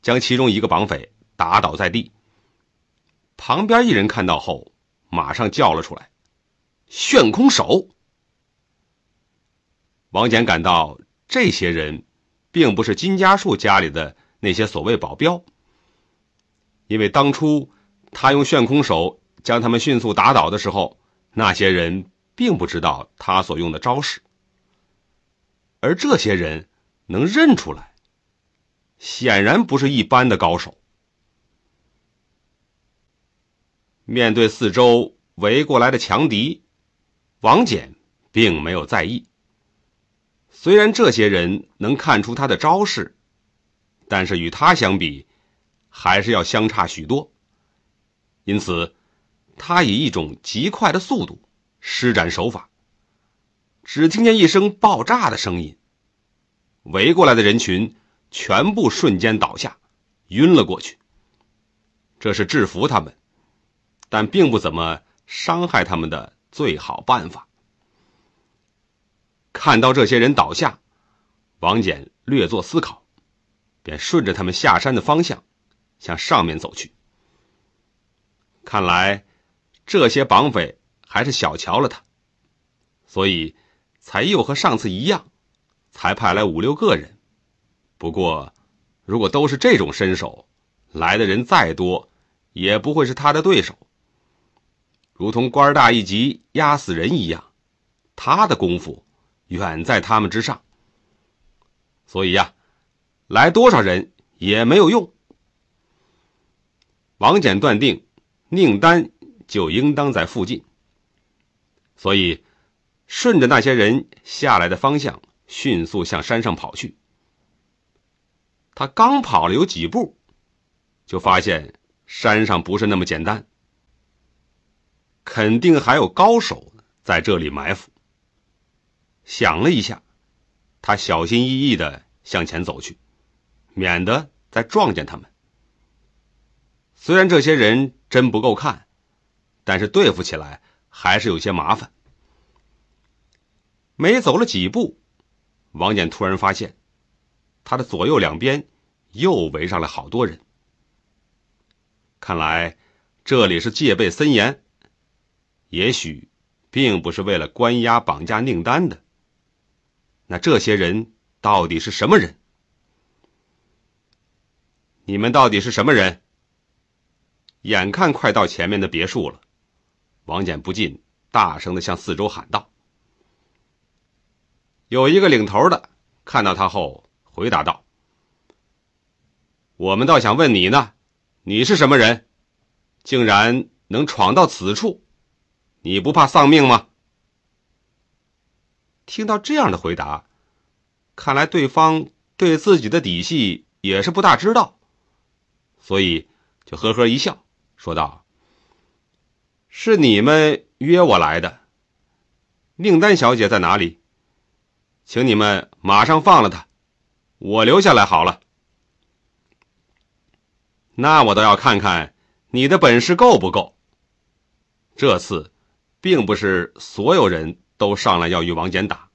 将其中一个绑匪打倒在地，旁边一人看到后，马上叫了出来：“炫空手！”王翦感到这些人并不是金家树家里的那些所谓保镖，因为当初他用炫空手将他们迅速打倒的时候，那些人并不知道他所用的招式，而这些人能认出来。显然不是一般的高手。面对四周围过来的强敌，王翦并没有在意。虽然这些人能看出他的招式，但是与他相比，还是要相差许多。因此，他以一种极快的速度施展手法，只听见一声爆炸的声音，围过来的人群。全部瞬间倒下，晕了过去。这是制服他们，但并不怎么伤害他们的最好办法。看到这些人倒下，王翦略作思考，便顺着他们下山的方向，向上面走去。看来，这些绑匪还是小瞧了他，所以才又和上次一样，才派来五六个人。不过，如果都是这种身手，来的人再多，也不会是他的对手。如同官大一级压死人一样，他的功夫远在他们之上，所以呀，来多少人也没有用。王翦断定，宁丹就应当在附近，所以顺着那些人下来的方向，迅速向山上跑去。他刚跑了有几步，就发现山上不是那么简单，肯定还有高手在这里埋伏。想了一下，他小心翼翼的向前走去，免得再撞见他们。虽然这些人真不够看，但是对付起来还是有些麻烦。没走了几步，王翦突然发现。他的左右两边又围上来好多人，看来这里是戒备森严，也许并不是为了关押绑架宁丹的。那这些人到底是什么人？你们到底是什么人？眼看快到前面的别墅了，王翦不禁大声的向四周喊道：“有一个领头的，看到他后。”回答道：“我们倒想问你呢，你是什么人，竟然能闯到此处？你不怕丧命吗？”听到这样的回答，看来对方对自己的底细也是不大知道，所以就呵呵一笑，说道：“是你们约我来的。宁丹小姐在哪里？请你们马上放了她。”我留下来好了，那我倒要看看你的本事够不够。这次并不是所有人都上来要与王翦打，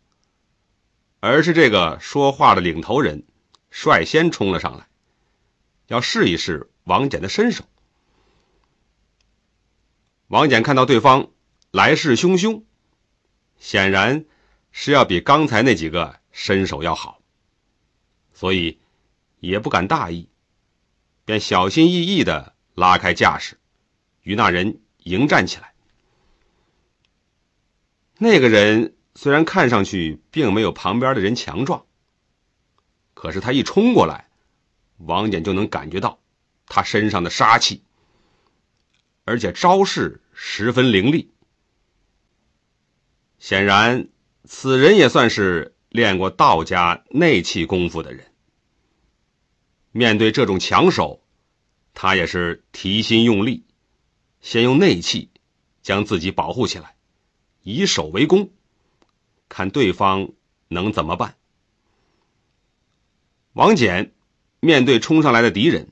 而是这个说话的领头人率先冲了上来，要试一试王翦的身手。王翦看到对方来势汹汹，显然是要比刚才那几个身手要好。所以，也不敢大意，便小心翼翼的拉开架势，与那人迎战起来。那个人虽然看上去并没有旁边的人强壮，可是他一冲过来，王翦就能感觉到他身上的杀气，而且招式十分凌厉。显然，此人也算是练过道家内气功夫的人。面对这种强手，他也是提心用力，先用内气将自己保护起来，以守为攻，看对方能怎么办。王翦面对冲上来的敌人，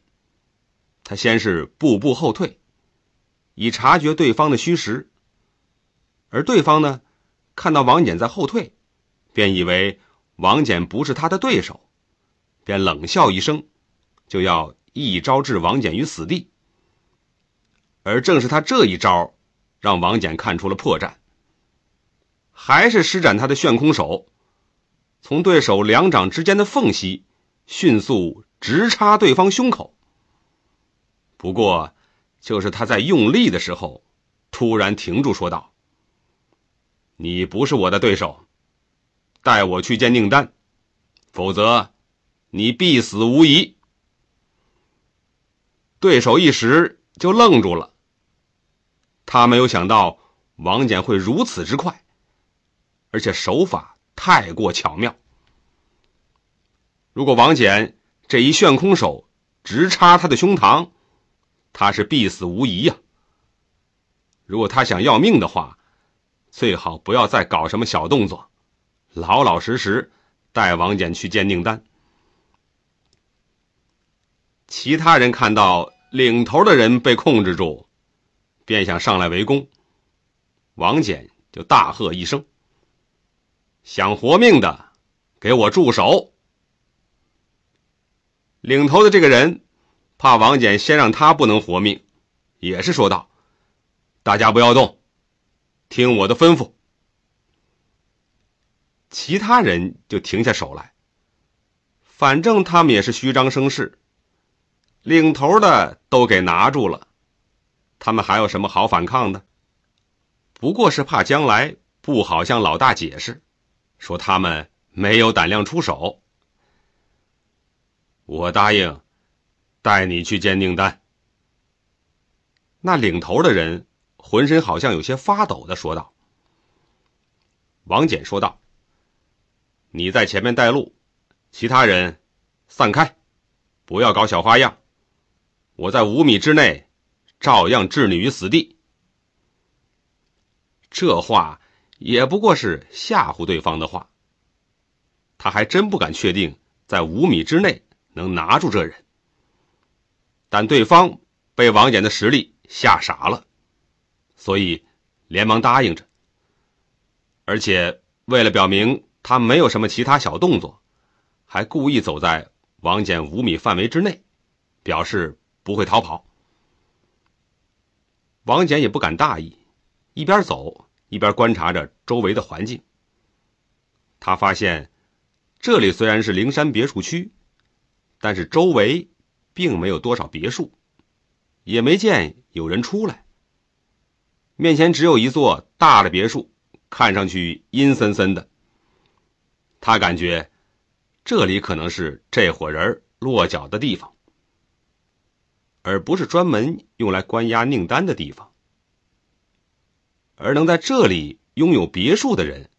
他先是步步后退，以察觉对方的虚实。而对方呢，看到王翦在后退，便以为王翦不是他的对手，便冷笑一声。就要一招置王翦于死地，而正是他这一招，让王翦看出了破绽。还是施展他的旋空手，从对手两掌之间的缝隙迅速直插对方胸口。不过，就是他在用力的时候，突然停住，说道：“你不是我的对手，带我去见宁丹，否则，你必死无疑。”对手一时就愣住了。他没有想到王翦会如此之快，而且手法太过巧妙。如果王翦这一旋空手直插他的胸膛，他是必死无疑呀。如果他想要命的话，最好不要再搞什么小动作，老老实实带王翦去见宁丹。其他人看到领头的人被控制住，便想上来围攻。王翦就大喝一声：“想活命的，给我住手！”领头的这个人怕王翦先让他不能活命，也是说道：“大家不要动，听我的吩咐。”其他人就停下手来。反正他们也是虚张声势。领头的都给拿住了，他们还有什么好反抗的？不过是怕将来不好向老大解释，说他们没有胆量出手。我答应，带你去见宁单。那领头的人浑身好像有些发抖的说道。王翦说道：“你在前面带路，其他人散开，不要搞小花样。”我在五米之内，照样置你于死地。这话也不过是吓唬对方的话，他还真不敢确定在五米之内能拿住这人。但对方被王翦的实力吓傻了，所以连忙答应着。而且为了表明他没有什么其他小动作，还故意走在王翦五米范围之内，表示。不会逃跑。王翦也不敢大意，一边走一边观察着周围的环境。他发现，这里虽然是灵山别墅区，但是周围并没有多少别墅，也没见有人出来。面前只有一座大的别墅，看上去阴森森的。他感觉，这里可能是这伙人落脚的地方。而不是专门用来关押宁丹的地方，而能在这里拥有别墅的人，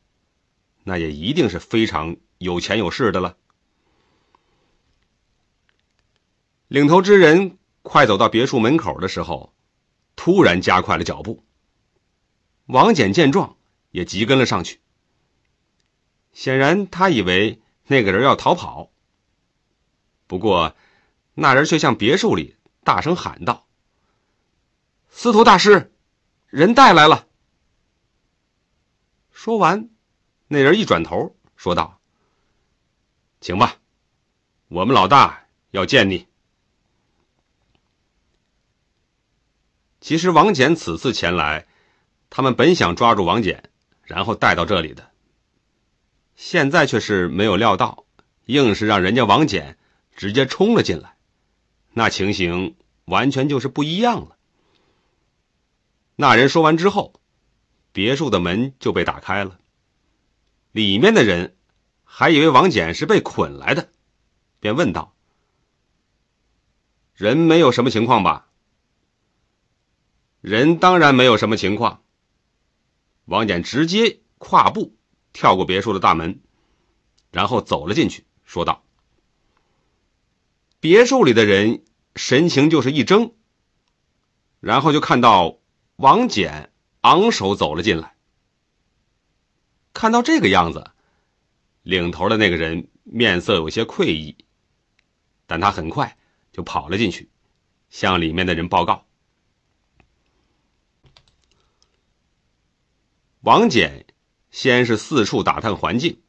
那也一定是非常有钱有势的了。领头之人快走到别墅门口的时候，突然加快了脚步。王翦见状，也急跟了上去。显然，他以为那个人要逃跑，不过，那人却向别墅里。大声喊道：“司徒大师，人带来了。”说完，那人一转头，说道：“请吧，我们老大要见你。”其实王翦此次前来，他们本想抓住王翦，然后带到这里的，现在却是没有料到，硬是让人家王翦直接冲了进来。那情形完全就是不一样了。那人说完之后，别墅的门就被打开了。里面的人还以为王翦是被捆来的，便问道：“人没有什么情况吧？”人当然没有什么情况。王翦直接跨步跳过别墅的大门，然后走了进去，说道。别墅里的人神情就是一怔，然后就看到王翦昂首走了进来。看到这个样子，领头的那个人面色有些愧意，但他很快就跑了进去，向里面的人报告。王翦先是四处打探环境，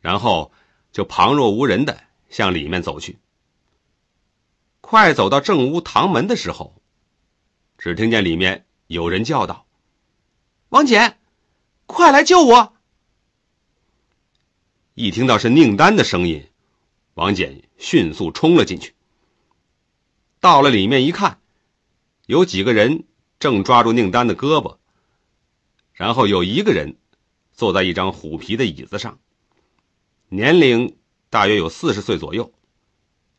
然后就旁若无人的向里面走去。快走到正屋堂门的时候，只听见里面有人叫道：“王简，快来救我！”一听到是宁丹的声音，王简迅速冲了进去。到了里面一看，有几个人正抓住宁丹的胳膊，然后有一个人坐在一张虎皮的椅子上，年龄大约有四十岁左右，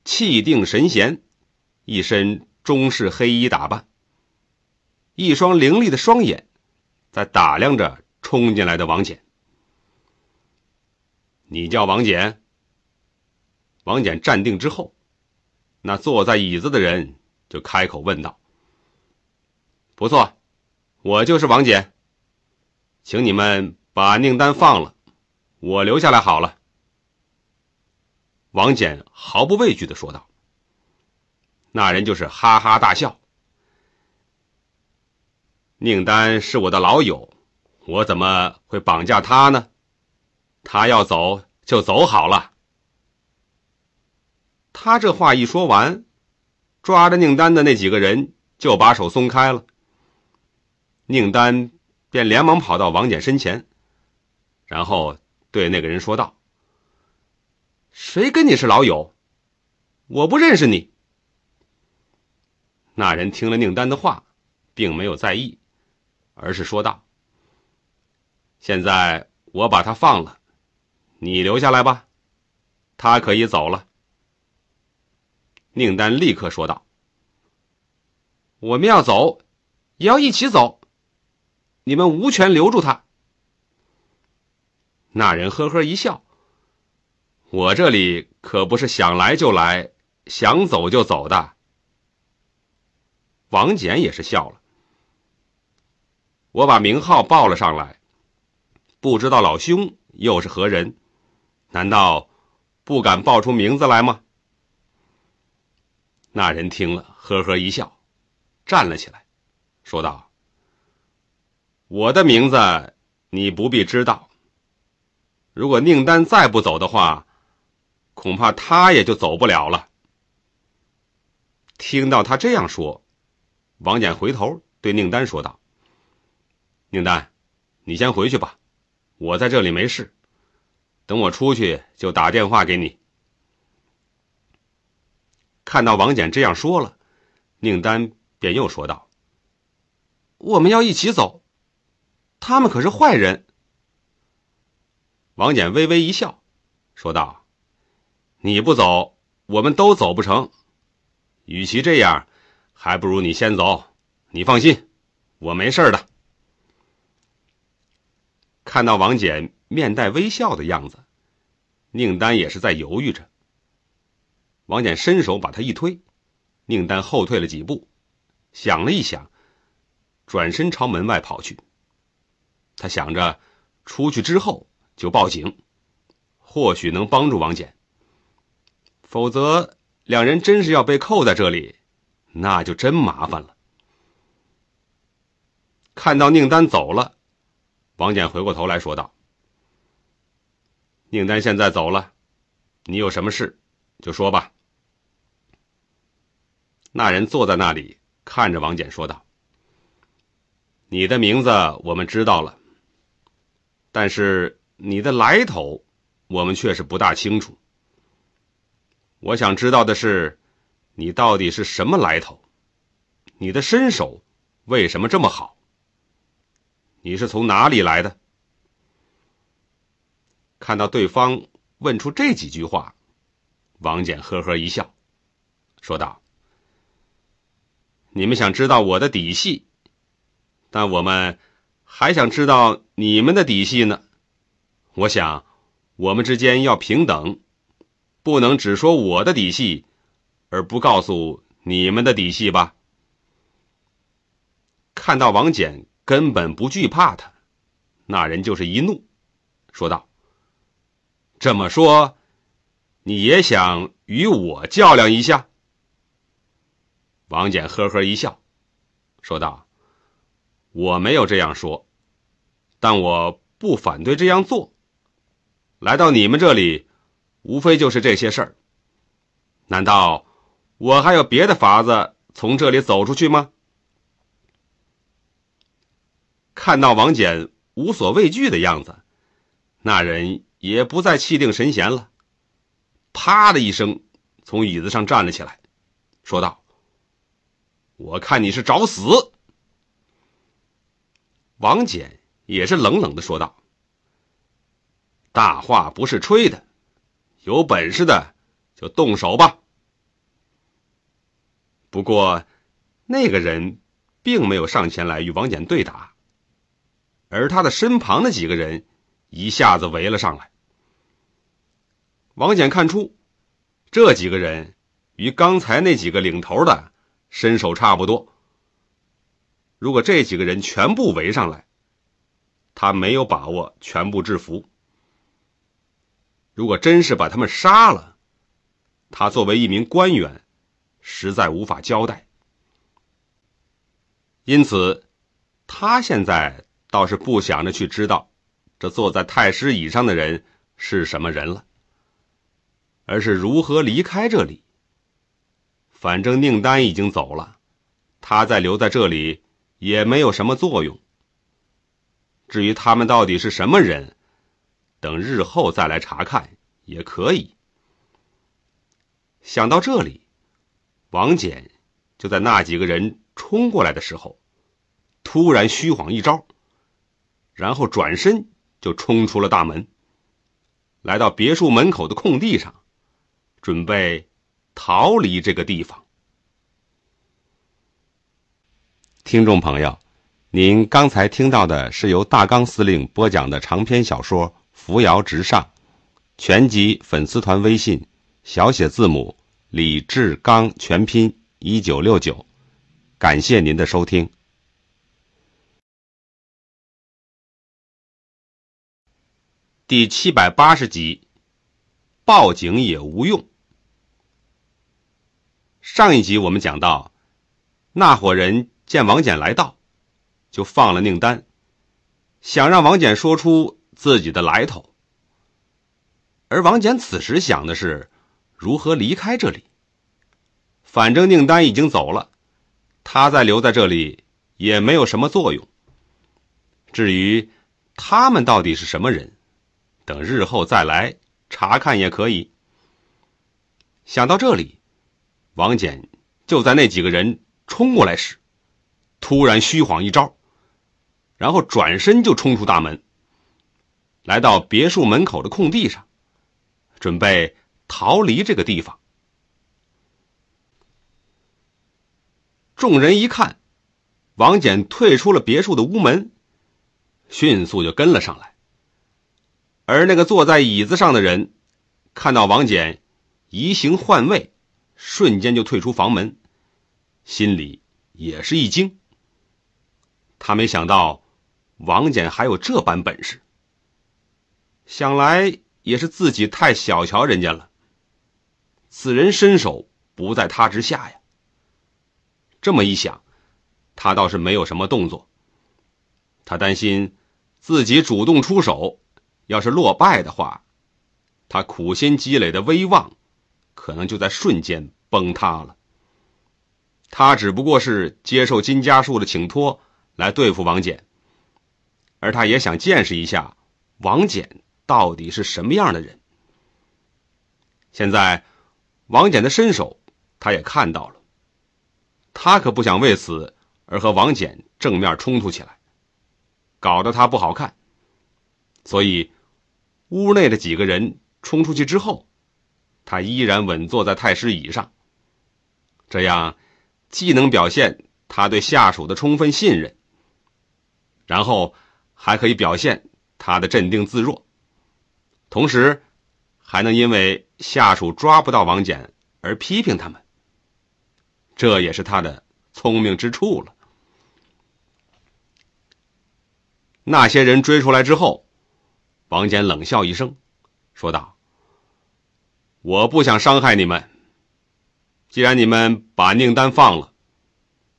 气定神闲。一身中式黑衣打扮，一双凌厉的双眼，在打量着冲进来的王翦。你叫王翦？王翦站定之后，那坐在椅子的人就开口问道：“不错，我就是王翦，请你们把宁丹放了，我留下来好了。”王翦毫不畏惧的说道。那人就是哈哈大笑。宁丹是我的老友，我怎么会绑架他呢？他要走就走好了。他这话一说完，抓着宁丹的那几个人就把手松开了。宁丹便连忙跑到王翦身前，然后对那个人说道：“谁跟你是老友？我不认识你。”那人听了宁丹的话，并没有在意，而是说道：“现在我把他放了，你留下来吧，他可以走了。”宁丹立刻说道：“我们要走，也要一起走，你们无权留住他。”那人呵呵一笑：“我这里可不是想来就来，想走就走的。”王翦也是笑了。我把名号报了上来，不知道老兄又是何人？难道不敢报出名字来吗？那人听了，呵呵一笑，站了起来，说道：“我的名字你不必知道。如果宁丹再不走的话，恐怕他也就走不了了。”听到他这样说。王翦回头对宁丹说道：“宁丹，你先回去吧，我在这里没事。等我出去就打电话给你。”看到王翦这样说了，宁丹便又说道：“我们要一起走，他们可是坏人。”王翦微微一笑，说道：“你不走，我们都走不成。与其这样。”还不如你先走，你放心，我没事的。看到王简面带微笑的样子，宁丹也是在犹豫着。王简伸手把他一推，宁丹后退了几步，想了一想，转身朝门外跑去。他想着，出去之后就报警，或许能帮助王简。否则，两人真是要被扣在这里。那就真麻烦了。看到宁丹走了，王翦回过头来说道：“宁丹现在走了，你有什么事，就说吧。”那人坐在那里看着王翦说道：“你的名字我们知道了，但是你的来头，我们却是不大清楚。我想知道的是。”你到底是什么来头？你的身手为什么这么好？你是从哪里来的？看到对方问出这几句话，王翦呵呵一笑，说道：“你们想知道我的底细，但我们还想知道你们的底细呢。我想，我们之间要平等，不能只说我的底细。”而不告诉你们的底细吧。看到王翦根本不惧怕他，那人就是一怒，说道：“这么说，你也想与我较量一下？”王翦呵呵一笑，说道：“我没有这样说，但我不反对这样做。来到你们这里，无非就是这些事儿。难道？”我还有别的法子从这里走出去吗？看到王翦无所畏惧的样子，那人也不再气定神闲了，啪的一声从椅子上站了起来，说道：“我看你是找死。”王翦也是冷冷的说道：“大话不是吹的，有本事的就动手吧。”不过，那个人并没有上前来与王翦对打，而他的身旁的几个人一下子围了上来。王翦看出这几个人与刚才那几个领头的身手差不多。如果这几个人全部围上来，他没有把握全部制服。如果真是把他们杀了，他作为一名官员。实在无法交代，因此他现在倒是不想着去知道这坐在太师椅上的人是什么人了，而是如何离开这里。反正宁丹已经走了，他再留在这里也没有什么作用。至于他们到底是什么人，等日后再来查看也可以。想到这里。王翦就在那几个人冲过来的时候，突然虚晃一招，然后转身就冲出了大门，来到别墅门口的空地上，准备逃离这个地方。听众朋友，您刚才听到的是由大刚司令播讲的长篇小说《扶摇直上》，全集粉丝团微信，小写字母。李志刚全拼一九六九，感谢您的收听。第七百八十集，报警也无用。上一集我们讲到，那伙人见王翦来到，就放了宁丹，想让王翦说出自己的来头。而王翦此时想的是。如何离开这里？反正宁丹已经走了，他再留在这里也没有什么作用。至于他们到底是什么人，等日后再来查看也可以。想到这里，王翦就在那几个人冲过来时，突然虚晃一招，然后转身就冲出大门，来到别墅门口的空地上，准备。逃离这个地方。众人一看，王翦退出了别墅的屋门，迅速就跟了上来。而那个坐在椅子上的人，看到王翦移形换位，瞬间就退出房门，心里也是一惊。他没想到王翦还有这般本事，想来也是自己太小瞧人家了。此人身手不在他之下呀。这么一想，他倒是没有什么动作。他担心自己主动出手，要是落败的话，他苦心积累的威望可能就在瞬间崩塌了。他只不过是接受金家树的请托来对付王翦，而他也想见识一下王翦到底是什么样的人。现在。王翦的身手，他也看到了。他可不想为此而和王翦正面冲突起来，搞得他不好看。所以，屋内的几个人冲出去之后，他依然稳坐在太师椅上。这样，既能表现他对下属的充分信任，然后还可以表现他的镇定自若，同时还能因为。下属抓不到王翦，而批评他们，这也是他的聪明之处了。那些人追出来之后，王翦冷笑一声，说道：“我不想伤害你们。既然你们把宁丹放了，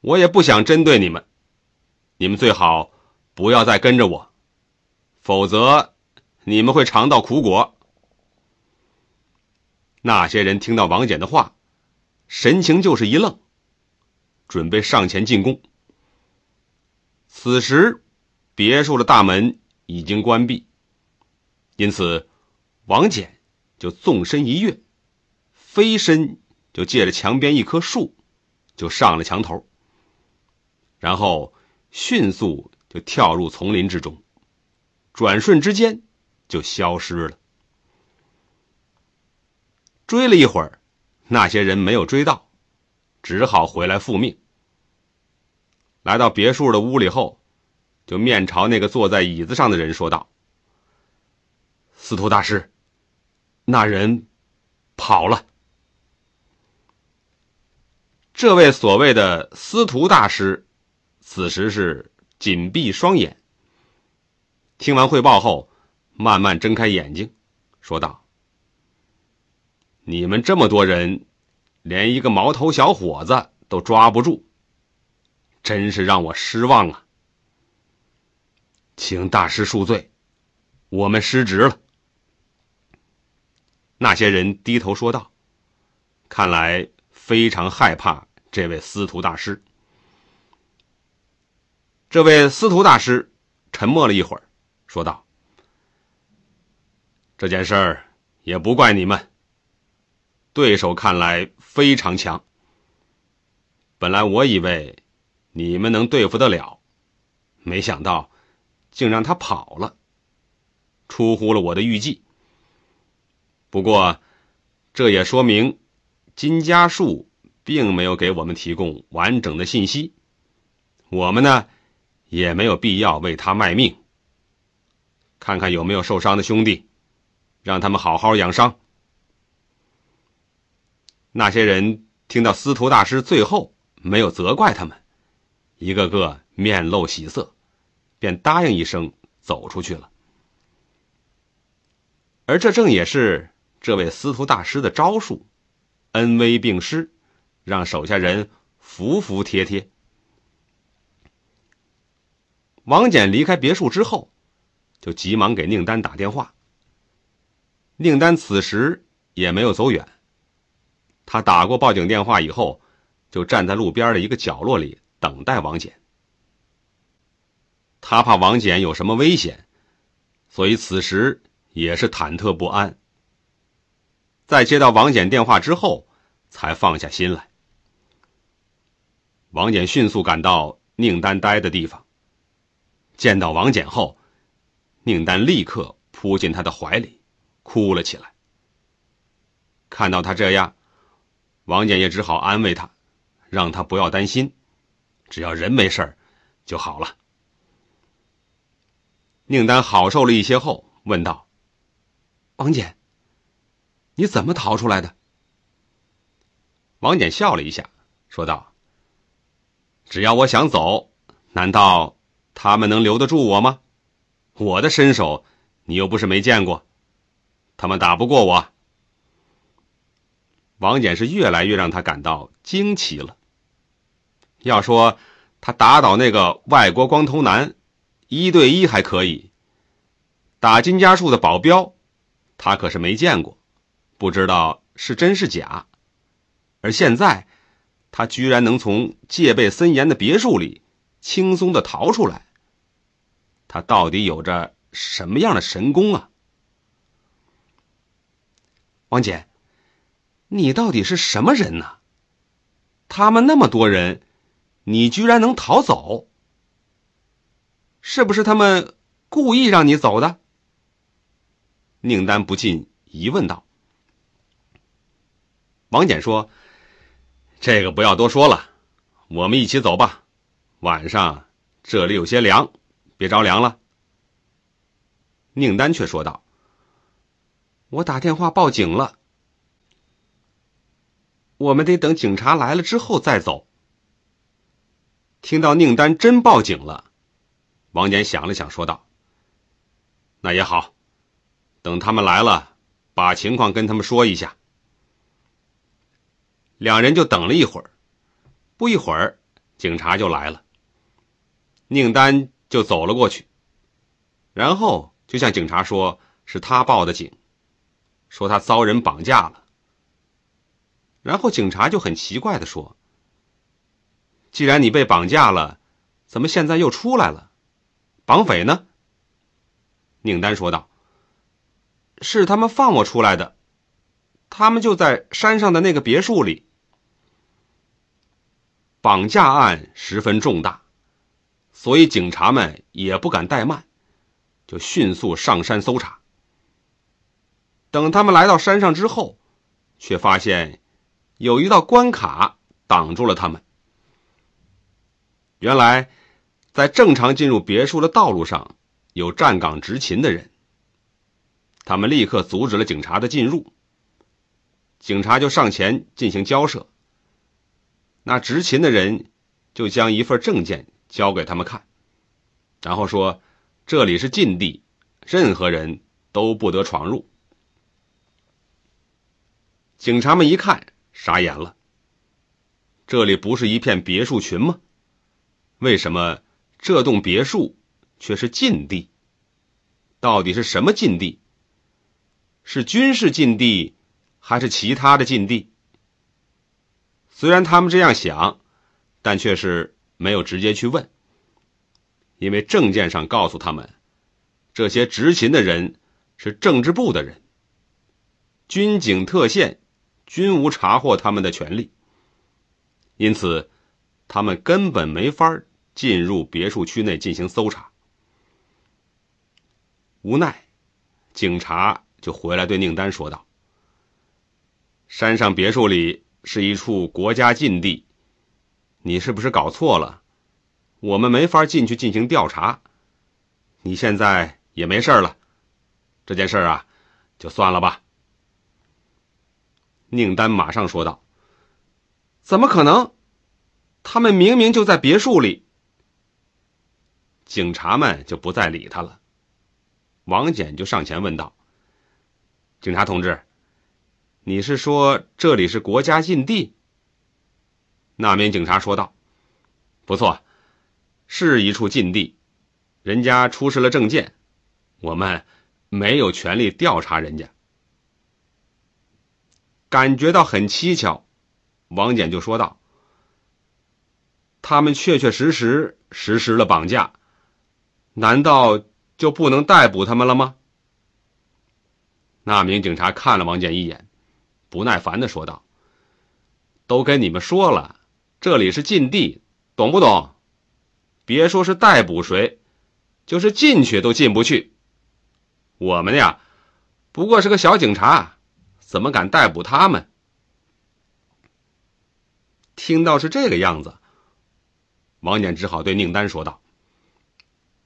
我也不想针对你们。你们最好不要再跟着我，否则你们会尝到苦果。”那些人听到王翦的话，神情就是一愣，准备上前进攻。此时，别墅的大门已经关闭，因此，王翦就纵身一跃，飞身就借着墙边一棵树，就上了墙头，然后迅速就跳入丛林之中，转瞬之间就消失了。追了一会儿，那些人没有追到，只好回来复命。来到别墅的屋里后，就面朝那个坐在椅子上的人说道：“司徒大师，那人跑了。”这位所谓的司徒大师，此时是紧闭双眼。听完汇报后，慢慢睁开眼睛，说道。你们这么多人，连一个毛头小伙子都抓不住，真是让我失望啊！请大师恕罪，我们失职了。”那些人低头说道，看来非常害怕这位司徒大师。这位司徒大师沉默了一会儿，说道：“这件事儿也不怪你们。”对手看来非常强。本来我以为你们能对付得了，没想到竟让他跑了，出乎了我的预计。不过，这也说明金家树并没有给我们提供完整的信息。我们呢，也没有必要为他卖命。看看有没有受伤的兄弟，让他们好好养伤。那些人听到司徒大师最后没有责怪他们，一个个面露喜色，便答应一声，走出去了。而这正也是这位司徒大师的招数，恩威并施，让手下人服服帖帖。王翦离开别墅之后，就急忙给宁丹打电话。宁丹此时也没有走远。他打过报警电话以后，就站在路边的一个角落里等待王简。他怕王翦有什么危险，所以此时也是忐忑不安。在接到王翦电话之后，才放下心来。王翦迅速赶到宁丹待的地方，见到王翦后，宁丹立刻扑进他的怀里，哭了起来。看到他这样。王简也只好安慰他，让他不要担心，只要人没事儿就好了。宁丹好受了一些后，问道：“王简，你怎么逃出来的？”王简笑了一下，说道：“只要我想走，难道他们能留得住我吗？我的身手，你又不是没见过，他们打不过我。”王翦是越来越让他感到惊奇了。要说他打倒那个外国光头男，一对一还可以；打金家树的保镖，他可是没见过，不知道是真是假。而现在，他居然能从戒备森严的别墅里轻松的逃出来，他到底有着什么样的神功啊？王翦。你到底是什么人呢？他们那么多人，你居然能逃走，是不是他们故意让你走的？宁丹不禁疑问道。王翦说：“这个不要多说了，我们一起走吧。晚上这里有些凉，别着凉了。”宁丹却说道：“我打电话报警了。”我们得等警察来了之后再走。听到宁丹真报警了，王坚想了想，说道：“那也好，等他们来了，把情况跟他们说一下。”两人就等了一会儿，不一会儿，警察就来了。宁丹就走了过去，然后就向警察说：“是他报的警，说他遭人绑架了。”然后警察就很奇怪的说：“既然你被绑架了，怎么现在又出来了？绑匪呢？”宁丹说道：“是他们放我出来的，他们就在山上的那个别墅里。”绑架案十分重大，所以警察们也不敢怠慢，就迅速上山搜查。等他们来到山上之后，却发现。有一道关卡挡住了他们。原来，在正常进入别墅的道路上，有站岗执勤的人。他们立刻阻止了警察的进入。警察就上前进行交涉。那执勤的人就将一份证件交给他们看，然后说：“这里是禁地，任何人都不得闯入。”警察们一看。傻眼了。这里不是一片别墅群吗？为什么这栋别墅却是禁地？到底是什么禁地？是军事禁地，还是其他的禁地？虽然他们这样想，但却是没有直接去问，因为证件上告诉他们，这些执勤的人是政治部的人，军警特线。均无查获他们的权利，因此，他们根本没法进入别墅区内进行搜查。无奈，警察就回来对宁丹说道：“山上别墅里是一处国家禁地，你是不是搞错了？我们没法进去进行调查。你现在也没事了，这件事啊，就算了吧。”宁丹马上说道：“怎么可能？他们明明就在别墅里。”警察们就不再理他了。王翦就上前问道：“警察同志，你是说这里是国家禁地？”那名警察说道：“不错，是一处禁地。人家出示了证件，我们没有权利调查人家。”感觉到很蹊跷，王简就说道：“他们确确实实实施了绑架，难道就不能逮捕他们了吗？”那名警察看了王简一眼，不耐烦的说道：“都跟你们说了，这里是禁地，懂不懂？别说是逮捕谁，就是进去都进不去。我们呀，不过是个小警察。”怎么敢逮捕他们？听到是这个样子，王翦只好对宁丹说道：“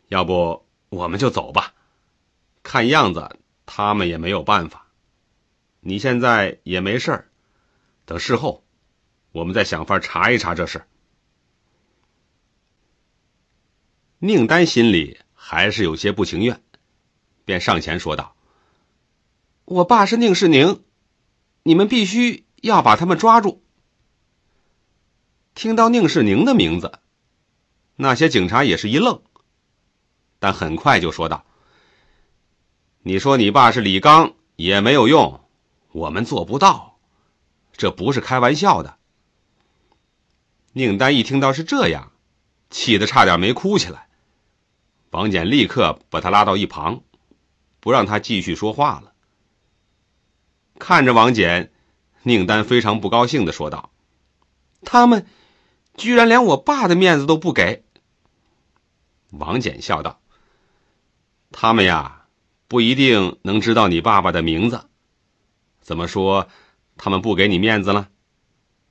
要不我们就走吧，看样子他们也没有办法。你现在也没事儿，等事后，我们再想法查一查这事。”宁丹心里还是有些不情愿，便上前说道：“我爸是宁世宁。”你们必须要把他们抓住。听到宁世宁的名字，那些警察也是一愣，但很快就说道：“你说你爸是李刚也没有用，我们做不到，这不是开玩笑的。”宁丹一听到是这样，气得差点没哭起来。王简立刻把他拉到一旁，不让他继续说话了。看着王翦，宁丹非常不高兴的说道：“他们居然连我爸的面子都不给。”王翦笑道：“他们呀，不一定能知道你爸爸的名字。怎么说，他们不给你面子了？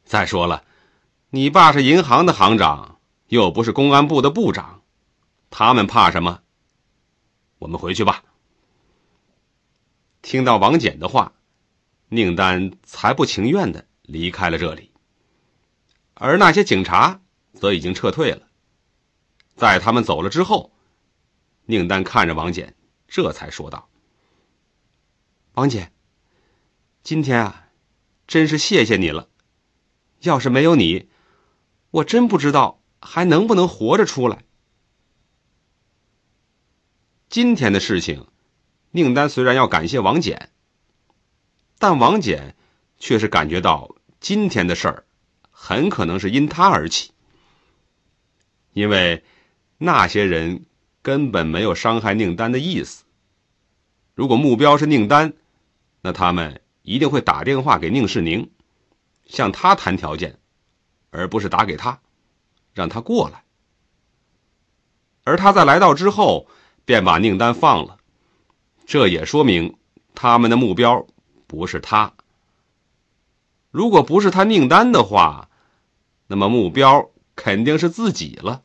再说了，你爸是银行的行长，又不是公安部的部长，他们怕什么？我们回去吧。”听到王翦的话。宁丹才不情愿的离开了这里，而那些警察则已经撤退了。在他们走了之后，宁丹看着王翦，这才说道：“王翦，今天啊，真是谢谢你了。要是没有你，我真不知道还能不能活着出来。今天的事情，宁丹虽然要感谢王翦。”但王翦却是感觉到今天的事儿很可能是因他而起，因为那些人根本没有伤害宁丹的意思。如果目标是宁丹，那他们一定会打电话给宁世宁，向他谈条件，而不是打给他，让他过来。而他在来到之后，便把宁丹放了，这也说明他们的目标。不是他。如果不是他宁丹的话，那么目标肯定是自己了。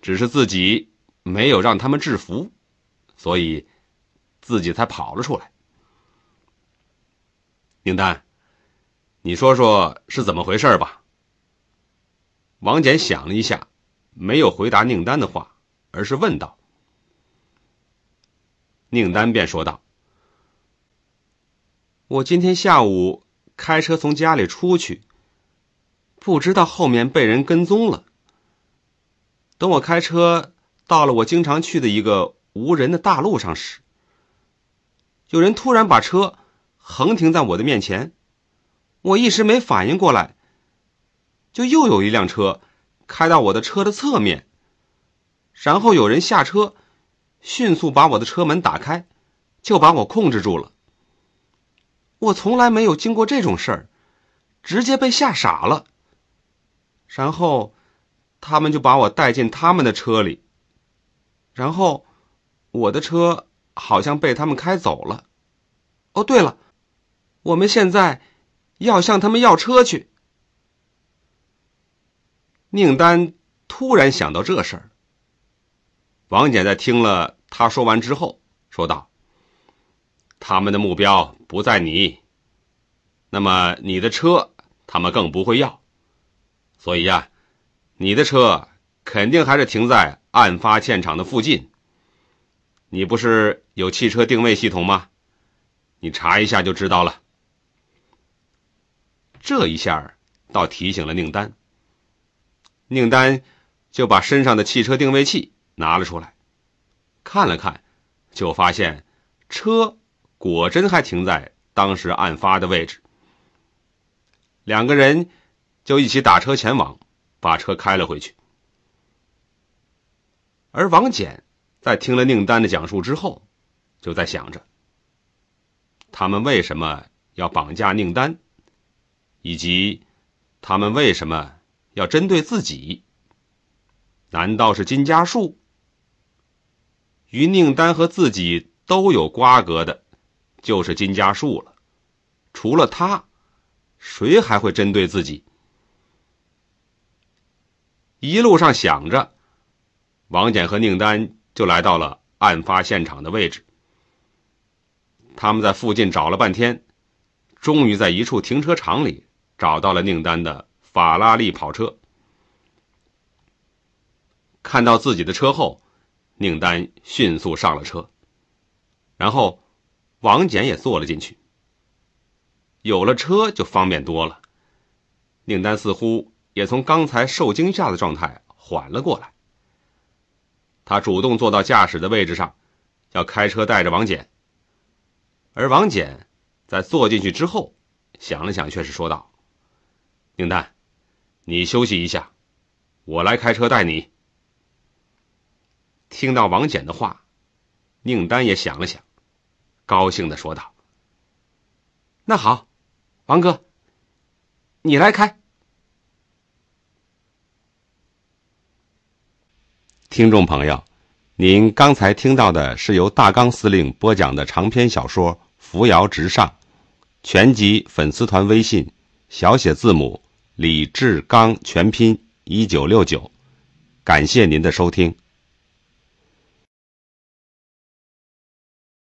只是自己没有让他们制服，所以自己才跑了出来。宁丹，你说说是怎么回事吧？王翦想了一下，没有回答宁丹的话，而是问道：“宁丹，便说道。”我今天下午开车从家里出去，不知道后面被人跟踪了。等我开车到了我经常去的一个无人的大路上时，有人突然把车横停在我的面前，我一时没反应过来，就又有一辆车开到我的车的侧面，然后有人下车，迅速把我的车门打开，就把我控制住了。我从来没有经过这种事儿，直接被吓傻了。然后，他们就把我带进他们的车里，然后，我的车好像被他们开走了。哦，对了，我们现在要向他们要车去。宁丹突然想到这事儿。王简在听了他说完之后，说道。他们的目标不在你，那么你的车他们更不会要，所以呀，你的车肯定还是停在案发现场的附近。你不是有汽车定位系统吗？你查一下就知道了。这一下倒提醒了宁丹，宁丹就把身上的汽车定位器拿了出来，看了看，就发现车。果真还停在当时案发的位置。两个人就一起打车前往，把车开了回去。而王翦在听了宁丹的讲述之后，就在想着：他们为什么要绑架宁丹，以及他们为什么要针对自己？难道是金家树与宁丹和自己都有瓜葛的？就是金家树了，除了他，谁还会针对自己？一路上想着，王简和宁丹就来到了案发现场的位置。他们在附近找了半天，终于在一处停车场里找到了宁丹的法拉利跑车。看到自己的车后，宁丹迅速上了车，然后。王简也坐了进去。有了车就方便多了。宁丹似乎也从刚才受惊吓的状态缓了过来。他主动坐到驾驶的位置上，要开车带着王简。而王翦在坐进去之后，想了想，却是说道：“宁丹，你休息一下，我来开车带你。”听到王翦的话，宁丹也想了想。高兴地说道：“那好，王哥，你来开。”听众朋友，您刚才听到的是由大刚司令播讲的长篇小说《扶摇直上》，全集粉丝团微信小写字母李志刚全拼一九六九，感谢您的收听。